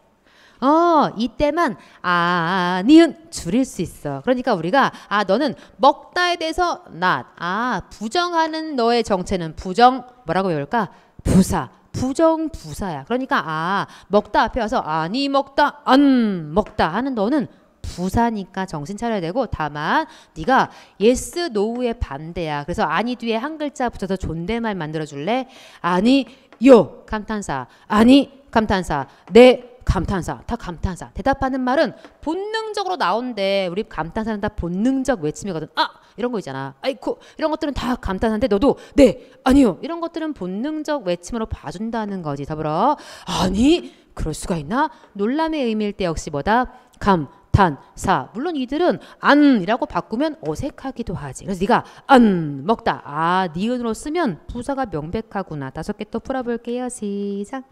어, 이때만 아, 니은 줄일 수 있어. 그러니까 우리가 아, 너는 먹다에 대해서 not. 아, 부정하는 너의 정체는 부정 뭐라고 외울까? 부사. 부정 부사야. 그러니까 아, 먹다 앞에 와서 아니 먹다 안 먹다 하는 너는 부사니까 정신 차려야 되고 다만 네가 yes, no의 반대야. 그래서 아니 뒤에 한 글자 붙여서 존댓말 만들어 줄래? 아니 요 감탄사. 아니 감탄사. 네 감탄사, 다 감탄사. 대답하는 말은 본능적으로 나온대 우리 감탄사는 다 본능적 외침이거든. 아 이런 거 있잖아. 아이쿠 이런 것들은 다 감탄사인데 너도 네 아니요 이런 것들은 본능적 외침으로 봐준다는 거지. 더불어 아니 그럴 수가 있나? 놀람의 의미일 때 역시 뭐다 감. 탄, 사. 물론 이들은 안이라고 바꾸면 어색하기도 하지. 그래서 네가 안 먹다. 아, 니은으로 네 쓰면 부사가 명백하구나. 다섯 개 또 풀어볼게요. 시작.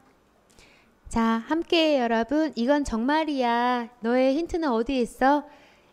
자, 함께 여러분, 이건 정말이야. 너의 힌트는 어디에 있어?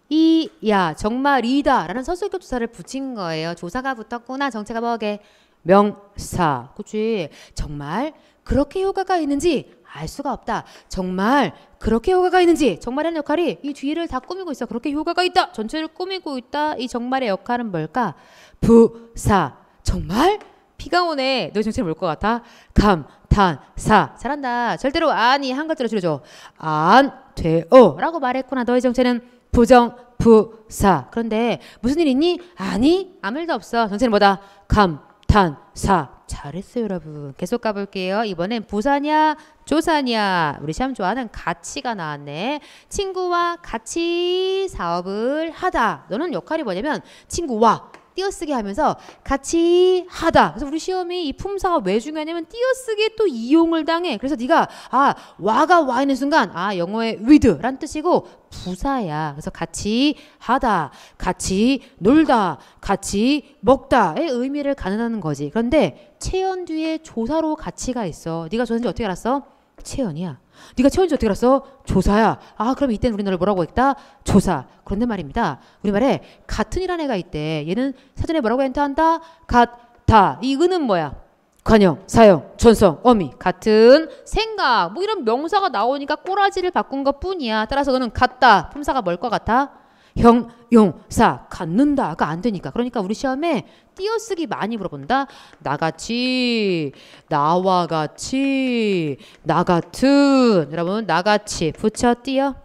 이, 야, 정말이다. 라는 선수교 조사를 붙인 거예요. 조사가 붙었구나. 정체가 뭐게? 명사. 그치? 정말 그렇게 효과가 있는지 알 수가 없다. 정말 그렇게 효과가 있는지 정말의 역할이 이 뒤를 다 꾸미고 있어. 그렇게 효과가 있다. 전체를 꾸미고 있다. 이 정말의 역할은 뭘까? 부사. 정말? 비가 오네. 너 정체 를 뭘것 같아? 감. 단, 사. 잘한다. 절대로 아니 한 글자로 줄여줘. 안, 돼어 라고 말했구나. 너의 정체는 부정, 부사. 그런데 무슨 일 있니? 아니, 아무 일도 없어. 정체는 뭐다? 감, 단, 사. 잘했어요, 여러분. 계속 가볼게요. 이번엔 부사냐, 조사냐. 우리 시험 좋아하는 가치가 나왔네. 친구와 같이 사업을 하다. 너는 역할이 뭐냐면 친구와 띄어쓰기 하면서 같이 하다. 그래서 우리 시험이 이 품사가 왜 중요하냐면 띄어쓰기에 또 이용을 당해. 그래서 네가 아 와가 와 있는 순간 아 영어의 with란 뜻이고 부사야. 그래서 같이 하다, 같이 놀다, 같이 먹다의 의미를 가늠하는 거지. 그런데 체연 뒤에 조사로 가치가 있어. 네가 줬는지 어떻게 알았어? 체연이야. 네가 채운지 어떻게 알았어? 조사야. 아, 그럼 이때는 우리 너를 뭐라고 했다? 조사. 그런데 말입니다. 우리말에 같은이란 애가 있대. 얘는 사전에 뭐라고 엔터한다? 같다. 이 은은 뭐야? 관형, 사형, 전성, 어미, 같은, 생각, 뭐 이런 명사가 나오니까 꼬라지를 바꾼 것 뿐이야. 따라서 너는 같다. 품사가 뭘 것 같아? 형, 용, 사, 갖는다가 안 되니까. 그러니까 우리 시험에 띄어쓰기 많이 물어본다. 나같이, 나와 같이, 나 같은. 여러분, 나같이 붙여 띄어.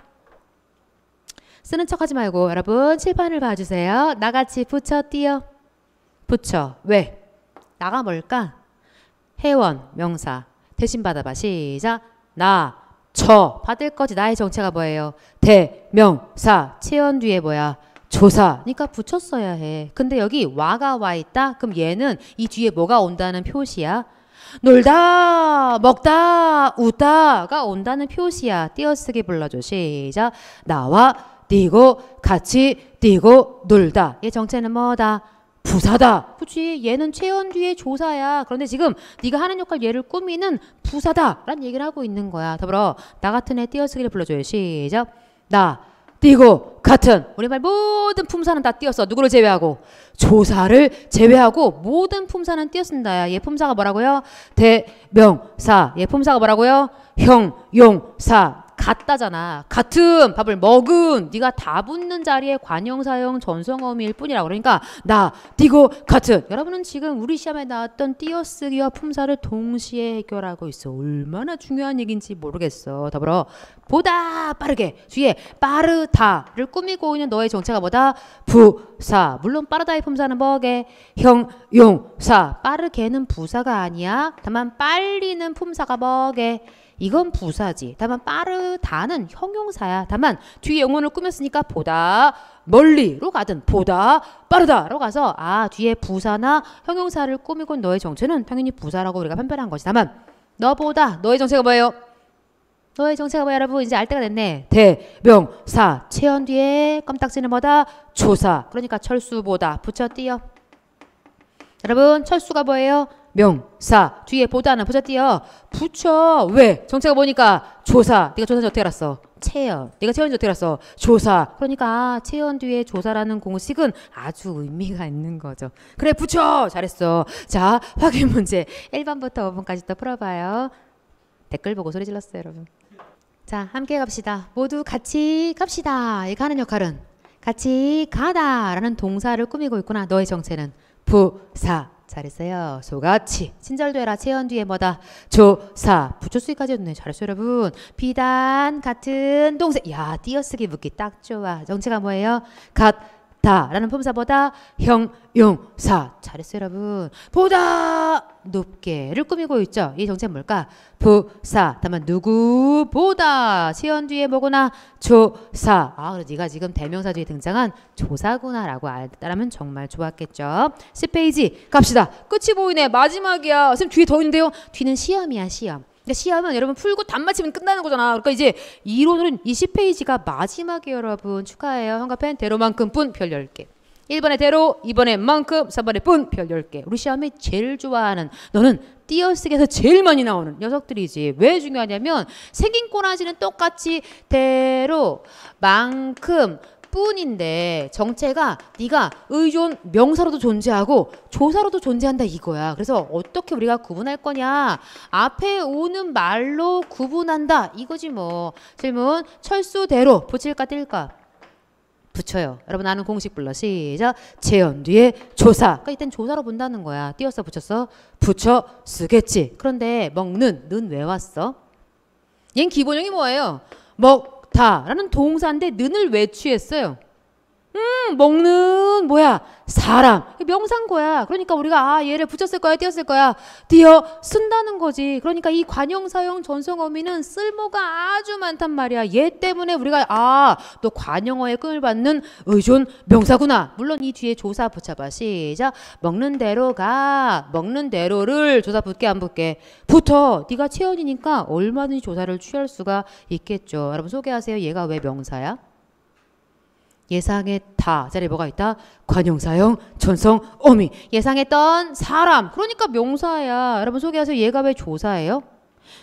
쓰는 척 하지 말고 여러분 칠판을 봐주세요. 나같이 붙여 띄어. 붙여. 왜? 나가 뭘까? 회원, 명사. 대신 받아봐. 시작. 나, 저 받을 거지 나의 정체가 뭐예요? 대명사 체언 뒤에 뭐야? 조사니까 그러니까 그 붙였어야 해. 근데 여기 와가 와 있다. 그럼 얘는 이 뒤에 뭐가 온다는 표시야? 놀다, 먹다, 웃다가 온다는 표시야. 띄어쓰기 불러줘. 시작. 나와 뛰고 같이 뛰고 놀다. 얘 정체는 뭐다? 부사다. 그렇지. 얘는 최연 뒤의 조사야. 그런데 지금 네가 하는 역할 얘를 꾸미는 부사다라는 얘기를 하고 있는 거야. 더불어 나 같은 애 띄어쓰기를 불러줘요. 시작. 나 띄고 같은 우리 말 모든 품사는 다 띄었어. 누구를 제외하고 조사를 제외하고 모든 품사는 띄었습니다. 얘 품사가 뭐라고요? 대명사. 얘 품사가 뭐라고요? 형용사. 같다잖아. 같은 밥을 먹은 네가 다 붙는 자리에 관용사형전성어음일 뿐이라 고 그러니까 나디고 같은 여러분은 지금 우리 시험에 나왔던 띄어쓰기와 품사를 동시에 해결하고 있어. 얼마나 중요한 얘기인지 모르겠어. 더불어 보다 빠르게 뒤에 빠르다를 꾸미고 있는 너의 정체가 뭐다? 부사. 물론 빠르다의 품사는 뭐게? 형용사. 빠르게는 부사가 아니야. 다만 빨리는 품사가 뭐게? 이건 부사지. 다만 빠르다는 형용사야. 다만 뒤에 영혼을 꾸몄으니까 보다 멀리로 가든 보다 빠르다로 가서 아 뒤에 부사나 형용사를 꾸미고 너의 정체는 당연히 부사라고 우리가 판별한 것이 다만 너보다 너의 정체가 뭐예요? 너의 정체가 뭐야 여러분 이제 알 때가 됐네 대명사 체언 뒤에 깜딱지는 뭐다 조사 그러니까 철수보다 붙여 띄어 여러분 철수가 뭐예요 명사 뒤에 보다는 보자 띄어 붙여 왜 정체가 뭐니까 조사 네가 조사인지 어떻게 알았어 체연 네가 체연인지 어떻게 알았어 조사 그러니까 아, 체연 뒤에 조사라는 공식은 아주 의미가 있는 거죠 그래 붙여 잘했어 자 확인 문제 1번부터 5번까지 또 풀어봐요 댓글 보고 소리 질렀어요 여러분 자 함께 갑시다 모두 같이 갑시다 이거 하는 역할은 같이 가다 라는 동사를 꾸미고 있구나 너의 정체는 부사 잘했어요. 소같이 친절되라 체언 뒤에 뭐다 조사 붙였으니까지 했네. 잘했어요 여러분. 비단 같은 동생. 야 띄어쓰기 묻기 딱 좋아. 정체가 뭐예요? 같 다라는 품사보다 형용사 잘했어요 여러분 보다 높게를 꾸미고 있죠 이 정체는 뭘까 부사 다만 누구보다 시연 뒤에 뭐구나 조사 아 그래 네가 지금 대명사 뒤에 등장한 조사구나라고 알았다면 정말 좋았겠죠 10페이지 갑시다 끝이 보이네 마지막이야 선생님 뒤에 더 있는데요 뒤는 시험이야 시험 그러니까 시험은 여러분 풀고 단맞히면 끝나는 거잖아. 그러니까 이제 이론은 20페이지가 마지막에 여러분 축하해요. 한가펜 대로만큼 뿐별 10개. 1번에 대로, 2번에 만큼, 3번에 뿐, 별 10개. 우리 시험이 제일 좋아하는, 너는 띄어쓰기에서 제일 많이 나오는 녀석들이지. 왜 중요하냐면, 생긴 꼬라지는 똑같이 대로, 만큼, 뿐인데 정체가 네가 의존 명사로도 존재하고 조사로도 존재한다 이거야. 그래서 어떻게 우리가 구분할 거냐? 앞에 오는 말로 구분한다 이거지 뭐. 질문 철수대로 붙일까 뗄까? 붙여요. 여러분 아는 공식 불러 시작. 재현 뒤에 조사. 그러니까 이땐 조사로 본다는 거야. 띄어서 붙였어. 붙여 쓰겠지. 그런데 먹는 는 왜 왔어? 얜 기본형이 뭐예요? 먹 다라는 동사인데 는을 왜 취했어요? 음, 먹는 뭐야? 사람. 명상 고야 그러니까 우리가 아, 얘를 붙였을 거야, 띄었을 거야. 띄어 쓴다는 거지. 그러니까 이관용사형 전성 어미는 쓸모가 아주 많단 말이야. 얘 때문에 우리가 아, 또관용어의 끈을 받는 의존 명사구나. 물론 이 뒤에 조사 붙여 봐. 시작. 먹는 대로 가. 먹는 대로를 조사 붙게 안 붙게. 붙어. 네가 체온이니까 얼마든지 조사를 취할 수가 있겠죠. 여러분 소개하세요. 얘가 왜 명사야? 예상했다. 자리에 뭐가 있다? 관용사형, 전성, 어미. 예상했던 사람. 그러니까 명사야. 여러분 소개하세요. 얘가 왜 조사예요?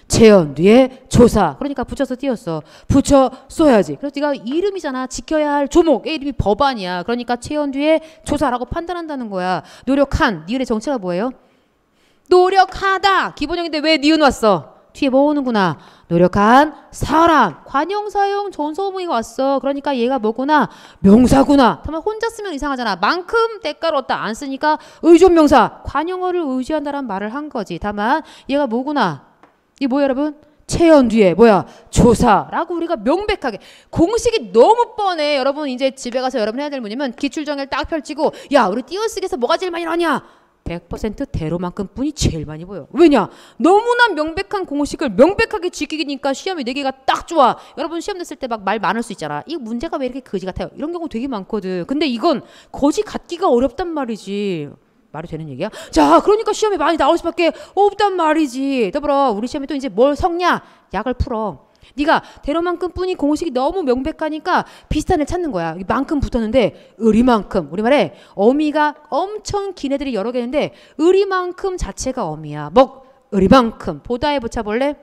재현 뒤에 조사. 그러니까 붙여서 띄웠어 붙여 써야지. 그래서 네가 이름이잖아. 지켜야 할 조목. 의 이름이 법안이야. 그러니까 재현 뒤에 조사라고 판단한다는 거야. 노력한. 니은의 정체가 뭐예요? 노력하다. 기본형인데 왜 니은 왔어? 뒤에 뭐 오는구나. 노력한 사람. 관용사용 전소문이 왔어. 그러니까 얘가 뭐구나? 명사구나. 다만 혼자 쓰면 이상하잖아. 만큼 대가를 얻다 안 쓰니까 의존명사. 관용어를 의지한다란 말을 한 거지. 다만 얘가 뭐구나? 이게 뭐야 여러분? 체연 뒤에 뭐야 조사라고 우리가 명백하게 공식이 너무 뻔해 여러분 이제 집에 가서 여러분 해야 될 문제면 기출정을딱 펼치고 야 우리 띄어쓰기에서 뭐가 제일 많이 나냐 100% 대로만큼 뿐이 제일 많이 보여. 왜냐? 너무나 명백한 공식을 명백하게 지키니까 기 시험이 4 개가 딱 좋아. 여러분 시험 냈을 때 막 말 많을 수 있잖아. 이 문제가 왜 이렇게 거지 같아요? 이런 경우 되게 많거든. 근데 이건 거지 같기가 어렵단 말이지. 말이 되는 얘기야? 자, 그러니까 시험이 많이 나올 수밖에 없단 말이지. 더불어 우리 시험에 또 이제 뭘성냐 약을 풀어. 네가 대로만큼뿐이 공식이 너무 명백하니까 비슷한 애 찾는 거야. 만큼 붙었는데 의리만큼 우리말에 어미가 엄청 긴 애들이 여러 개있는데 의리만큼 자체가 어미야. 먹 뭐? 의리만큼 보다에 붙여볼래?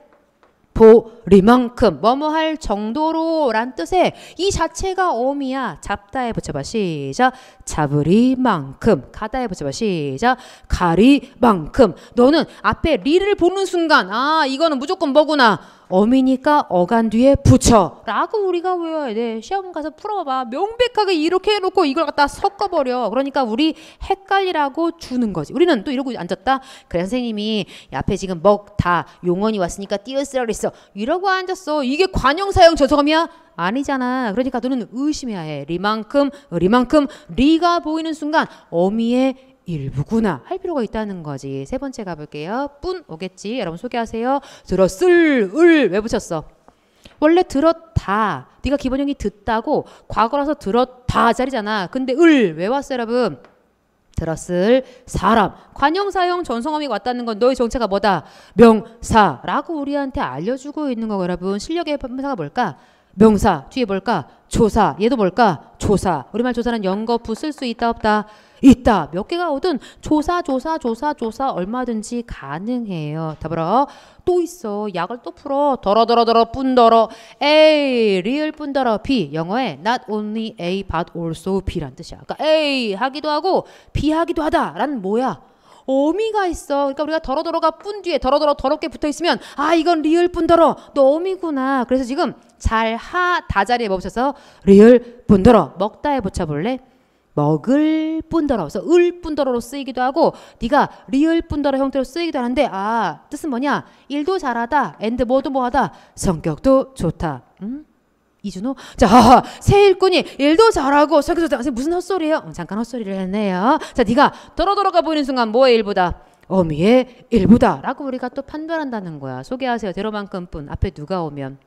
보리만큼 뭐뭐 할 정도로 란뜻에이 자체가 어미야 잡다에 붙여봐 시작 잡으리만큼 가다에 붙여봐 시작 가리만큼 너는 앞에 리를 보는 순간 아 이거는 무조건 뭐구나 어미니까 어간 뒤에 붙여 라고 우리가 외워야 돼 시험 가서 풀어봐 명백하게 이렇게 해놓고 이걸 갖다 섞어버려 그러니까 우리 헷갈리라고 주는 거지 우리는 또 이러고 앉았다 그래 선생님이 앞에 지금 먹 다 용언이 왔으니까 띄어쓰라 그랬어 이러고 앉았어 이게 관용사형 저성이야 아니잖아 그러니까 너는 의심해야 해 리만큼 리만큼 리가 보이는 순간 어미의 일부구나 할 필요가 있다는 거지. 세 번째 가볼게요. 뿐 오겠지. 여러분 소개하세요. 들었을 을 왜 붙였어? 원래 들었다. 네가 기본형이 듣다고 과거라서 들었다 자리잖아. 근데 을 왜 왔어 여러분? 들었을 사람 관용사형 전성함이 왔다는 건 너의 정체가 뭐다 명사라고 우리한테 알려주고 있는 거 여러분 실력의 분사가 뭘까 명사 뒤에 뭘까 조사 얘도 뭘까 조사 우리말 조사는 영거푸쓸수 있다 없다 있다. 몇 개가 오든 조사, 조사, 조사, 조사 얼마든지 가능해요. 더불어 또 있어. 약을 또 풀어. 더러, 더러, 더러, 뿐더러. A, r e a 뿐더러 B. 영어에 not only A but also B란 뜻이야. 그러니까 A 하기도 하고 B 하기도 하다라는 뭐야? 어미가 있어. 그러니까 우리가 더러더러가 뿐 뒤에 더러더러 더럽게 붙어 있으면 아 이건 리을 뿐더러 너 어미구나. 그래서 지금 잘 하 다자리에 멈춰서 리을 뿐더러 먹다에 붙여볼래? 먹을 뿐더러서 을 뿐더러로 쓰이기도 하고 네가 리을 뿐더러 형태로 쓰이기도 하는데 아 뜻은 뭐냐 일도 잘하다 앤드 뭐도 뭐하다 성격도 좋다 응? 이준호 자새 일꾼이 일도 잘하고 성격도 좋다 무슨 헛소리예요 잠깐 헛소리를 했네요 자 네가 떨어떨어가 보이는 순간 뭐의 일보다 어미의 일보다라고 우리가 또 판단한다는 거야 소개하세요 대로만큼뿐 앞에 누가 오면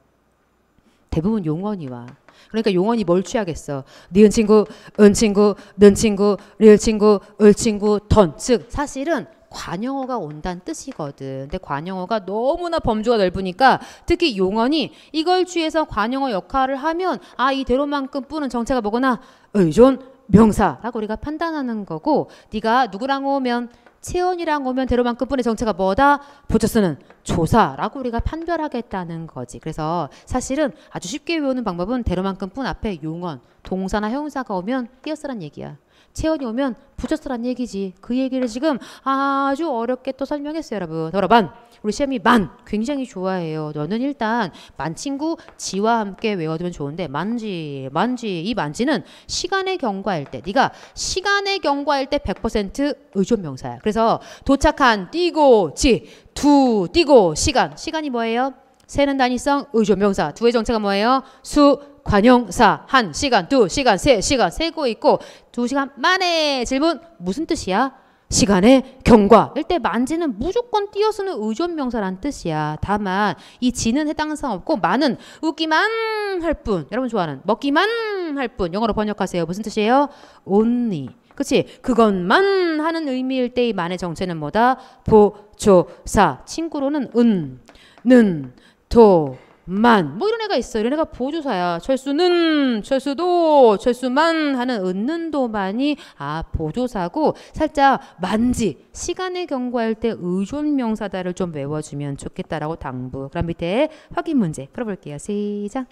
대부분 용언이 와. 그러니까 용언이 뭘 취하겠어? 니은 친구, 은 친구, 는 친구, 리을 친구, 을 친구, 던. 즉 사실은 관용어가 온다는 뜻이거든. 근데 관용어가 너무나 범주가 넓으니까 특히 용언이 이걸 취해서 관용어 역할을 하면 아 이대로만큼 뿐은 정체가 뭐거나 의존 명사라고 우리가 판단하는 거고 네가 누구랑 오면 체온이랑 오면 대로만 끝분의 정체가 뭐다? 보초수는 조사라고 우리가 판별하겠다는 거지. 그래서 사실은 아주 쉽게 외우는 방법은 대로만큼뿐 앞에 용언, 동사나 형사가 오면 띄어쓰란 얘기야. 체온이 오면 부쳤으란 얘기지. 그 얘기를 지금 아주 어렵게 또 설명했어요, 여러분. 여러분. 우리 시험이 만 굉장히 좋아해요. 너는 일단 만 친구 지와 함께 외워두면 좋은데 만지 만지 이 만지는 시간의 경과일 때 네가 시간의 경과일 때 100% 의존 명사야. 그래서 도착한 뛰고 지 두 뛰고 시간 시간이 뭐예요? 세는 단위성 의존 명사 두의 정체가 뭐예요? 수 관용사 한 시간 두 시간 세 시간 세고 있고 두 시간 만에 질문 무슨 뜻이야? 시간의 경과. 일때 만지는 무조건 띄어쓰는 의존 명사란 뜻이야. 다만 이 지는 해당 사 없고 많은 웃기만 할 뿐. 여러분 좋아하는 먹기만 할 뿐. 영어로 번역하세요. 무슨 뜻이에요? only. 그치? 그것만 하는 의미일 때의 만의 정체는 뭐다? 보조사. 친구로는 은, 는, 도, 만, 뭐 이런 애가 있어. 이런 애가 보조사야. 철수는, 철수도, 철수만 하는 은는 도만이 아, 보조사고 살짝 만지, 시간을 경과할 때 의존 명사다를 좀 외워주면 좋겠다라고 당부. 그럼 밑에 확인 문제 풀어볼게요. 시작.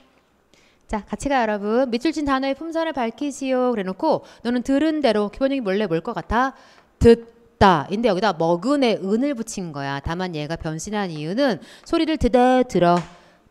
자, 같이 가 여러분. 밑줄 친 단어의 품사를 밝히시오. 그래놓고 너는 들은 대로 기본형이 원래 뭘 것 같아? 듣. 다 인데 여기다 먹은에 은을 붙인 거야. 다만 얘가 변신한 이유는 소리를 드대 들어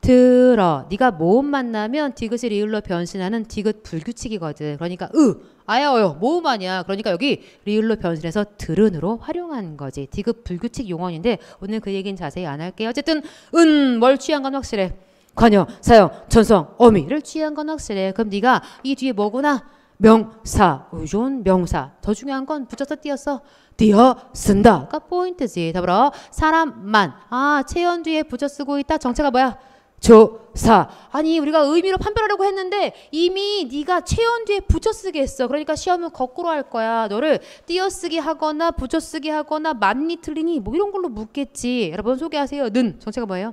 들어. 네가 모음만 나면 디귿이 리을로 변신하는 디귿 불규칙이거든. 그러니까 으 아야 어요 모음 아니야. 그러니까 여기 리을로 변신해서 들은으로 활용한 거지. 디귿 불규칙 용언인데 오늘 그 얘기는 자세히 안 할게요. 어쨌든 은 뭘 취한 건 확실해. 관여, 사형, 전성, 어미를 취한 건 확실해. 그럼 네가 이 뒤에 뭐구나? 명사, 의존 명사. 더 중요한 건 붙여서 띄었어. 띄어 쓴다가 포인트지. 더불어 사람만. 아, 체연 뒤에 붙여 쓰고 있다. 정체가 뭐야? 조사. 아니 우리가 의미로 판별하려고 했는데 이미 네가 체언 뒤에 붙여쓰기 했어. 그러니까 시험은 거꾸로 할 거야. 너를 띄어쓰기 하거나 붙여쓰기 하거나 맞니 틀리니 뭐 이런 걸로 묻겠지. 여러분 소개하세요. 는 정체가 뭐예요?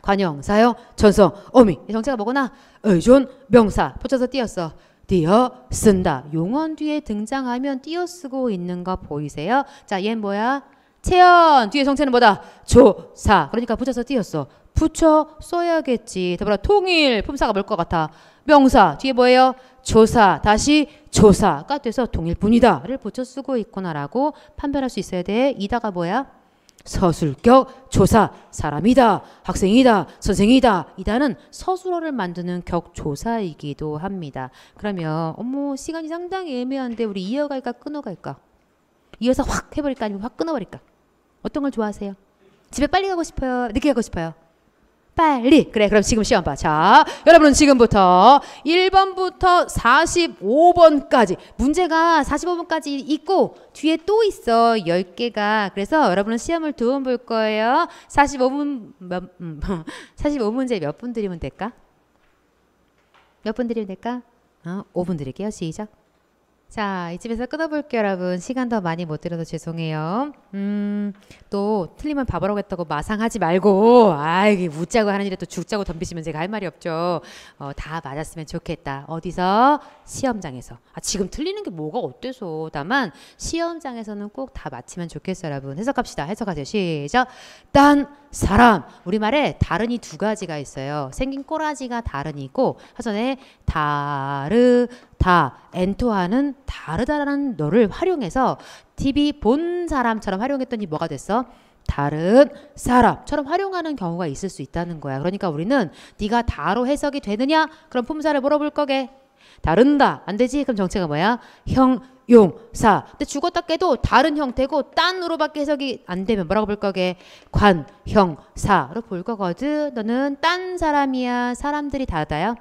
관형사요. 전성 어미. 정체가 뭐구나 의존 명사. 붙여서 띄었어. 띄어 쓴다. 용언 뒤에 등장하면 띄어쓰고 있는 거 보이세요? 자, 얘 뭐야? 체연 뒤에 정체는 뭐다? 조사. 그러니까 붙여서 띄었어. 붙여 써야겠지. 더불어 통일 품사가 뭘 것 같아? 명사 뒤에 뭐예요? 조사 다시 조사가 돼서 동일뿐이다를 붙여 쓰고 있구나라고 판별할 수 있어야 돼. 이다가 뭐야? 서술격 조사 사람이다 학생이다 선생이다 이다는 서술어를 만드는 격조사이기도 합니다. 그러면 어머 시간이 상당히 애매한데 우리 이어갈까 끊어갈까? 이어서 확 해버릴까 아니면 확 끊어버릴까? 어떤 걸 좋아하세요? 집에 빨리 가고 싶어요? 늦게 가고 싶어요? 빨리. 그래, 그럼 지금 시험 봐. 자, 여러분은 지금부터 1번부터 45번까지. 문제가 45번까지 있고, 뒤에 또 있어. 10개가. 그래서 여러분은 시험을 두 번 볼 거예요. 45분, 몇, 45문제 음, 몇분 드리면 될까? 몇 분 드리면 될까? 어, 5분 드릴게요. 시작. 자, 이쯤에서 끊어볼게요, 여러분. 시간 더 많이 못 들어서 죄송해요. 음, 또 틀리면 바보라고 했다고 마상하지 말고, 아, 이게 웃자고 하는 일에 또 죽자고 덤비시면 제가 할 말이 없죠. 어, 다 맞았으면 좋겠다. 어디서? 시험장에서. 아, 지금 틀리는 게 뭐가 어때서. 다만, 시험장에서는 꼭 다 맞히면 좋겠어요, 여러분. 해석합시다. 해석하세요. 시작. 딴 사람. 우리말에 다른이 두 가지가 있어요. 생긴 꼬라지가 다른이고, 하전에 다르, 다 엔토와는 다르다라는 너를 활용해서 TV 본 사람처럼 활용했더니 뭐가 됐어? 다른 사람처럼 활용하는 경우가 있을 수 있다는 거야. 그러니까 우리는 네가 다로 해석이 되느냐? 그럼 품사를 물어볼 거게. 다른다. 안 되지? 그럼 정체가 뭐야? 형용사. 근데 죽었다 깨도 다른 형태고 딴으로밖에 해석이 안 되면 뭐라고 볼 거게? 관형사로 볼 거거든. 너는 딴 사람이야. 사람들이 다르다야.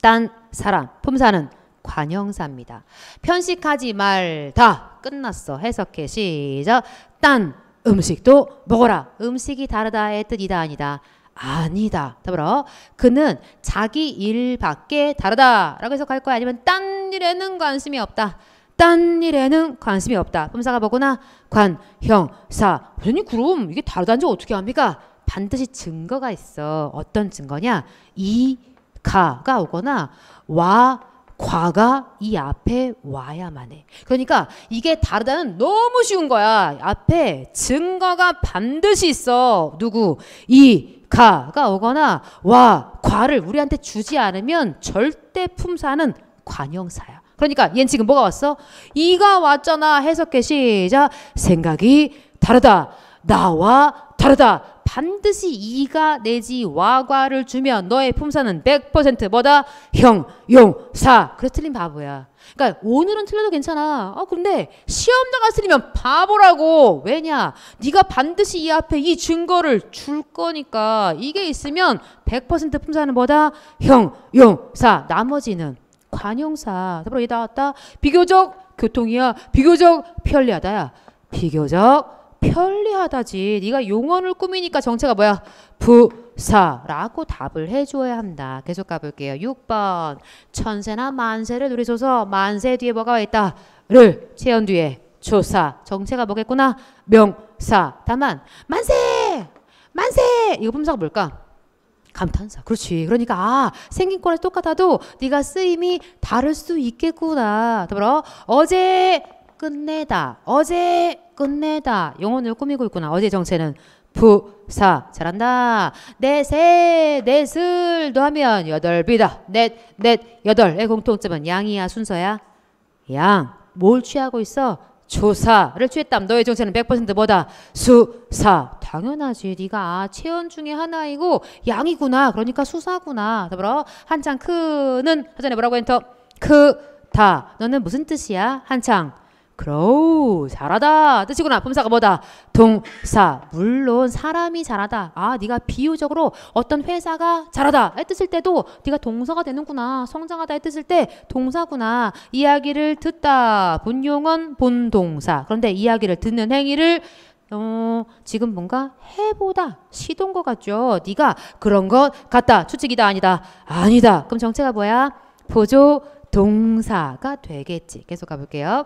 딴 사람. 품사는 관형사입니다. 편식하지 말다. 끝났어. 해석해. 시작. 딴 음식도 먹어라. 음식이 다르다의 뜻이다 아니다. 아니다. 더불어 그는 자기 일 밖에 다르다라고 해석할 거야. 아니면 딴 일에는 관심이 없다. 딴 일에는 관심이 없다. 품사가 뭐구나? 관, 형, 사. 아니 그럼 이게 다르다는 지 어떻게 합니까? 반드시 증거가 있어. 어떤 증거냐? 이, 가가 오거나 와, 과가 이 앞에 와야만 해. 그러니까 이게 다르다는 너무 쉬운 거야. 앞에 증거가 반드시 있어. 누구? 이 가가 오거나 와 과를 우리한테 주지 않으면 절대 품사는 관용사야 그러니까 얘는 지금 뭐가 왔어? 이가 왔잖아. 해석해 시작. 생각이 다르다. 나와 다르다. 반드시 이가 내지 와과를 주면 너의 품사는 100% 뭐다? 형, 용, 사. 그래서 틀린 바보야. 그러니까 오늘은 틀려도 괜찮아. 아, 어, 근데 시험 나가 틀면 바보라고. 왜냐? 네가 반드시 이 앞에 이 증거를 줄 거니까 이게 있으면 100% 품사는 뭐다? 형, 용, 사. 나머지는 관용사. 답로얘 나왔다. 비교적 교통이야. 비교적 편리하다야. 비교적 편리하다지. 네가 용언을 꾸미니까 정체가 뭐야? 부사라고 답을 해줘야 한다. 계속 가볼게요. 6번 천세나 만세를 누리소서 만세 뒤에 뭐가 있다? 를체언 뒤에 조사 정체가 뭐겠구나? 명사 다만 만세 만세 이거 품사가 뭘까? 감탄사. 그렇지. 그러니까 아, 생긴 거랑 똑같아도 네가 쓰임이 다를 수 있겠구나. 더불어 어제 끝내다. 어제 끝내다. 영혼을 꾸미고 있구나. 어제 정체는 부사 잘한다. 넷 네, 세, 넷을 네, 더하면 여덟 이다 넷, 넷, 여덟의 공통점은 양이야 순서야? 양. 뭘 취하고 있어? 조사를 취했다면 너의 정체는 100% 뭐다? 수사. 당연하지. 네가 체온 중에 하나이고 양이구나. 그러니까 수사구나. 더불어 한창 크는 하전에 뭐라고 엔터 크다. 너는 무슨 뜻이야? 한창 그러우 잘하다 뜻이구나 품사가 뭐다 동사 물론 사람이 잘하다 아 네가 비유적으로 어떤 회사가 잘하다 뜻을 때도 네가 동사가 되는구나 성장하다 뜻을 때 동사구나 이야기를 듣다 본용언 본동사 그런데 이야기를 듣는 행위를 어, 지금 뭔가 해보다 시도인 것 같죠 네가 그런 것 같다 추측이다 아니다 아니다 그럼 정체가 뭐야 보조 동사가 되겠지 계속 가볼게요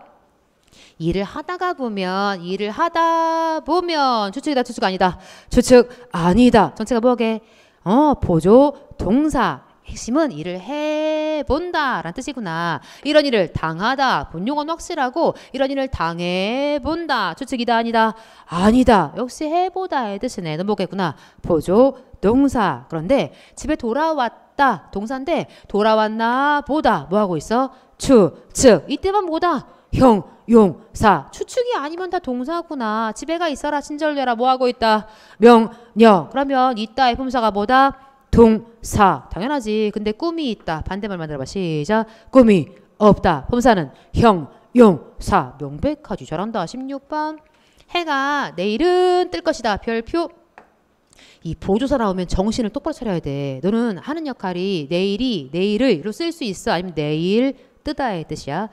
일을 하다가 보면 일을 하다 보면 추측이다 추측 아니다 추측 아니다 전체가 뭐게 어 보조 동사 핵심은 일을 해본다 라는 뜻이구나 이런 일을 당하다 본용은 확실하고 이런 일을 당해본다 추측이다 아니다 아니다 역시 해보다의 뜻이네 넘보겠구나 보조 동사 그런데 집에 돌아왔다 동사인데 돌아왔나 보다 뭐하고 있어 추측 이때만 보다 형, 용, 사. 추측이 아니면 다 동사구나. 집에가 있어라, 친절해라 뭐하고 있다? 명, 령. 그러면 있다의 품사가 뭐다? 동사. 당연하지. 근데 꿈이 있다. 반대말 만들어봐. 시작. 꿈이 없다. 품사는 형, 용, 사. 명백하지. 잘한다. 16번. 해가 내일은 뜰 것이다. 별표. 이 보조사 나오면 정신을 똑바로 차려야 돼. 너는 하는 역할이 내일이, 내일을로 쓸 수 있어. 아니면 내일 뜨다의 뜻이야.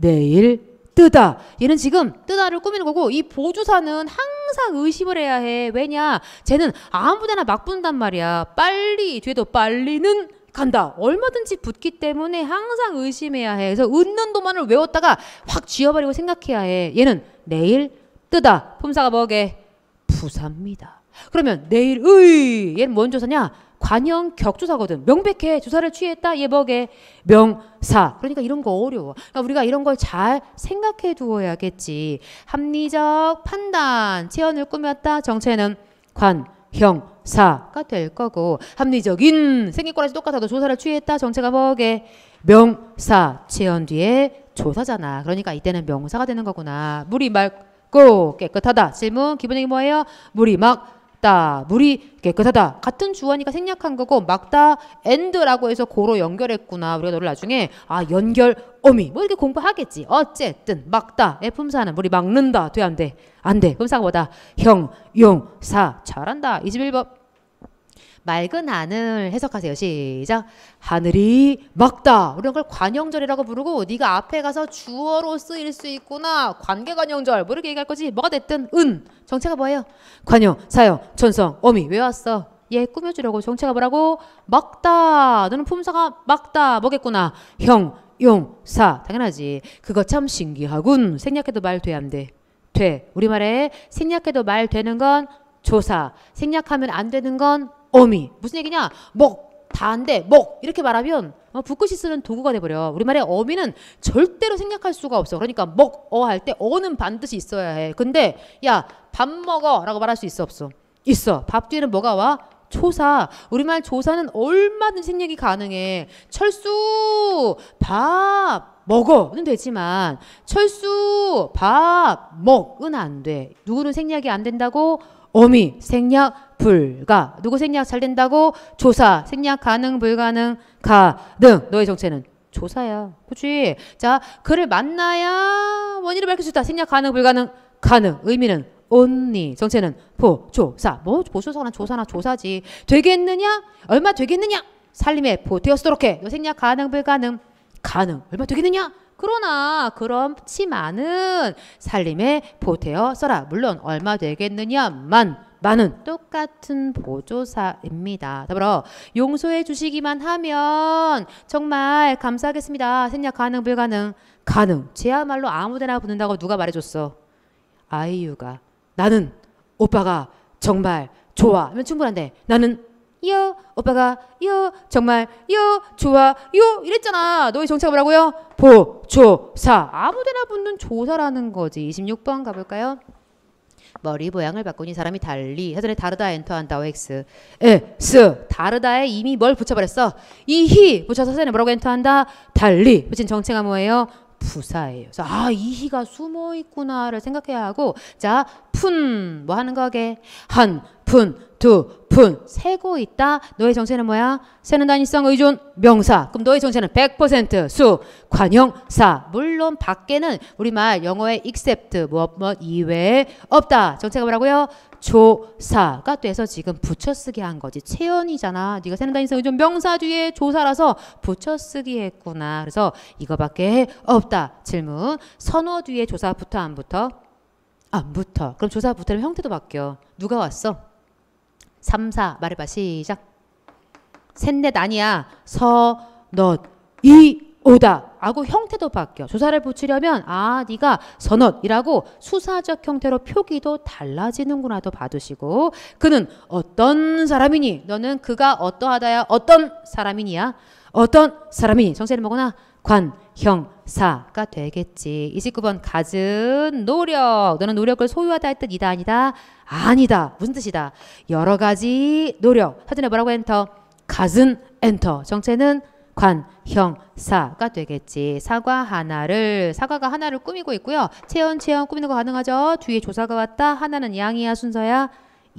내일 뜨다. 얘는 지금 뜨다를 꾸미는 거고 이 보조사는 항상 의심을 해야 해. 왜냐? 쟤는 아무데나 막 붙는단 말이야. 빨리 뒤에도 빨리는 간다. 얼마든지 붙기 때문에 항상 의심해야 해. 그래서 웃는 도만을 외웠다가 확 쥐어버리고 생각해야 해. 얘는 내일 뜨다. 품사가 뭐게? 부사입니다. 그러면 내일의 얘는 뭔 조사냐? 관형 격조사거든. 명백해 조사를 취했다 예복의 명사. 그러니까 이런 거 어려워. 그러니까 우리가 이런 걸 잘 생각해 두어야겠지. 합리적 판단, 체언을 꾸몄다. 정체는 관형 사가 될 거고 합리적인 생기거에서 똑같아도 조사를 취했다 정체가 뭐게 명사 체언 뒤에 조사잖아 그러니까 이때는 명사가 되는 거구나 물이 맑고 깨끗하다 질문 기본이 적 뭐예요 물이 막다 물이 깨끗하다 같은 주어니까 생략한 거고 막다 엔드라고 해서 고로 연결했구나 우리가 너를 나중에 아 연결 어미 뭐 이렇게 공부하겠지 어쨌든 막다 f 품사는 물이 막는다 돼 안 돼? 안 돼. 품사가 뭐다? 형, 용, 사. 잘한다. 21번. 맑은 하늘 해석하세요. 시작. 하늘이 막다. 이런 걸 관형절이라고 부르고 네가 앞에 가서 주어로 쓰일 수 있구나. 관계관형절. 뭐 이렇게 얘기할 거지. 뭐가 됐든 은. 정체가 뭐예요? 관형, 사형, 천성, 어미. 왜 왔어? 얘 꾸며주려고 정체가 뭐라고? 막다. 너는 품사가 막다. 뭐겠구나. 형, 용, 사. 당연하지. 그거 참 신기하군. 생략해도 말 돼 안 돼? 돼. 우리말에 생략해도 말 되는 건 조사. 생략하면 안 되는 건 어미. 무슨 얘기냐? 먹, 다한데 먹. 이렇게 말하면 어, 붓글씨 쓰는 도구가 돼버려. 우리말에 어미는 절대로 생략할 수가 없어. 그러니까 먹, 어 할 때 어는 반드시 있어야 해. 근데 야, 밥 먹어 라고 말할 수 있어 없어? 있어. 밥 뒤에는 뭐가 와? 초사 우리말 조사는 얼마든 생략이 가능해. 철수, 밥, 먹어는 되지만, 철수, 밥, 먹은 안 돼. 누구는 생략이 안 된다고? 어미 생략 불가 누구 생략 잘 된다고 조사 생략 가능 불가능 가능 너의 정체는 조사야 그치 자 그를 만나야 원인을 밝힐 수 있다 생략 가능 불가능 가능 의미는 언니 정체는 보조사 뭐 보조사나 조사나 조사지 되겠느냐 얼마 되겠느냐 살림에 보태어도록 해너 생략 가능 불가능 가능 얼마 되겠느냐 그러나 그렇지만은 살림에 보태어 써라. 물론 얼마 되겠느냐만 많은 똑같은 보조사입니다. 더불어 용서해 주시기만 하면 정말 감사하겠습니다. 생략 가능 불가능 가능. 제야말로 아무데나 붙는다고 누가 말해줬어? 아이유가 나는 오빠가 정말 좋아 하면 충분한데 나는 요 오빠가 요 정말 요 좋아 요 이랬잖아 너희 정체가 뭐라고요? 보조사 아무데나 붙는 조사라는 거지 26번 가볼까요? 머리 모양을 바꾸니 사람이 달리 하전에 다르다 엔터한다 OX 에스 다르다에 이미 뭘 붙여버렸어 이히 붙여서 사전에 뭐라고 엔터한다 달리 붙인 정체가 뭐예요 부사예요. 아, 이 희가 숨어 있구나를 생각해야 하고 자, 푼 뭐 하는 거게? 한 푼, 두, 푼 세고 있다. 너의 정체는 뭐야? 세는 단위성 의존 명사. 그럼 너의 정체는 100%수 관용사 물론 밖에는 우리말 영어의 except 무엇 무엇 이외에 없다. 정체가 뭐라고요? 조사가 돼서 지금 붙여쓰기 한 거지. 체언이잖아 네가 세는 단위성 의존 명사 뒤에 조사라서 붙여쓰기 했구나. 그래서 이거밖에 없다. 질문. 선호 뒤에 조사 붙어 안 붙어? 안 붙어. 그럼 조사 붙으면 형태도 바뀌어. 누가 왔어? 3, 4 말해봐 시작 셋 넷 아니야 서넛이 오다 아고 형태도 바뀌어 조사를 붙이려면 아 네가 서넛이라고 수사적 형태로 표기도 달라지는구나도 봐두시고 그는 어떤 사람이니 너는 그가 어떠하다야 어떤 사람이니야 어떤 사람이니 정세를 먹거나 관형 사가 되겠지. 29번 가진 노력. 너는 노력을 소유하다 했던 이다 아니다. 아니다. 무슨 뜻이다. 여러 가지 노력. 사전에 뭐라고 엔터? 가진 엔터. 정체는 관형사가 되겠지. 사과 하나를 사과가 하나를 꾸미고 있고요. 체온 체온 꾸미는 거 가능하죠. 뒤에 조사가 왔다. 하나는 양이야 순서야.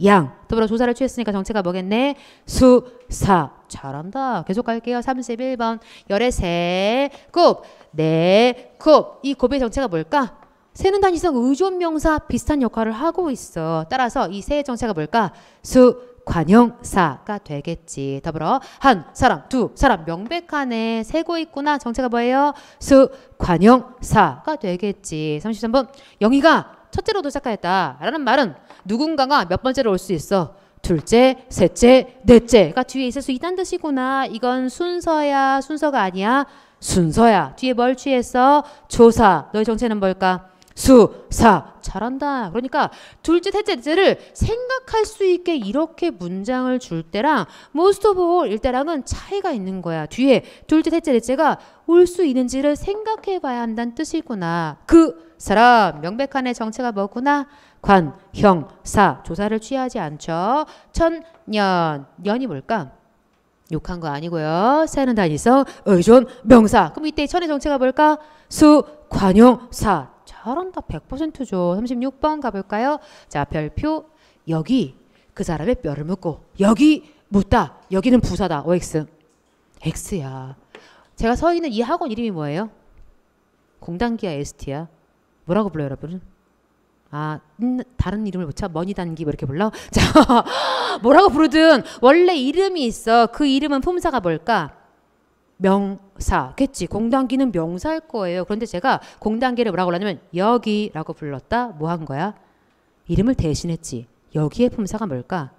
양. 더불어 조사를 취했으니까 정체가 뭐겠네? 수, 사. 잘한다. 계속 갈게요. 31번. 열의 세, 곱, 네, 곱. 이 곱의 정체가 뭘까? 새는 단위성 의존명사 비슷한 역할을 하고 있어. 따라서 이 새의 정체가 뭘까? 수, 관용사가 되겠지. 더불어 한 사람, 두 사람 명백하네. 세고 있구나. 정체가 뭐예요? 수 관용사가 되겠지. 33번 영희가 첫째로 도착하였다라는 말은 누군가가 몇 번째로 올 수 있어. 둘째, 셋째, 넷째가 뒤에 있을 수 있다는 뜻이구나. 이건 순서야, 순서가 아니야. 순서야. 뒤에 뭘 취해서 조사. 너의 정체는 뭘까? 수사 잘한다. 그러니까 둘째, 셋째, 넷째를 생각할 수 있게 이렇게 문장을 줄 때랑 most of all 일 때랑은 차이가 있는 거야. 뒤에 둘째, 셋째, 넷째가 올 수 있는지를 생각해 봐야 한다는 뜻이구나. 그 사람 명백한 의 정체가 뭐구나 관, 형, 사 조사를 취하지 않죠 천 년 년이 뭘까? 욕한 거 아니고요 세는단위서 의존 명사 그럼 이때 천의 정체가 뭘까? 수, 관 형, 사 잘한다 100%죠 36번 가볼까요? 자 별표 여기 그 사람의 뼈를 묻고 여기 묻다 여기는 부사다 OX X야 제가 서 있는 이 학원 이름이 뭐예요? 공단기야 ST야 뭐라고 불러요, 여러분? 아, 음, 다른 이름을 붙여? 머니 단기 뭐 이렇게 불러? 자, 뭐라고 부르든 원래 이름이 있어. 그 이름은 품사가 뭘까? 명사겠지. 공단기는 명사일 거예요. 그런데 제가 공단기를 뭐라고 불렀냐면 여기라고 불렀다. 뭐한 거야? 이름을 대신했지. 여기에 품사가 뭘까?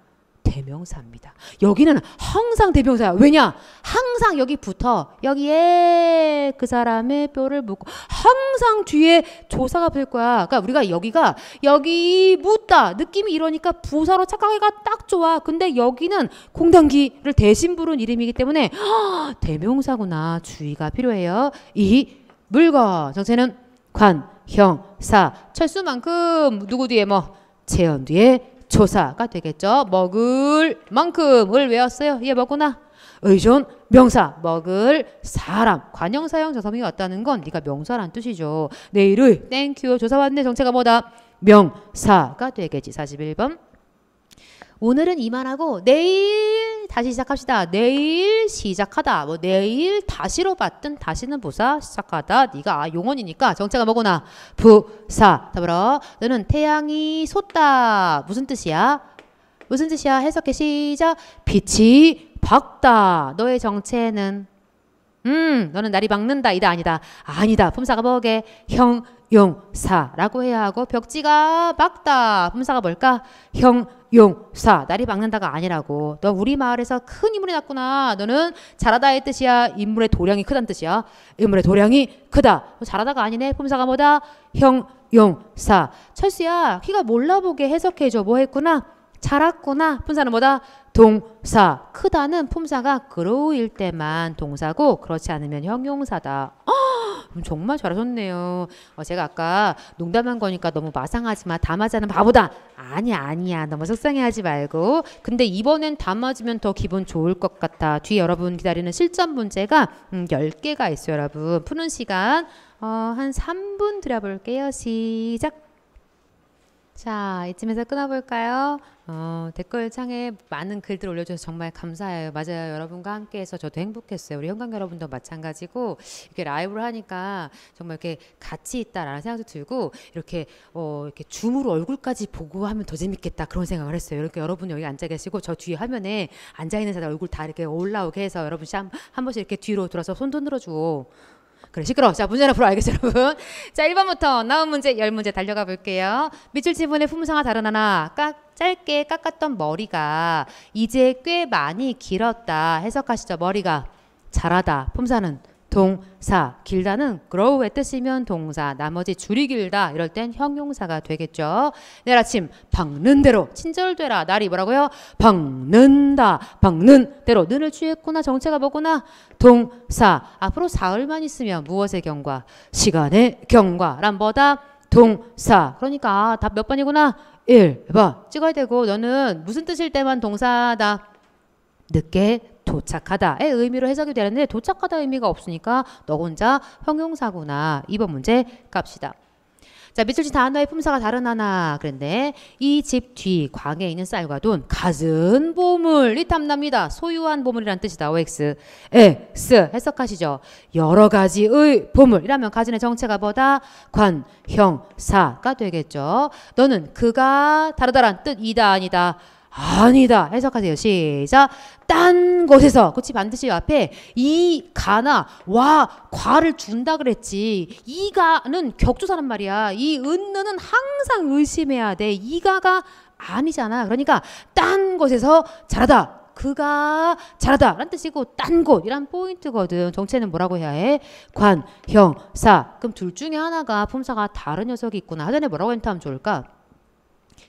대명사입니다. 여기는 항상 대명사야. 왜냐? 항상 여기 붙어. 여기에 그 사람의 뼈를 묻고 항상 뒤에 조사가 붙 거야. 그러니까 우리가 여기가 여기 묻다 느낌이 이러니까 부사로 착각하기가 딱 좋아. 근데 여기는 공단기를 대신 부른 이름이기 때문에 허, 대명사구나. 주의가 필요해요. 이 물건 정체는 관, 형, 사, 철수만큼 누구 뒤에 뭐 재현 뒤에 조사가 되겠죠. 먹을 만큼을 외웠어요. 이해 예, 먹구나. 의존 명사 먹을 사람 관형사형 조사명이 왔다는 건 네가 명사란 뜻이죠. 내일의 땡큐 조사 왔네 정체가 뭐다? 명사가 되겠지. 41번. 오늘은 이만하고 내일 다시 시작합시다. 내일 시작하다. 뭐 내일 다시로 봤든 다시는 부사 시작하다. 네가 아, 용언이니까 정체가 뭐구나. 부사. 더불어 너는 태양이 솟다. 무슨 뜻이야? 무슨 뜻이야? 해석해 시작. 빛이 밝다. 너의 정체는 음, 너는 날이 밝는다. 이다 아니다. 아니다. 품사가 뭐게? 형 용사라고 해야 하고 벽지가 밝다. 품사가 뭘까? 형 용사 날이 막는다가 아니라고 너 우리 마을에서 큰 인물이 났구나 너는 잘하다의 뜻이야 인물의 도량이 크단 뜻이야 인물의 도량이 크다 잘하다가 뭐 아니네 품사가 뭐다 형용사 철수야 키가 몰라보게 해석해줘 뭐 했구나 잘했구나 품사는 뭐다 동사 크다는 품사가 그로일 때만 동사고 그렇지 않으면 형용사다 어? 음, 정말 잘하셨네요. 어, 제가 아까 농담한 거니까 너무 마상하지만 다 맞아는 바보다. 아니야 아니야 너무 속상해하지 말고 근데 이번엔 다 맞으면 더 기분 좋을 것 같아. 뒤에 여러분 기다리는 실전 문제가 음, 10개가 있어요 여러분. 푸는 시간 어, 한 3분 들어볼게요. 시작. 자 이쯤에서 끊어볼까요? 어, 댓글창에 많은 글들 올려주셔서 정말 감사해요. 맞아요. 여러분과 함께해서 저도 행복했어요. 우리 현관 여러분도 마찬가지고 이렇게 라이브를 하니까 정말 이렇게 같이 있다라는 생각도 들고 이렇게 어, 이렇게 줌으로 얼굴까지 보고 하면 더 재밌겠다 그런 생각을 했어요. 이렇게 여러분 여기 앉아 계시고 저 뒤에 화면에 앉아 있는 사람 얼굴 다 이렇게 올라오게 해서 여러분 한, 한 번씩 이렇게 뒤로 돌아서 손도 늘어주고 그래 시끄러워 자 문제나 풀어 알겠어 여러분 자 1번부터 나온 문제 10문제 달려가 볼게요 밑줄 지분의 품상과 다른 하나 깍 짧게 깎았던 머리가 이제 꽤 많이 길었다. 해석하시죠. 머리가 자라다. 품사는 동사, 길다는 grow의 뜻이면 동사, 나머지 줄이 길다 이럴 땐 형용사가 되겠죠. 내일 아침 박는 대로 친절되라. 날이 뭐라고요? 박는다. 박는 대로 눈을 취했구나. 정체가 뭐구나? 동사. 앞으로 사흘만 있으면 무엇의 경과? 시간의 경과란 뭐다? 동사. 그러니까 답 몇 번이구나? 1 봐. 찍어야 되고 너는 무슨 뜻일 때만 동사다. 늦게 도착하다의 의미로 해석이 되는데 도착하다 의미가 없으니까 너 혼자 형용사구나. 2번 문제 갑시다. 자, 미술지 단어의 품사가 다른 하나. 그런데 이 집 뒤 광에 있는 쌀과 돈 가은 보물이 탐납니다. 소유한 보물이란 뜻이다. OX. X 해석하시죠. 여러 가지의 보물이라면 가진의 정체가 뭐다? 관, 형, 사가 되겠죠. 너는 그가 다르다란 뜻이다 아니다. 아니다. 해석하세요. 시작. 딴 곳에서. 그치? 반드시 앞에 이 가나 와 과를 준다 그랬지. 이가는 격조사란 말이야. 이 은느는 항상 의심해야 돼. 이가가 아니잖아. 그러니까 딴 곳에서 잘하다. 그가 잘하다 라는 뜻이고 딴 곳이란 포인트거든 정체는 뭐라고 해야 해? 관, 형, 사 그럼 둘 중에 하나가 품사가 다른 녀석이 있구나 하전에 뭐라고 했면 좋을까?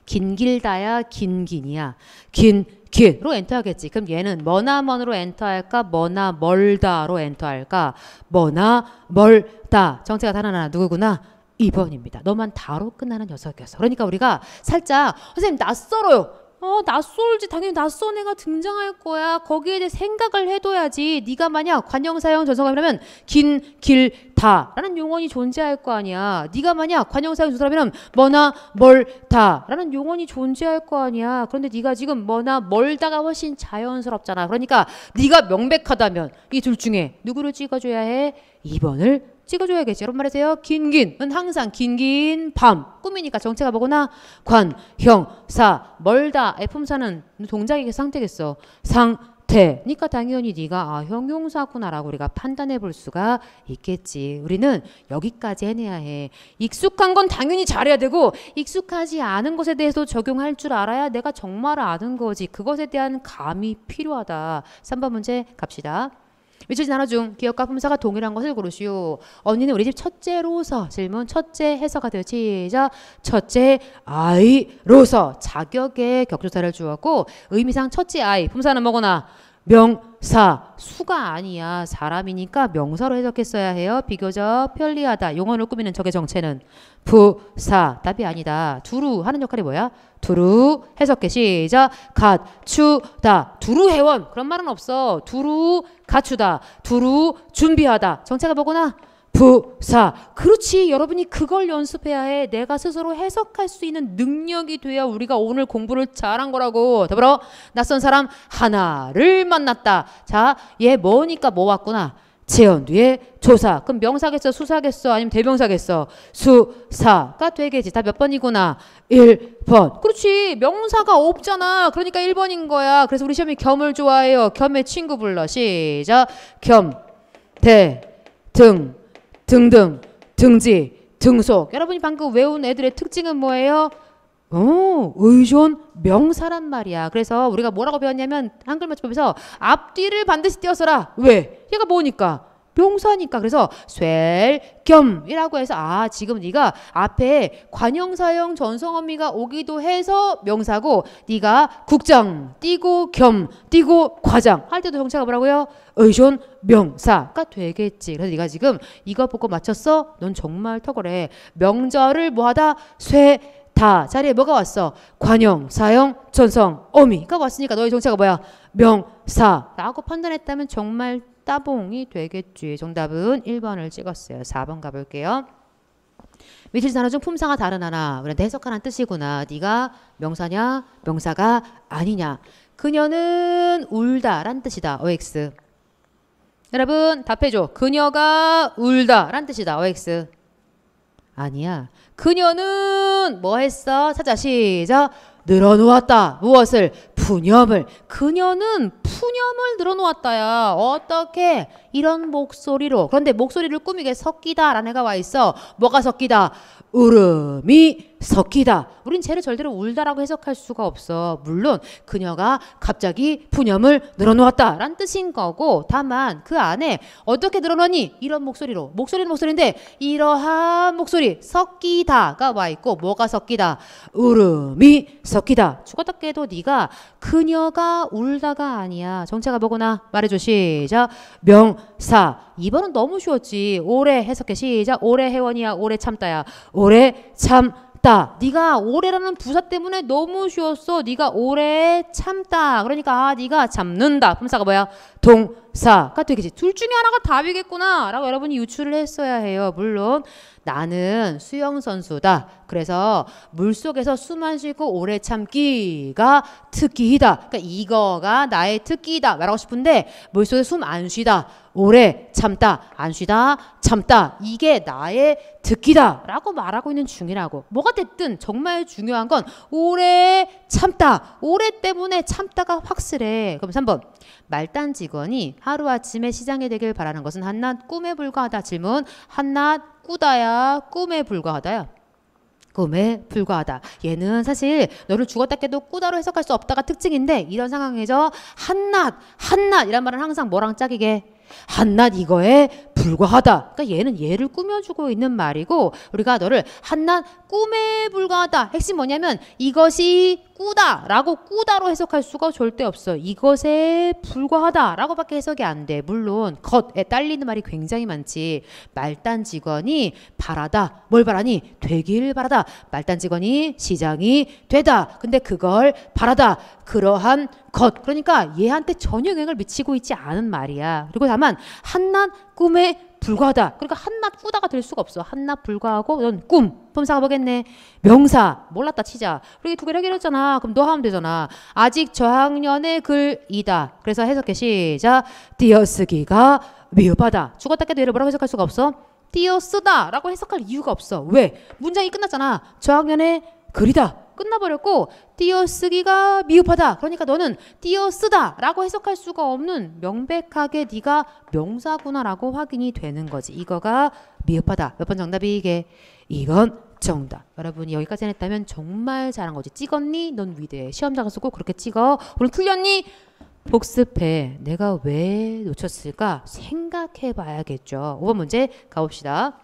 긴길다야 긴긴이야. 긴 길로 엔터하겠지. 그럼 얘는 머나먼으로 엔터할까? 머나 멀다로 엔터할까? 머나 멀다. 정체가 단 하나 누구구나? 2번입니다. 너만 다로 끝나는 녀석이었어. 그러니까 우리가 살짝 선생님 낯설어요. 어, 낯설지 당연히 낯선 애가 등장할 거야. 거기에 대해 생각을 해둬야지. 네가 만약 관형사형 전성감이라면 긴, 길, 다라는 용언이 존재할 거 아니야. 네가 만약 관형사형 조사라면 머나 멀다라는 용언이 존재할 거 아니야. 그런데 네가 지금 머나 멀다가 훨씬 자연스럽잖아. 그러니까 네가 명백하다면 이 둘 중에 누구를 찍어줘야 해? 2번을 찍어줘야겠지. 여러 말하세요. 긴긴은 항상 긴긴 밤 꿈이니까 정체가 뭐구나 관, 형, 사, 멀다 애 품사는 동작이 상태겠어. 상, 그니까 당연히 네가 아, 형용사구나라고 우리가 판단해 볼 수가 있겠지. 우리는 여기까지 해내야 해. 익숙한 건 당연히 잘해야 되고 익숙하지 않은 것에 대해서 적용할 줄 알아야 내가 정말 아는 거지. 그것에 대한 감이 필요하다. 3번 문제 갑시다. 미쳐진 단어 중 기억과 품사가 동일한 것을 고르시오. 언니는 우리 집 첫째로서 질문 첫째 해서가 되어 시작. 첫째 아이로서 자격의 격조사를 주었고 의미상 첫째 아이 품사는 뭐거나 명사 수가 아니야 사람이니까 명사로 해석했어야 해요 비교적 편리하다 용언을 꾸미는 적의 정체는 부사 답이 아니다 두루 하는 역할이 뭐야 두루 해석해 시작 갖추다 두루 해원 그런 말은 없어 두루 갖추다 두루 준비하다 정체가 뭐구나 부사. 그렇지. 여러분이 그걸 연습해야 해. 내가 스스로 해석할 수 있는 능력이 돼야 우리가 오늘 공부를 잘한 거라고. 더불어 낯선 사람 하나를 만났다. 자, 얘 뭐니까 뭐 왔구나. 재현 뒤에 조사. 그럼 명사겠어, 수사겠어, 아니면 대명사겠어. 수사가 되겠지. 다 몇 번이구나. 1번. 그렇지. 명사가 없잖아. 그러니까 1번인 거야. 그래서 우리 시험이 겸을 좋아해요. 겸의 친구 불러. 시작. 겸, 대, 등. 등등, 등지, 등속. 여러분이 방금 외운 애들의 특징은 뭐예요? 어, 의존 명사란 말이야. 그래서 우리가 뭐라고 배웠냐면 한글 맞춤법에서 앞뒤를 반드시 띄어서라. 왜? 얘가 뭐니까? 병사니까 그래서 쇠겸이라고 해서 아 지금 네가 앞에 관형사형 전성어미가 오기도 해서 명사고 네가 국장 띄고 겸 띄고 과장 할 때도 정체가 뭐라고요? 의존 명사가 되겠지. 그래서 네가 지금 이거 보고 맞췄어? 넌 정말 탁월해. 명절을 뭐하다 쇠 다 자리에 뭐가 왔어? 관형, 사형, 전성, 어미가 왔으니까 너의 정체가 뭐야? 명사라고 판단했다면 정말 따봉이 되겠지. 정답은 1번을 찍었어요. 4번 가볼게요. 미칠 단어 중 품사가 다른 하나. 우리한테 해석하는 뜻이구나. 네가 명사냐? 명사가 아니냐. 그녀는 울다 란 뜻이다. OX. 여러분 답해줘. 그녀가 울다 란 뜻이다. OX. 아니야. 그녀는 뭐 했어? 사자 시작. 늘어놓았다. 무엇을? 분염을. 그녀는 푸념을 늘어놓았다야. 어떻게 이런 목소리로. 그런데 목소리를 꾸미게 섞이다라는 애가 와 있어. 뭐가 섞이다? 울음이 섞이다. 우린 쟤를 절대로 울다라고 해석할 수가 없어. 물론 그녀가 갑자기 분염을 늘어놓았다란 뜻인 거고 다만 그 안에 어떻게 늘어놓니? 이런 목소리로 목소리는 목소리인데 이러한 목소리 섞이다가 와 있고 뭐가 섞이다? 울음이 섞이다. 죽었다 깨도 네가 그녀가 울다가 아니야. 정체가 뭐구나? 말해줘 시작. 명사 2번은 너무 쉬웠지. 오래 해석해 시작. 오래 회원이야. 오래 참다야. 오래 참다. 네가 오래라는 부사 때문에 너무 쉬웠어. 네가 오래 참다. 그러니까 아, 네가 잡는다. 품사가 뭐야? 동사가 되겠지. 둘 중에 하나가 답이겠구나라고 여러분이 유추를 했어야 해요. 물론 나는 수영 선수다. 그래서 물 속에서 숨 안 쉬고 오래 참기가 특기이다. 그러니까 이거가 나의 특기이다. 말하고 싶은데 물 속에 숨 안 쉬다. 오래 참다, 안 쉬다, 참다. 이게 나의 듣기다. 라고 말하고 있는 중이라고. 뭐가 됐든 정말 중요한 건 오래 참다. 오래 때문에 참다가 확실해. 그럼 3번. 말단 직원이 하루아침에 시장이 되길 바라는 것은 한낱 꿈에 불과하다. 질문. 한낱 꾸다야, 꿈에 불과하다야. 꿈에 불과하다. 얘는 사실 너를 죽었다 깨도 꾸다로 해석할 수 없다가 특징인데 이런 상황에서 한낱, 한낱이란 말은 항상 뭐랑 짝이게 한낱 이거에 불과하다. 그러니까 얘는 얘를 꾸며주고 있는 말이고 우리가 너를 한낱 꿈에 불과하다. 핵심 뭐냐면 이것이 꾸다라고 꾸다로 해석할 수가 절대 없어. 이것에 불과하다라고밖에 해석이 안 돼. 물론 겉에 딸리는 말이 굉장히 많지. 말단 직원이 바라다. 뭘 바라니? 되길 바라다. 말단 직원이 시장이 되다. 근데 그걸 바라다. 그러한 것. 그러니까 얘한테 전혀 영향을 미치고 있지 않은 말이야. 그리고 다만 한낱 꿈의 불과하다. 그러니까 한낱 꾸다가 될 수가 없어. 한낱 불과하고 넌 꿈. 품사가 뭐겠네. 명사. 몰랐다 치자. 그리고 두 개를 해결했잖아. 그럼 너 하면 되잖아. 아직 저학년의 글이다. 그래서 해석해 시작. 띄어쓰기가 위협하다 죽었다 깨도 얘를 뭐라고 해석할 수가 없어. 띄어쓰다라고 해석할 이유가 없어. 왜? 문장이 끝났잖아. 저학년의 글이다. 끝나버렸고 띄어쓰기가 미흡하다. 그러니까 너는 띄어쓰다라고 해석할 수가 없는 명백하게 네가 명사구나라고 확인이 되는 거지. 이거가 미흡하다. 몇 번 정답이 이게 이건 정답. 여러분이 여기까지 했다면 정말 잘한 거지. 찍었니? 넌 위대해. 시험장 가서 꼭 그렇게 찍어. 오늘 틀렸니? 복습해. 내가 왜 놓쳤을까? 생각해 봐야겠죠. 5번 문제 가봅시다.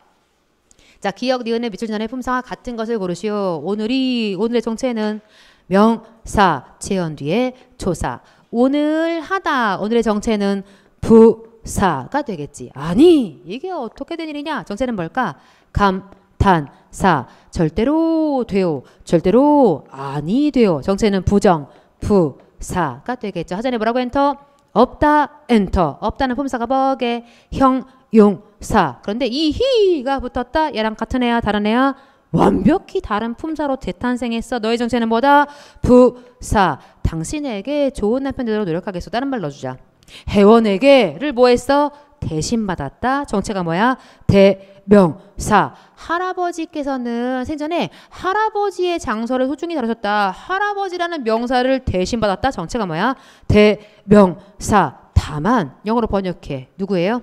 자, 기억, 니은의 밑줄 전에 품사와 같은 것을 고르시오. 오늘이 오늘의 정체는 명사, 체언 뒤에 조사. 오늘 하다 오늘의 정체는 부사가 되겠지. 아니, 이게 어떻게 된 일이냐? 정체는 뭘까? 감탄. 사 절대로 되요 절대로 아니 되요 정체는 부정 부사가 되겠죠 하전에 뭐라고 엔터 없다 엔터 없다는 품사가 뭐게 형용 사. 그런데 이 히가 붙었다. 얘랑 같은 애야, 다른 애야. 완벽히 다른 품사로 재탄생했어. 너의 정체는 뭐다? 부사. 당신에게 좋은 남편 되도록 노력하겠어. 다른 말 넣어주자. 혜원에게를 뭐했어? 대신 받았다. 정체가 뭐야? 대명사. 할아버지께서는 생전에 할아버지의 장소를 소중히 다루셨다. 할아버지라는 명사를 대신 받았다. 정체가 뭐야? 대명사. 다만 영어로 번역해. 누구예요?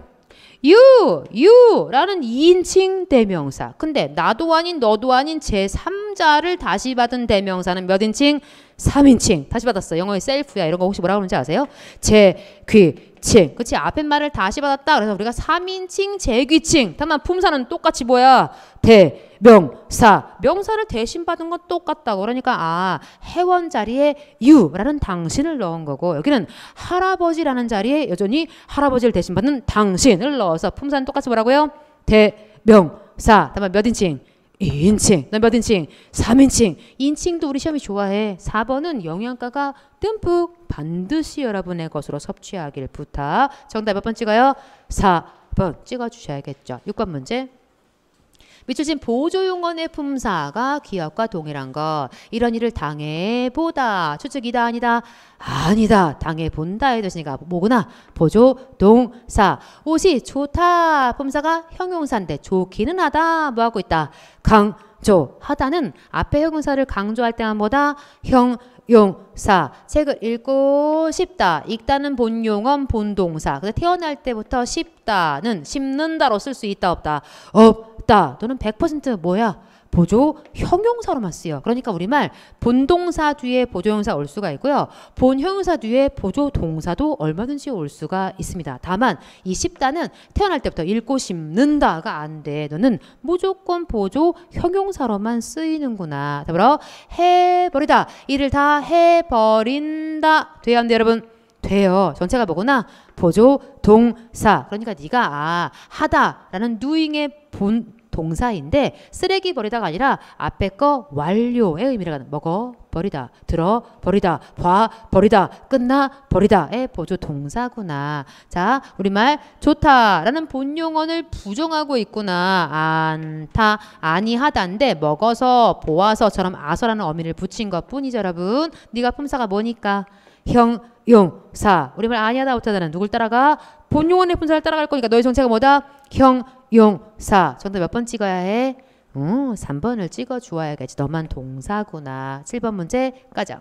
you, you라는 2인칭 대명사. 근데 나도 아닌 너도 아닌 제3 혼자를 다시 받은 대명사는 몇 인칭? 3인칭. 다시 받았어. 영어의 셀프야. 이런 거 혹시 뭐라 고하는지 아세요? 제, 귀, 칭. 그치? 앞에 말을 다시 받았다. 그래서 우리가 3인칭, 제귀칭. 다만 품사는 똑같이 뭐야? 대, 명사. 명사를 대신 받은 건 똑같다고. 그러니까, 아, 회원 자리에 유라는 당신을 넣은 거고, 여기는 할아버지라는 자리에 여전히 할아버지를 대신 받는 당신을 넣어서 품사는 똑같이 뭐라고요? 대, 명사. 다만 몇 인칭? 2인칭, 몇 인칭, 3인칭, 인칭도 우리 시험이 좋아해. 4번은 영양가가 듬뿍 반드시 여러분의 것으로 섭취하길 부탁. 정답 몇 번 찍어요? 4번 찍어주셔야겠죠. 6번 문제. 미쳐진 보조용언의 품사가 기업과 동일한 것. 이런 일을 당해보다. 추측이다 아니다. 아니다. 당해본다 해주시니까 뭐구나. 보조동사. 옷이 좋다. 품사가 형용사인데 좋기는 하다. 뭐하고 있다. 강조하다는 앞에 형용사를 강조할 때만 보다 형 용사 책을 읽고 싶다 읽다는 본용언 본동사 그래서 태어날 때부터 쉽다는심는다로쓸 수 있다 없다 없다 또는 100% 뭐야 보조 형용사로만 쓰여. 그러니까 우리말 본동사 뒤에 보조형사 올 수가 있고요. 본형용사 뒤에 보조동사도 얼마든지 올 수가 있습니다. 다만 이 씹다는 태어날 때부터 읽고 씹는다가 안 돼. 너는 무조건 보조 형용사로만 쓰이는구나. 더불어 해버리다. 일을 다 해버린다. 돼요 안돼 여러분? 돼요. 전체가 뭐구나? 보조 동사. 그러니까 네가 아 하다라는 doing의 본 동사인데 쓰레기 버리다가 아니라 앞에 거 완료의 의미를 가는 먹어 버리다 들어 버리다 봐 버리다 끝나 버리다의 보조 동사구나. 자 우리말 좋다라는 본용언을 부정하고 있구나. 안타 아니하다인데 먹어서 보아서처럼 아서라는 어미를 붙인 것뿐이죠 여러분. 네가 품사가 뭐니까 형용사 우리말 아니하다 못하다는 누굴 따라가 본용어의 품사를 따라갈 거니까 너의 정체가 뭐다? 형 용사. 정도몇 번 찍어야 해? 음, 3번을 찍어 주어야겠지. 너만 동사구나. 7번 문제 까죠.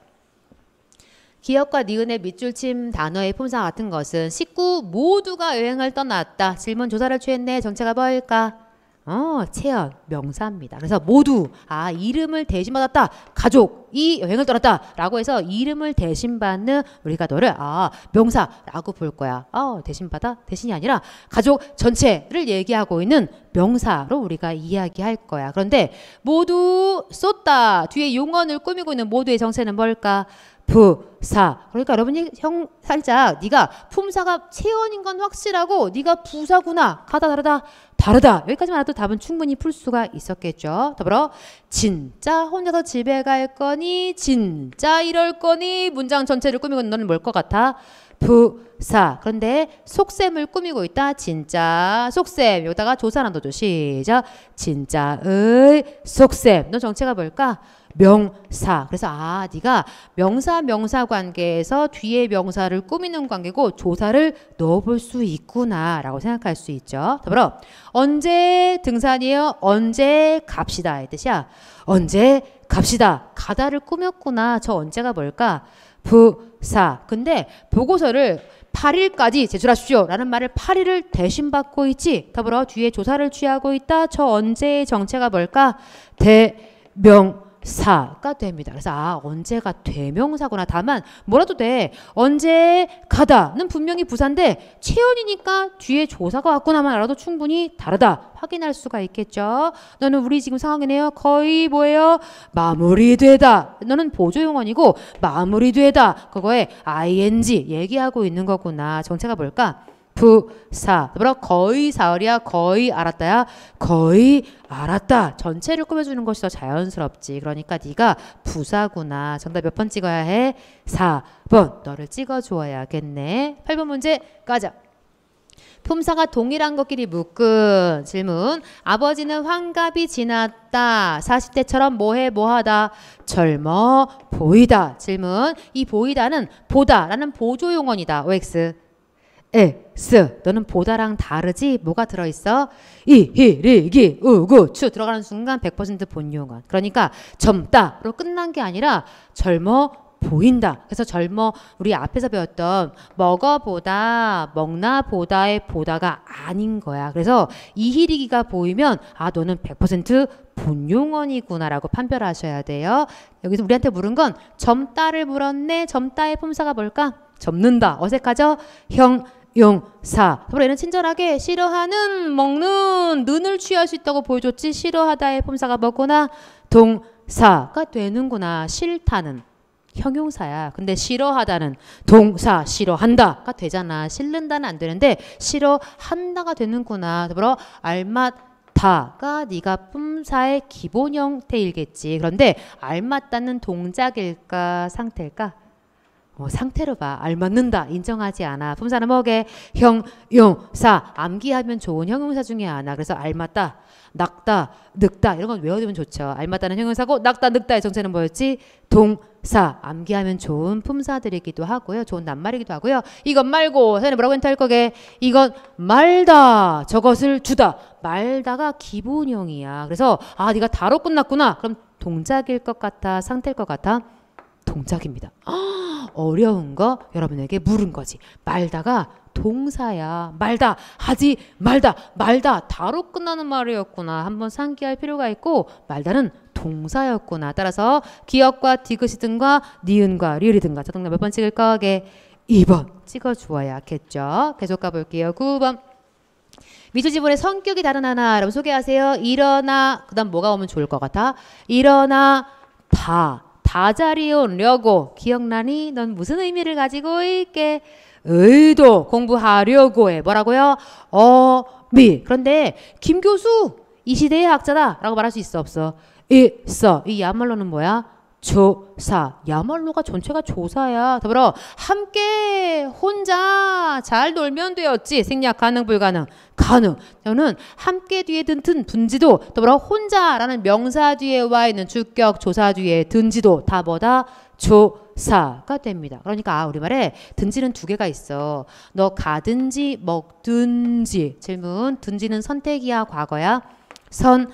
기억과 니은의 밑줄 침 단어의 품사 같은 것은 식구 모두가 여행을 떠났다. 질문 조사를 취했네. 정체가 뭘까? 어, 체연, 명사입니다. 그래서 모두, 아, 이름을 대신받았다. 가족이 여행을 떠났다. 라고 해서 이름을 대신받는 우리가 너를, 아, 명사라고 볼 거야. 어, 대신받아? 대신이 아니라 가족 전체를 얘기하고 있는 명사로 우리가 이야기할 거야. 그런데 모두 쏟다 뒤에 용언을 꾸미고 있는 모두의 정체는 뭘까? 부사. 그러니까 여러분이 형 살짝 네가 품사가 체언인 건 확실하고 네가 부사구나. 가다 다르다. 다르다. 여기까지만 해도 답은 충분히 풀 수가 있었겠죠. 더불어 진짜 혼자서 집에 갈 거니 진짜 이럴 거니 문장 전체를 꾸미고 너는 뭘 것 같아? 부사. 그런데 속셈을 꾸미고 있다. 진짜 속셈. 여기다가 조사란 도조 시작. 진짜의 속셈. 너 정체가 뭘까? 명사. 그래서 아, 네가 명사 명사 관계에서 뒤에 명사를 꾸미는 관계고 조사를 넣어볼 수 있구나라고 생각할 수 있죠. 더불어 언제 등산이요 언제 갑시다의 뜻이야. 언제 갑시다. 가다를 꾸몄구나. 저 언제가 뭘까? 부사. 근데 보고서를 8일까지 제출하십시오. 라는 말을 8일을 대신 받고 있지. 더불어 뒤에 조사를 취하고 있다. 저 언제의 정체가 뭘까? 대명 사가 됩니다. 그래서 아 언제가 대명사구나. 다만 뭐라도 돼. 언제 가다는 분명히 부사인데 체온이니까 뒤에 조사가 왔구나만 알아도 충분히 다르다. 확인할 수가 있겠죠. 너는 우리 지금 상황이네요. 거의 뭐예요? 마무리되다. 너는 보조용언이고 마무리되다. 그거에 ing 얘기하고 있는 거구나. 정체가 뭘까? 부사. 뭐라 거의 사흘이야 거의 알았다야 거의 알았다. 전체를 꾸며주는 것이 더 자연스럽지. 그러니까 네가 부사구나. 정답 몇 번 찍어야 해? 4번. 너를 찍어주야겠네 8번 문제 가자. 품사가 동일한 것끼리 묶은 질문. 아버지는 환갑이 지났다. 40대처럼 뭐해 뭐하다. 젊어 보이다. 질문. 이 보이다는 보다라는 보조용언이다. OX. 에, 스 너는 보다랑 다르지 뭐가 들어있어? 이, 히, 리, 기, 우, 구, 추 들어가는 순간 100% 본유형언 그러니까 젊다로 끝난 게 아니라 젊어 보인다. 그래서 젊어 우리 앞에서 배웠던 먹어보다 먹나 보다의 보다가 아닌 거야. 그래서 이히리기가 보이면 아 너는 100% 본용언이구나라고 판별하셔야 돼요. 여기서 우리한테 물은 건점따를 물었네. 점따의 품사가 뭘까? 접는다. 어색하죠? 형 용사. 사브는 친절하게 싫어하는 먹는 눈을 취할 수 있다고 보여줬지 싫어하다의 품사가 뭐구나 동사가 되는구나 싫다는 형용사야. 근데 싫어하다는 동사 싫어한다가 되잖아. 싫는다는 안 되는데 싫어한다가 되는구나. 더불어 알맞다가 네가 품사의 기본 형태일겠지. 그런데 알맞다는 동작일까 상태일까? 뭐 상태로 봐. 알맞는다. 인정하지 않아. 품사는 뭐게? 형용사. 암기하면 좋은 형용사 중에 하나. 그래서 알맞다. 낙다. 늑다. 이런 건 외워두면 좋죠. 알맞다는 형용사고 낙다. 늑다의 정체는 뭐였지? 동사. 암기하면 좋은 품사들이기도 하고요. 좋은 낱말이기도 하고요. 이것 말고 선생님 뭐라고 했할 거게? 이건 말다. 저것을 주다. 말다가 기본형이야. 그래서 아 네가 다로 끝났구나. 그럼 동작일 것 같아. 상태일 것 같아. 동작입니다. 어려운 거 여러분에게 물은 거지. 말다가 동사야. 말다, 하지, 말다, 말다. 다로 끝나는 말이었구나. 한번 상기할 필요가 있고, 말다는 동사였구나. 따라서 기억과 디귿이 등과 니은과 리을이 등과 자동나 몇 번 찍을 거게? 2번 찍어주어야겠죠. 계속 가볼게요. 9번. 미주지문의 성격이 다른 하나 여러분 소개하세요. 일어나 그 다음 뭐가 오면 좋을 것 같아? 일어나 다 다자리온려고 기억나니 넌 무슨 의미를 가지고 있게 의도 공부하려고해 뭐라고요? 어 미 그런데 김 교수 이 시대의 학자다라고 말할 수 있어 없어 있어 이 야말로는 뭐야? 조사 야말로가 전체가 조사야 더불어 함께 혼자 잘 놀면 되었지 생략 가능 불가능 가능. 저는 함께 뒤에 든든 분지도 더불어 혼자라는 명사 뒤에 와 있는 주격 조사 뒤에 든지도 다 뭐다 조사가 됩니다. 그러니까 아, 우리말에 든지는 두 개가 있어. 너 가든지 먹든지 질문 든지는 선택이야 과거야 선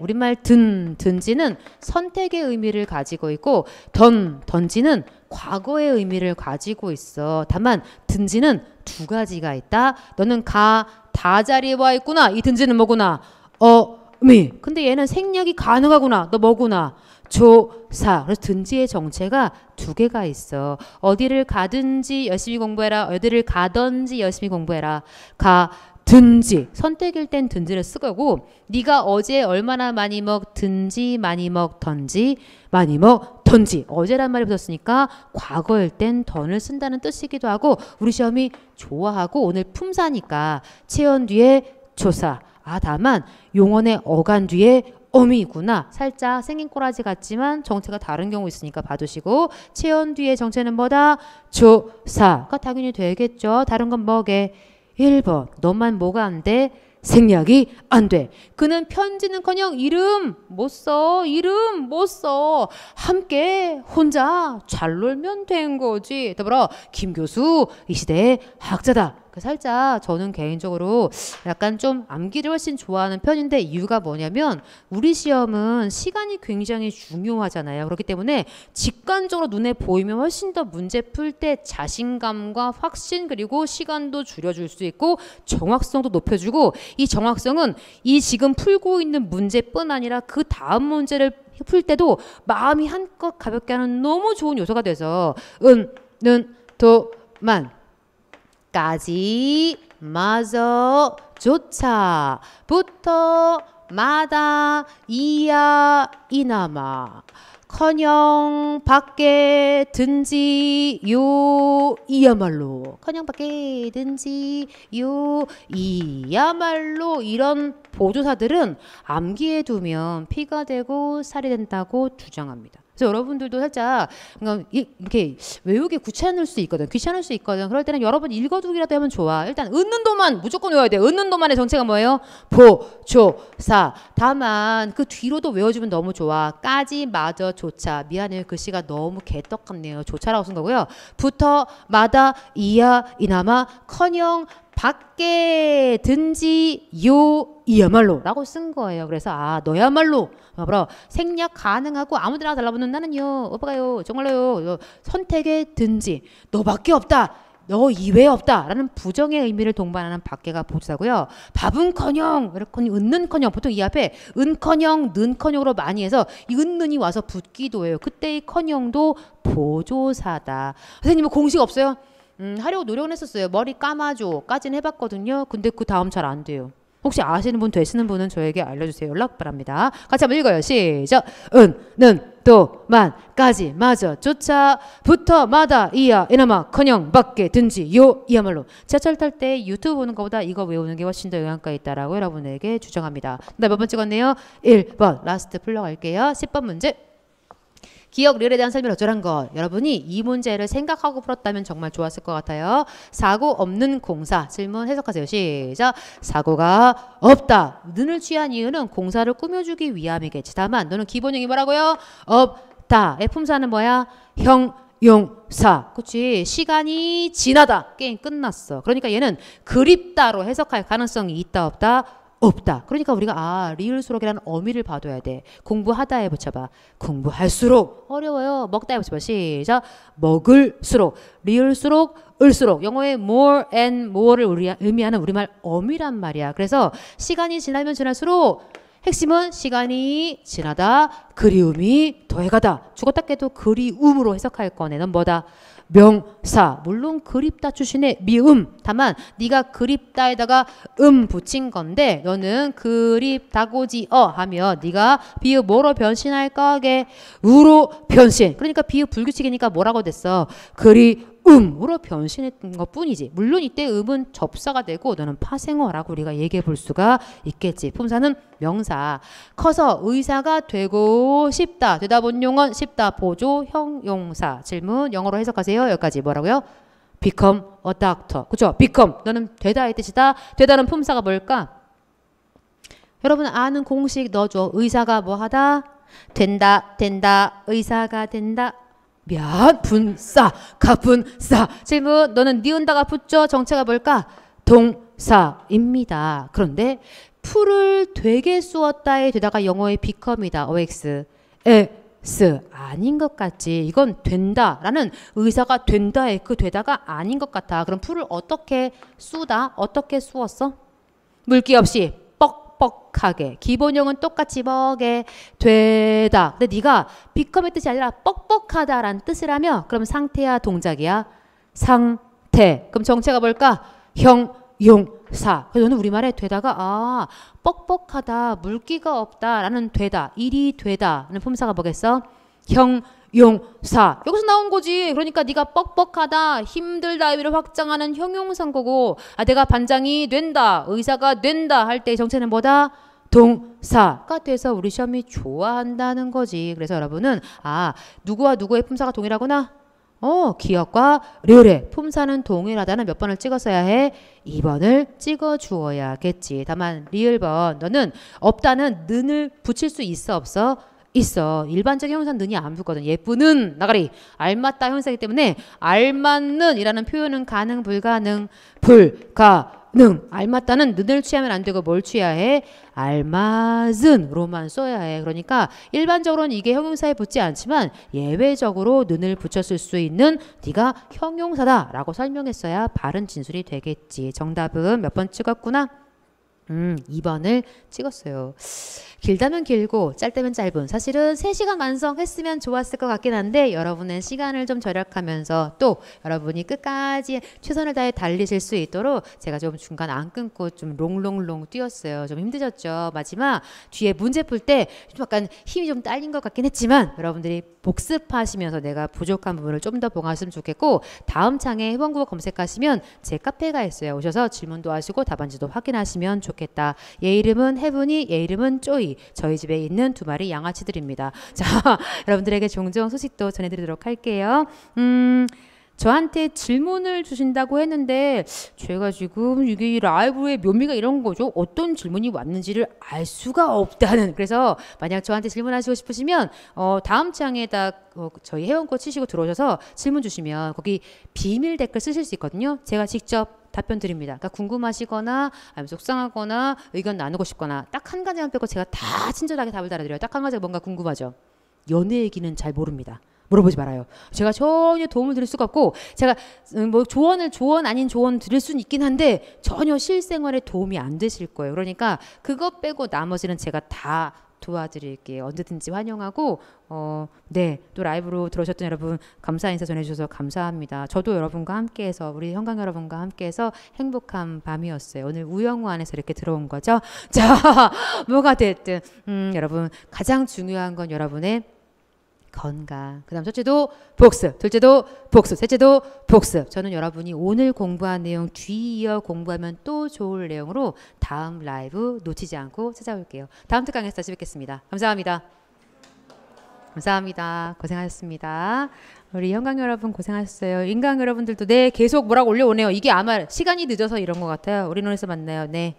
우리말 든, 든지는 선택의 의미를 가지고 있고 던, 던지는 과거의 의미를 가지고 있어. 다만 든지는 두 가지가 있다. 너는 가, 다 자리에 와 있구나. 이 든지는 뭐구나. 어, 미. 근데 얘는 생략이 가능하구나. 너 뭐구나. 조사. 그래서 든지의 정체가 두 개가 있어. 어디를 가든지 열심히 공부해라. 어디를 가든지 열심히 공부해라. 가, 든지 선택일 땐 든지를 쓰고 네가 어제 얼마나 많이 먹든지 많이 먹던지 많이 먹 던지 어제란 말이 붙었으니까 과거일 땐 던을 쓴다는 뜻이기도 하고 우리 시험이 좋아하고 오늘 품사니까 체언 뒤에 조사 아 다만 용언의 어간 뒤에 어미구나 살짝 생긴 꼬라지 같지만 정체가 다른 경우 있으니까 봐두시고 체언 뒤에 정체는 뭐다 조사가 당연히 되겠죠 다른 건 뭐게 1번 너만 뭐가 안돼 생략이 안 돼. 그는 편지는커녕 이름 못 써, 이름 못 써. 함께 혼자 잘 놀면 된 거지. 더불어 김 교수 이 시대의 학자다. 그 살짝 저는 개인적으로 약간 좀 암기를 훨씬 좋아하는 편인데 이유가 뭐냐면 우리 시험은 시간이 굉장히 중요하잖아요. 그렇기 때문에 직관적으로 눈에 보이면 훨씬 더 문제 풀 때 자신감과 확신 그리고 시간도 줄여줄 수 있고 정확성도 높여주고 이 정확성은 이 지금 풀고 있는 문제뿐 아니라 그 다음 문제를 풀 때도 마음이 한껏 가볍게 하는 너무 좋은 요소가 돼서 은, 는, 도, 만 까지 마저 조차 부터 마다 이야 이나마 커녕 밖에 든지 요 이야말로 커녕 밖에 든지 요 이야말로 이런 보조사들은 암기해 두면 피가 되고 살이 된다고 주장합니다. 그래서 여러분들도 살짝 이렇게 외우기 귀찮을 수 있거든. 귀찮을 수 있거든. 그럴 때는 여러분 읽어두기라도 하면 좋아. 일단 은는 도만 무조건 외워야 돼. 은는 도만의 정체가 뭐예요? 보조사. 다만 그 뒤로도 외워주면 너무 좋아. 까지 마저 조차. 미안해요. 글씨가 그 너무 개떡같네요. 조차라고 쓴 거고요. 부터 마다 이야 이나마 커녕 밖에 든지 요 이야말로라고 쓴 거예요. 그래서 아 너야말로 뭐라 생략 가능하고 아무데나 달라붙는 나는요 오빠가요 정말로요 선택의 든지 너밖에 없다. 너 이외에 없다라는 부정의 의미를 동반하는 밖에가 보자고요. 밥은커녕 은는커녕 보통 이 앞에 은커녕 는커녕으로 많이 해서 이 은는이 와서 붙기도 해요. 그때의 커녕도 보조사다. 선생님은 공식 없어요? 음, 하려고 노력은 했었어요. 머리 감아줘까지는 해봤거든요. 근데 그 다음 잘 안 돼요. 혹시 아시는 분 되시는 분은 저에게 알려주세요. 연락 바랍니다. 같이 한번 읽어요. 시작. 은, 는, 도, 만, 까지, 마저, 조차, 부터, 마다, 이야, 이나마, 커녕, 밖에, 든지, 요, 이야말로. 지하철 탈 때 유튜브 보는 것보다 이거 외우는 게 훨씬 더 영향가 있다라고 여러분에게 주장합니다. 나몇번 네, 찍었네요? 1번. 라스트 풀러갈게요. 10번 문제. 기억 리얼에 대한 설명이 어쩌란 거 여러분이 이 문제를 생각하고 풀었다면 정말 좋았을 것 같아요. 사고 없는 공사. 질문 해석하세요. 시작. 사고가 없다. 눈을 취한 이유는 공사를 꾸며주기 위함이겠지. 다만 너는 기본형이 뭐라고요? 없다. 애 품사는 뭐야? 형. 용사. 그치. 시간이 지나다. 게임 끝났어. 그러니까 얘는 그립다로 해석할 가능성이 있다, 없다? 없다. 그러니까 우리가 아 리을수록이라는 어미를 봐둬야 돼. 공부하다에 붙여봐. 공부할수록 어려워요. 먹다에 붙여봐. 시작. 먹을수록 리을수록 을수록 영어의 more and more를 우리, 의미하는 우리말 어미란 말이야. 그래서 시간이 지나면 지날수록 핵심은 시간이 지나다 그리움이 더해가다. 죽었다 깨도 그리움으로 해석할 거네. 넌 뭐다? 명사 물론 그립다 출신의 미음 다만 네가 그립다에다가 음 붙인 건데 너는 그립다고지어 하면 네가 비읍 뭐로 변신할 거게 우로 변신 그러니까 비읍 불규칙이니까 뭐라고 됐어 그리 음으로 변신했던 것 뿐이지. 물론 이때 음은 접사가 되고 너는 파생어라고 우리가 얘기해 볼 수가 있겠지. 품사는 명사. 커서 의사가 되고 싶다. 되다본 용언 싶다. 보조 형용사. 질문 영어로 해석하세요. 여기까지 뭐라고요? become a doctor. 그죠? become. 너는 되다의 뜻이다. 되다는 품사가 뭘까? 여러분 아는 공식 넣어줘. 의사가 뭐 하다? 된다, 된다, 의사가 된다. 면 분싸 가분싸 질문 너는 니은다가 붙죠 정체가 뭘까 동사입니다 그런데 풀을 되게 쑤었다에 되다가 영어의 비컴이다 OX S 아닌 것 같지 이건 된다라는 의사가 된다에그 되다가 아닌 것 같아 그럼 풀을 어떻게 쑤다 어떻게 쑤었어 물기 없이 뻑뻑하게 기본형은 똑같이 먹게 되다 근데 네가 비컴의 뜻이 아니라 뻑뻑하다라는 뜻이라며 그럼 상태야 동작이야 상태 그럼 정체가 뭘까 형 용사. 그래서 저는 우리말에 되다가 아 뻑뻑하다 물기가 없다라는 되다 일이 되다는 품사가 뭐겠어? 형 용사 여기서 나온 거지 그러니까 네가 뻑뻑하다 힘들다 위미를 확장하는 형용사거고아 내가 반장이 된다 의사가 된다 할 때 정체는 뭐다 동사가 돼서 우리 시험이 좋아한다는 거지 그래서 여러분은 아 누구와 누구의 품사가 동일하구나 어, 기억과 르레 품사는 동일하다는 몇 번을 찍었어야 해? 2번을 찍어 주어야겠지. 다만 리을번 너는 없다는 는을 붙일 수 있어 없어? 있어. 일반적 형사는 는이 안 붙거든. 예쁘는 나가리 알맞다 형사이기 때문에 알맞는이라는 표현은 가능 불가능 불가능 알맞다는 는을 취하면 안 되고 뭘 취해야 해? 알맞은로만 써야 해. 그러니까 일반적으로는 이게 형용사에 붙지 않지만 예외적으로 는을 붙였을 수 있는 네가 형용사다라고 설명했어야 바른 진술이 되겠지. 정답은 몇 번 찍었구나? 음, 2번을 찍었어요. 길다면 길고 짧다면 짧은 사실은 3시간 완성했으면 좋았을 것 같긴 한데 여러분은 시간을 좀 절약하면서 또 여러분이 끝까지 최선을 다해 달리실 수 있도록 제가 좀 중간 안 끊고 좀 롱롱롱 뛰었어요. 좀 힘드셨죠? 마지막 뒤에 문제 풀 때 약간 힘이 좀 딸린 것 같긴 했지만 여러분들이 복습하시면서 내가 부족한 부분을 좀 더 봉하셨으면 좋겠고 다음 창에 해방국어 검색하시면 제 카페가 있어요. 오셔서 질문도 하시고 답안지도 확인하시면 좋겠다. 예 이름은 해분이 예 이름은 쪼이 소희 저희 집에 있는 두 마리 양아치들입니다. 자 여러분들에게 종종 소식도 전해드리도록 할게요. 음. 저한테 질문을 주신다고 했는데 제가 지금 이게 라이브의 묘미가 이런 거죠. 어떤 질문이 왔는지를 알 수가 없다는. 그래서 만약 저한테 질문하시고 싶으시면 어, 다음 창에다 어, 저희 회원권 치시고 들어오셔서 질문 주시면 거기 비밀 댓글 쓰실 수 있거든요. 제가 직접 답변 드립니다. 그러니까 궁금하시거나 아니면 속상하거나 의견 나누고 싶거나 딱 한 가지만 빼고 제가 다 친절하게 답을 달아드려요. 딱 한 가지가 뭔가 궁금하죠. 연애 얘기는 잘 모릅니다. 물어보지 말아요. 제가 전혀 도움을 드릴 수가 없고 제가 음, 뭐 조언을 조언 아닌 조언 드릴 수는 있긴 한데 전혀 실생활에 도움이 안 되실 거예요. 그러니까 그것 빼고 나머지는 제가 다 도와드릴게 언제든지 환영하고 어, 네, 또 라이브로 들어오셨던 여러분 감사 인사 전해주셔서 감사합니다. 저도 여러분과 함께해서 우리 형광 여러분과 함께해서 행복한 밤이었어요. 오늘 우영우 안에서 이렇게 들어온 거죠. 자, 뭐가 됐든 음, 여러분 가장 중요한 건 여러분의 건강. 그 다음 첫째도 복습. 둘째도 복습. 셋째도 복습. 저는 여러분이 오늘 공부한 내용 뒤이어 공부하면 또 좋을 내용으로 다음 라이브 놓치지 않고 찾아올게요. 다음 특강에서 다시 뵙겠습니다. 감사합니다. 감사합니다. 고생하셨습니다. 우리 현강 여러분 고생하셨어요. 인강 여러분들도 네 계속 뭐라고 올려오네요. 이게 아마 시간이 늦어서 이런 것 같아요. 우리 눈에서 만나요. 네.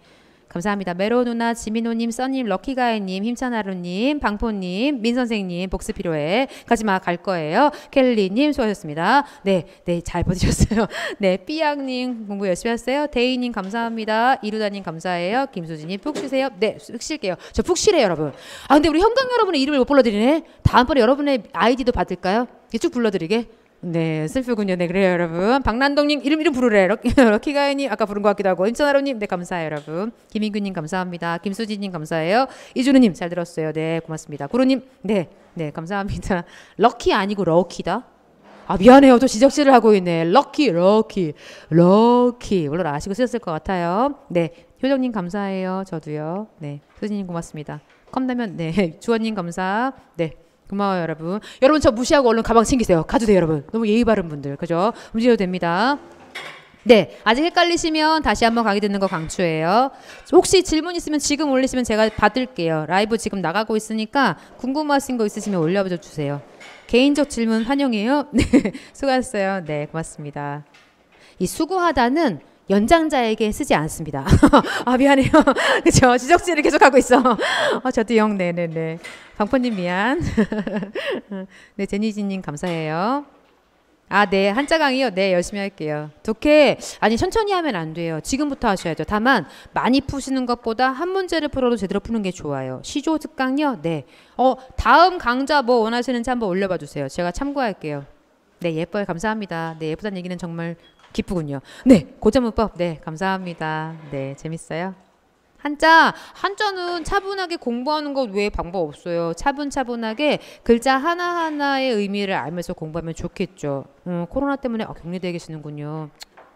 감사합니다. 메로 누나, 지민호님, 써님, 럭키가이님, 힘찬하루님, 방포님, 민선생님, 복습 필요해. 가지마 갈 거예요. 켈리님 수고하셨습니다. 네, 네, 잘 버티셨어요. 네, 삐약님 공부 열심히 하세요. 데이님 감사합니다. 이루다님 감사해요. 김수진님 푹 쉬세요. 네, 푹 쉴게요. 저 푹 쉬래요, 여러분. 아, 근데 우리 현강 여러분의 이름을 못 불러드리네. 다음번에 여러분의 아이디도 받을까요? 쭉 불러드리게. 네, 슬프군요. 네, 그래요, 여러분. 박난동님 이름 이름 부르래. 럭, 키가이님 아까 부른 것 같기도 하고. 인천하로님, 네 감사해요, 여러분. 김인규님 감사합니다. 김수진님 감사해요. 이준우님 잘 들었어요. 네, 고맙습니다. 구로님, 네, 네 감사합니다. 럭키 아니고 럭키다. 아 미안해요. 또 지적질을 하고 있네. 럭키, 럭키, 럭키. 물론 아시고 쓰셨을 것 같아요. 네, 효정님 감사해요. 저도요. 네, 수진님 고맙습니다. 컵라면 네, 주원님 감사. 네. 고마워요, 여러분. 여러분 저 무시하고 얼른 가방 챙기세요. 가도 돼요, 여러분. 너무 예의 바른 분들. 그죠? 움직여도 됩니다. 네, 아직 헷갈리시면 다시 한번 강의 듣는 거 강추해요. 혹시 질문 있으면 지금 올리시면 제가 받을게요. 라이브 지금 나가고 있으니까 궁금하신 거 있으시면 올려봐 주세요. 개인적 질문 환영이요 네, 수고하셨어요. 네, 고맙습니다. 이 수고하다는 연장자에게 쓰지 않습니다. 아 미안해요. 그렇죠. 지적질을 계속하고 있어. 아, 저도 영 네네네. 네, 네. 방포님 미안. 네 제니지님 감사해요. 아, 네. 한자 강의요? 네, 열심히 할게요. 독해, 아니, 천천히 하면 안 돼요. 지금부터 하셔야죠. 다만, 많이 푸시는 것보다 한 문제를 풀어도 제대로 푸는 게 좋아요. 시조 특강요? 네. 어, 다음 강좌 뭐 원하시는지 한번 올려봐 주세요. 제가 참고할게요. 네, 예뻐요. 감사합니다. 네, 예쁘다는 얘기는 정말 기쁘군요. 네, 고전문법. 네, 감사합니다. 네, 재밌어요. 한자, 한자는 차분하게 공부하는 것 외에 방법 없어요. 차분차분하게 글자 하나하나의 의미를 알면서 공부하면 좋겠죠. 음, 코로나 때문에 아, 격리되어 계시는군요.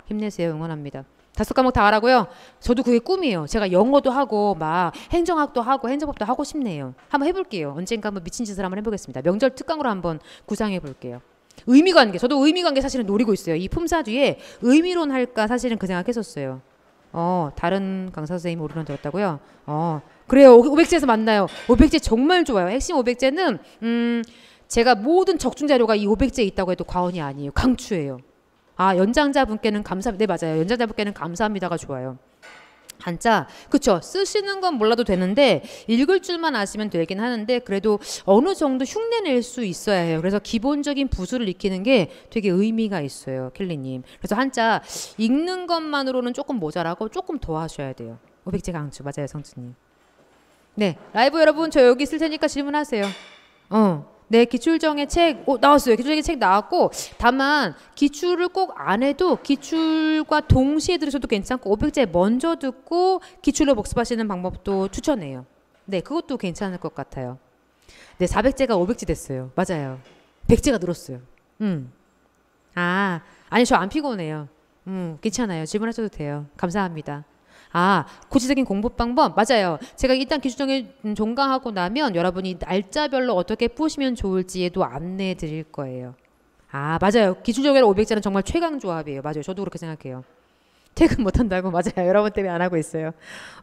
힘내세요. 응원합니다. 다섯 과목 다 하라고요? 저도 그게 꿈이에요. 제가 영어도 하고 막 행정학도 하고 행정법도 하고 싶네요. 한번 해볼게요. 언젠가 한번 미친 짓을 한번 해보겠습니다. 명절 특강으로 한번 구상해 볼게요. 의미관계. 저도 의미관계 사실은 노리고 있어요. 이 품사 뒤에 의미론 할까 사실은 그 생각했었어요. 어, 다른 강사 선생님 오리론 들었다고요? 어, 그래요. 오백제에서 만나요. 오백제 정말 좋아요. 핵심 오백제는 음, 제가 모든 적중 자료가 이오백제에 있다고 해도 과언이 아니에요. 강추예요. 아, 연장자분께는 감사, 합니다 네, 맞아요. 연장자분께는 감사합니다가 좋아요. 한자 그쵸 쓰시는 건 몰라도 되는데 읽을 줄만 아시면 되긴 하는데 그래도 어느 정도 흉내낼 수 있어야 해요 그래서 기본적인 부수를 익히는 게 되게 의미가 있어요 켈리님 그래서 한자 읽는 것만으로는 조금 모자라고 조금 더 하셔야 돼요 오백제 강추 맞아요 성준님 네 라이브 여러분 저 여기 있을 테니까 질문하세요 어 네, 기출정의 책 오, 나왔어요. 기출정의 책 나왔고 다만 기출을 꼭 안 해도 기출과 동시에 들으셔도 괜찮고 500제 먼저 듣고 기출로 복습하시는 방법도 추천해요. 네, 그것도 괜찮을 것 같아요. 네, 400제가 500제 됐어요. 맞아요. 100제가 늘었어요. 음. 아, 아니 저 안 피곤해요. 음, 괜찮아요. 질문하셔도 돼요. 감사합니다. 아, 구체적인 공부 방법 맞아요. 제가 일단 기초정을 음, 종강하고 나면 여러분이 날짜별로 어떻게 푸시면 좋을지에도 안내해 드릴 거예요. 아, 맞아요. 기초정의 500자는 정말 최강 조합이에요. 맞아요. 저도 그렇게 생각해요. 퇴근 못한다고 맞아요. 여러분 때문에 안 하고 있어요.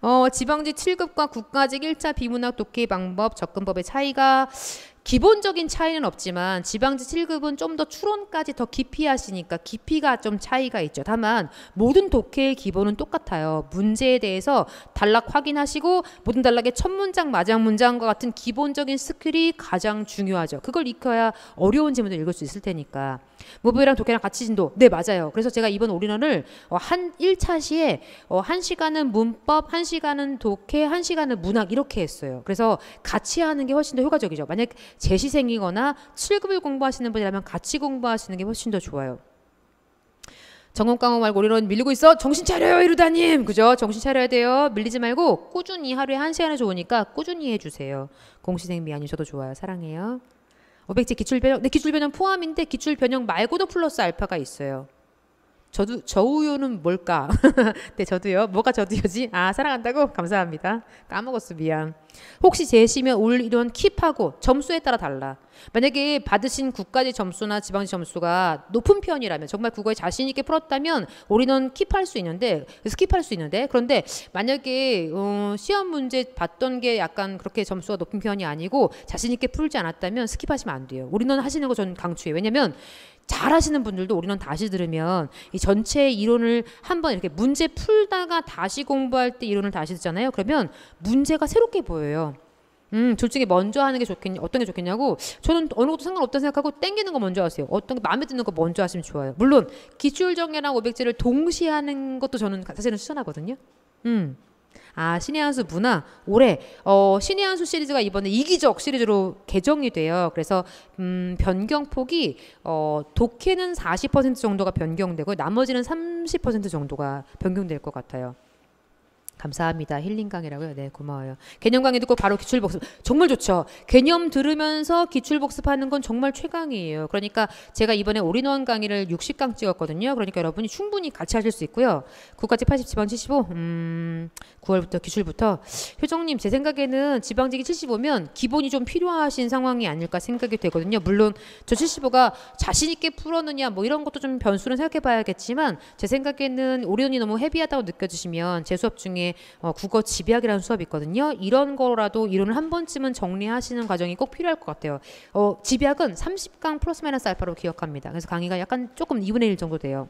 어, 지방직 7급과 국가직 1차 비문학 독해 방법 접근법의 차이가 기본적인 차이는 없지만 지방지 7급은 좀 더 추론까지 더 깊이 하시니까 깊이가 좀 차이가 있죠. 다만 모든 독해의 기본은 똑같아요. 문제에 대해서 단락 확인하시고 모든 단락의 첫 문장, 마지막 문장과 같은 기본적인 스킬이 가장 중요하죠. 그걸 익혀야 어려운 지문도 읽을 수 있을 테니까. 무브이랑 도케랑 같이 진도. 네, 맞아요. 그래서 제가 이번 올인원을 어, 한 1차 시에 어, 한 시간은 문법, 한 시간은 독해, 한 시간은 문학 이렇게 했어요. 그래서 같이 하는 게 훨씬 더 효과적이죠. 만약 재시생이거나 7급을 공부하시는 분이라면 같이 공부하시는 게 훨씬 더 좋아요. 정원 과호 말고 올인원 밀리고 있어 정신 차려요 이루다님 그죠 정신 차려야 돼요 밀리지 말고 꾸준히 하루에 한 시간은 좋으니까 꾸준히 해주세요 공시생 미안이 셔도 좋아요 사랑해요 어백제 기출 변형, 네, 기출 변형 포함인데 기출 변형 말고도 플러스 알파가 있어요. 저도 저우요는 뭘까? 네, 저도요. 뭐가 저도요지? 아, 사랑한다고? 감사합니다. 까먹었어, 미안. 혹시 재시면올 이런 킵하고 점수에 따라 달라. 만약에 받으신 국가지 점수나 지방지 점수가 높은 편이라면 정말 국어에 자신 있게 풀었다면 올인원 킵할 수 있는데 스킵할 수 있는데 그런데 만약에 어, 시험 문제 봤던 게 약간 그렇게 점수가 높은 편이 아니고 자신 있게 풀지 않았다면 스킵하시면 안 돼요. 올인원 하시는 거전 강추해요. 왜냐면 잘하시는 분들도 우리는 다시 들으면 이 전체 이론을 한번 이렇게 문제 풀다가 다시 공부할 때 이론을 다시 듣잖아요. 그러면 문제가 새롭게 보여요. 음, 둘 중에 먼저 하는 게 좋겠냐, 어떤 게 좋겠냐고, 저는 어느 것도 상관없다 생각하고 땡기는 거 먼저 하세요. 어떤 게 마음에 드는 거 먼저 하시면 좋아요. 물론, 기출정예랑 오백제를 동시에 하는 것도 저는 사실은 추천하거든요. 음. 아 신의 한수 문화 올해 어, 신의 한수 시리즈가 이번에 이기적 시리즈로 개정이 돼요. 그래서 음, 변경폭이 어, 독해는 40% 정도가 변경되고 나머지는 30% 정도가 변경될 것 같아요. 감사합니다. 힐링 강의라고요. 네, 고마워요. 개념 강의 듣고 바로 기출 복습. 정말 좋죠. 개념 들으면서 기출 복습하는 건 정말 최강이에요. 그러니까 제가 이번에 올인원 강의를 60강 찍었거든요. 그러니까 여러분이 충분히 같이 하실 수 있고요. 9까지 87번 75. 음, 9월부터 기출부터 효정님 제 생각에는 지방직이 75면 기본이 좀 필요하신 상황이 아닐까 생각이 되거든요. 물론 저 75가 자신 있게 풀었느냐 뭐 이런 것도 좀 변수는 생각해봐야겠지만 제 생각에는 올인원이 너무 헤비하다고 느껴지시면 제 수업 중에 어, 국어 집약이라는 수업이 있거든요. 이런 거라도 이론을 한 번쯤은 정리하시는 과정이 꼭 필요할 것 같아요. 어, 집약은 30강 플러스 마이너스 알파로 기억합니다. 그래서 강의가 약간 조금 2분의 1 정도 돼요.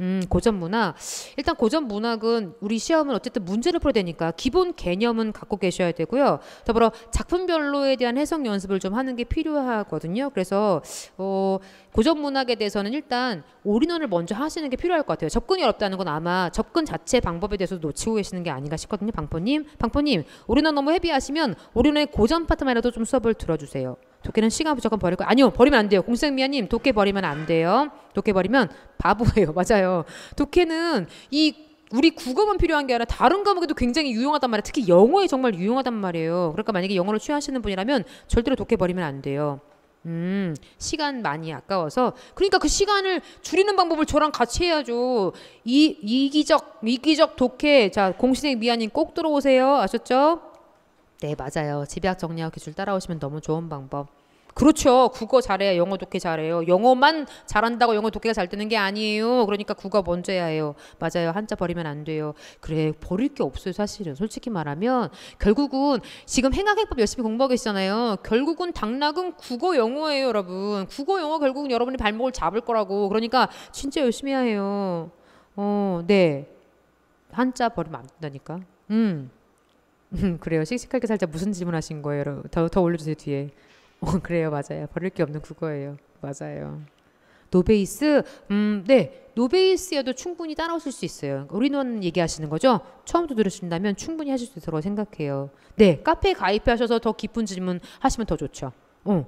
음, 고전 문학. 일단 고전 문학은 우리 시험은 어쨌든 문제를 풀어야 되니까 기본 개념은 갖고 계셔야 되고요. 더불어 작품별로에 대한 해석 연습을 좀 하는 게 필요하거든요. 그래서 어, 고전 문학에 대해서는 일단 올인원을 먼저 하시는 게 필요할 것 같아요. 접근이 어렵다는 건 아마 접근 자체 방법에 대해서도 놓치고 계시는 게 아닌가 싶거든요. 방포님. 방포님, 올인원 너무 헤비하시면 올인원의 고전 파트만이라도 좀 수업을 들어주세요. 도끼는 시간 무조건 버릴 거 아니요 버리면 안 돼요 공생미아님 도끼 버리면 안 돼요 도끼 버리면 바보예요 맞아요 도끼는 이 우리 국어만 필요한 게 아니라 다른 과목에도 굉장히 유용하단 말이에요 특히 영어에 정말 유용하단 말이에요 그러니까 만약에 영어를 취하시는 분이라면 절대로 도끼 버리면 안 돼요 음, 시간 많이 아까워서. 그러니까 그 시간을 줄이는 방법을 저랑 같이 해야죠. 이, 이기적, 이기적 도해 자, 공신의 미아님 꼭 들어오세요. 아셨죠? 네, 맞아요. 집약 정리하고 기술 따라오시면 너무 좋은 방법. 그렇죠. 국어 잘해야 영어 독해 잘해요. 영어만 잘한다고 영어 독해가 잘 되는 게 아니에요. 그러니까 국어 먼저 해야 해요. 맞아요. 한자 버리면 안 돼요. 그래 버릴 게 없어요. 사실은 솔직히 말하면 결국은 지금 행악행법 열심히 공부하고 있잖아요 결국은 당락은 국어 영어예요, 여러분. 국어 영어 결국은 여러분이 발목을 잡을 거라고. 그러니까 진짜 열심히 해야 해요. 어, 네. 한자 버리면 안 된다니까. 음. 음, 그래요. 씩씩하게 살자 무슨 질문하신 거예요? 더, 더 올려주세요 뒤에. 어, 그래요, 맞아요. 버릴 게 없는 그거예요. 맞아요. 노베이스, 음, 네, 노베이스여도 충분히 따라오실 수 있어요. 그러니까 우리는 얘기하시는 거죠? 처음부터 들으신다면 충분히 하실 수 있다고 생각해요. 네, 카페 가입하셔서 더 깊은 질문 하시면 더 좋죠. 어.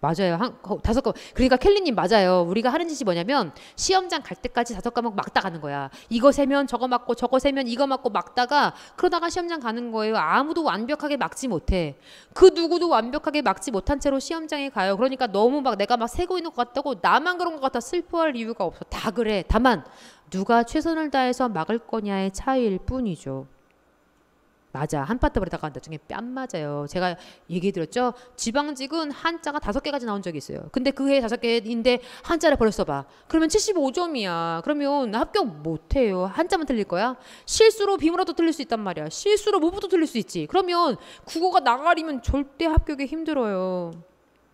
맞아요. 한, 거, 다섯 과목. 그러니까 켈리님 맞아요. 우리가 하는 짓이 뭐냐면 시험장 갈 때까지 다섯 과목 막다 가는 거야. 이거 세면 저거 맞고 저거 세면 이거 맞고 막다가 그러다가 시험장 가는 거예요. 아무도 완벽하게 막지 못해. 그 누구도 완벽하게 막지 못한 채로 시험장에 가요. 그러니까 너무 막 내가 막 세고 있는 것 같다고 나만 그런 것 같아 슬퍼할 이유가 없어. 다 그래. 다만 누가 최선을 다해서 막을 거냐의 차이일 뿐이죠. 맞아. 한파트 버리다가 나중에 뺨 맞아요. 제가 얘기 들었죠 지방직은 한자가 다섯 개까지 나온 적이 있어요. 근데 그해 다섯 개인데 한자를 버렸어 봐. 그러면 75점이야. 그러면 합격 못 해요. 한자만 틀릴 거야? 실수로 비문어도 틀릴 수 있단 말이야. 실수로 모부도 틀릴 수 있지. 그러면 국어가 나가리면 절대 합격이 힘들어요.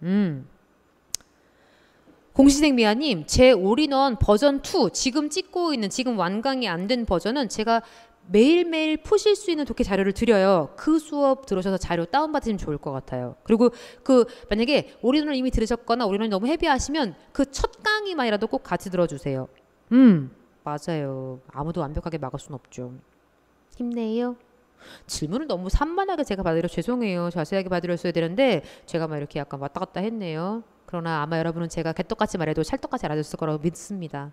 음. 공시생미아님, 제 올인원 버전 2, 지금 찍고 있는, 지금 완강이 안 된 버전은 제가 매일매일 푸실 수 있는 독해 자료를 드려요. 그 수업 들으셔서 자료 다운받으시면 좋을 것 같아요. 그리고 그 만약에 오리논을 이미 들으셨거나 오리논이 너무 헤비하시면 그 첫 강의만이라도 꼭 같이 들어주세요. 음, 맞아요. 아무도 완벽하게 막을 순 없죠. 힘내요. 질문을 너무 산만하게 제가 받으려 죄송해요. 자세하게 받으려어야 되는데 제가 막 이렇게 약간 왔다 갔다 했네요. 그러나 아마 여러분은 제가 개떡같이 말해도 찰떡같이 알아줬을 거라고 믿습니다.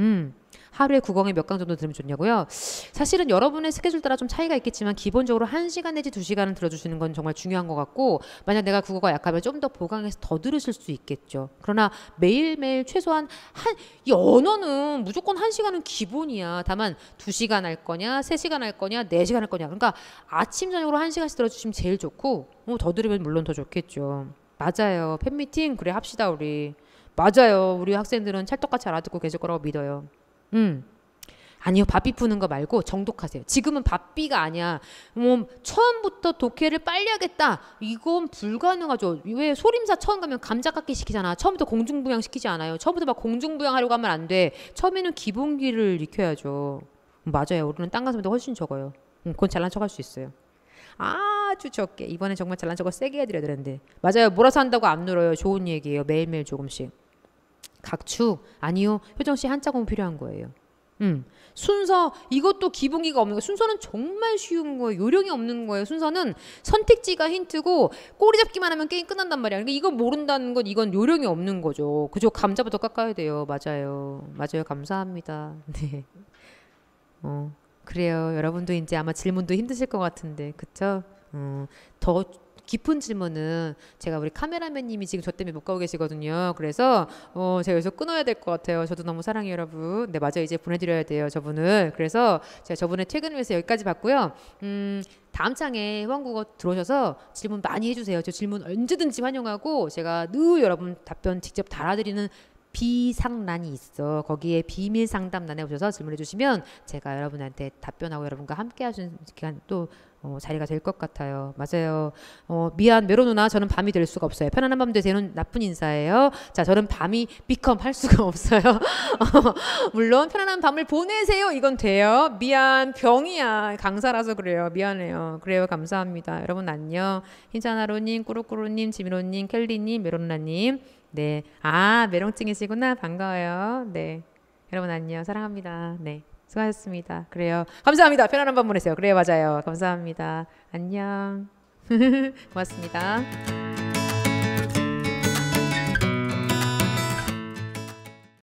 음. 하루에 국어에몇 강 정도 들으면 좋냐고요? 사실은 여러분의 스케줄 따라 좀 차이가 있겠지만 기본적으로 한시간 내지 두시간은 들어주시는 건 정말 중요한 것 같고 만약 내가 국어가 약하면 좀 더 보강해서 더 들으실 수 있겠죠. 그러나 매일매일 최소한 한 이 언어는 무조건 한시간은 기본이야. 다만 두시간할 거냐, 세시간할 거냐, 네시간할 거냐. 그러니까 아침 저녁으로 한시간씩 들어주시면 제일 좋고 뭐더 어, 들으면 물론 더 좋겠죠. 맞아요. 팬미팅 그래 합시다 우리. 맞아요. 우리 학생들은 찰떡같이 알아듣고 계실 거라고 믿어요. 음. 아니요, 바삐 푸는 거 말고 정독하세요. 지금은 바삐가 아니야. 뭐 처음부터 독해를 빨리 하겠다. 이건 불가능하죠. 왜 소림사 처음 가면 감자깎기 시키잖아. 처음부터 공중부양 시키지 않아요. 처음부터 막 공중부양 하려고 하면 안 돼. 처음에는 기본기를 익혀야죠. 음, 맞아요. 우리는 땅 가슴보다 훨씬 적어요. 음, 그건 잘난 척할 수 있어요. 아주 적게. 이번에 정말 잘난 척을 세게 해드려야 되는데. 맞아요. 몰아서 한다고 안 늘어요. 좋은 얘기예요. 매일매일 조금씩. 각추 아니요 효정 씨 한자공 필요한 거예요. 음 순서 이것도 기본기가 없는 거 순서는 정말 쉬운 거예요 요령이 없는 거예요 순서는 선택지가 힌트고 꼬리 잡기만 하면 게임 끝난단 말이야 그러니까 이거 모른다는 건 이건 요령이 없는 거죠 그죠 감자부터 깎아야 돼요 맞아요 맞아요 감사합니다 네어 그래요 여러분도 이제 아마 질문도 힘드실 것 같은데 그쵸 어더 깊은 질문은 제가 우리 카메라맨님이 지금 저 때문에 못 가고 계시거든요. 그래서 어, 제가 여기서 끊어야 될 것 같아요. 저도 너무 사랑해요, 여러분. 네, 맞아요. 이제 보내드려야 돼요, 저분을. 그래서 제가 저분의 퇴근을 위해서 여기까지 봤고요. 음, 다음 창에 회원국어 들어오셔서 질문 많이 해주세요. 저 질문 언제든지 환영하고 제가 늘 여러분 답변 직접 달아드리는 비상란이 있어. 거기에 비밀 상담란에 오셔서 질문해 주시면 제가 여러분한테 답변하고 여러분과 함께 하시는 기간 또 어, 자리가 될 것 같아요. 맞아요. 어, 미안 메로 누나 저는 밤이 될 수가 없어요. 편안한 밤 되세요는 나쁜 인사예요. 자 저는 밤이 비컴 할 수가 없어요. 물론 편안한 밤을 보내세요. 이건 돼요. 미안 병이야 강사라서 그래요. 미안해요. 그래요 감사합니다. 여러분 안녕. 흰자나로님, 꾸루꾸루님, 지미로님, 켈리님, 메로 누나님. 네. 아 메롱증이시구나 반가워요. 네. 여러분 안녕 사랑합니다. 네. 수고하셨습니다. 그래요. 감사합니다. 편안한 밤 보내세요. 그래요. 맞아요. 감사합니다. 안녕. 고맙습니다.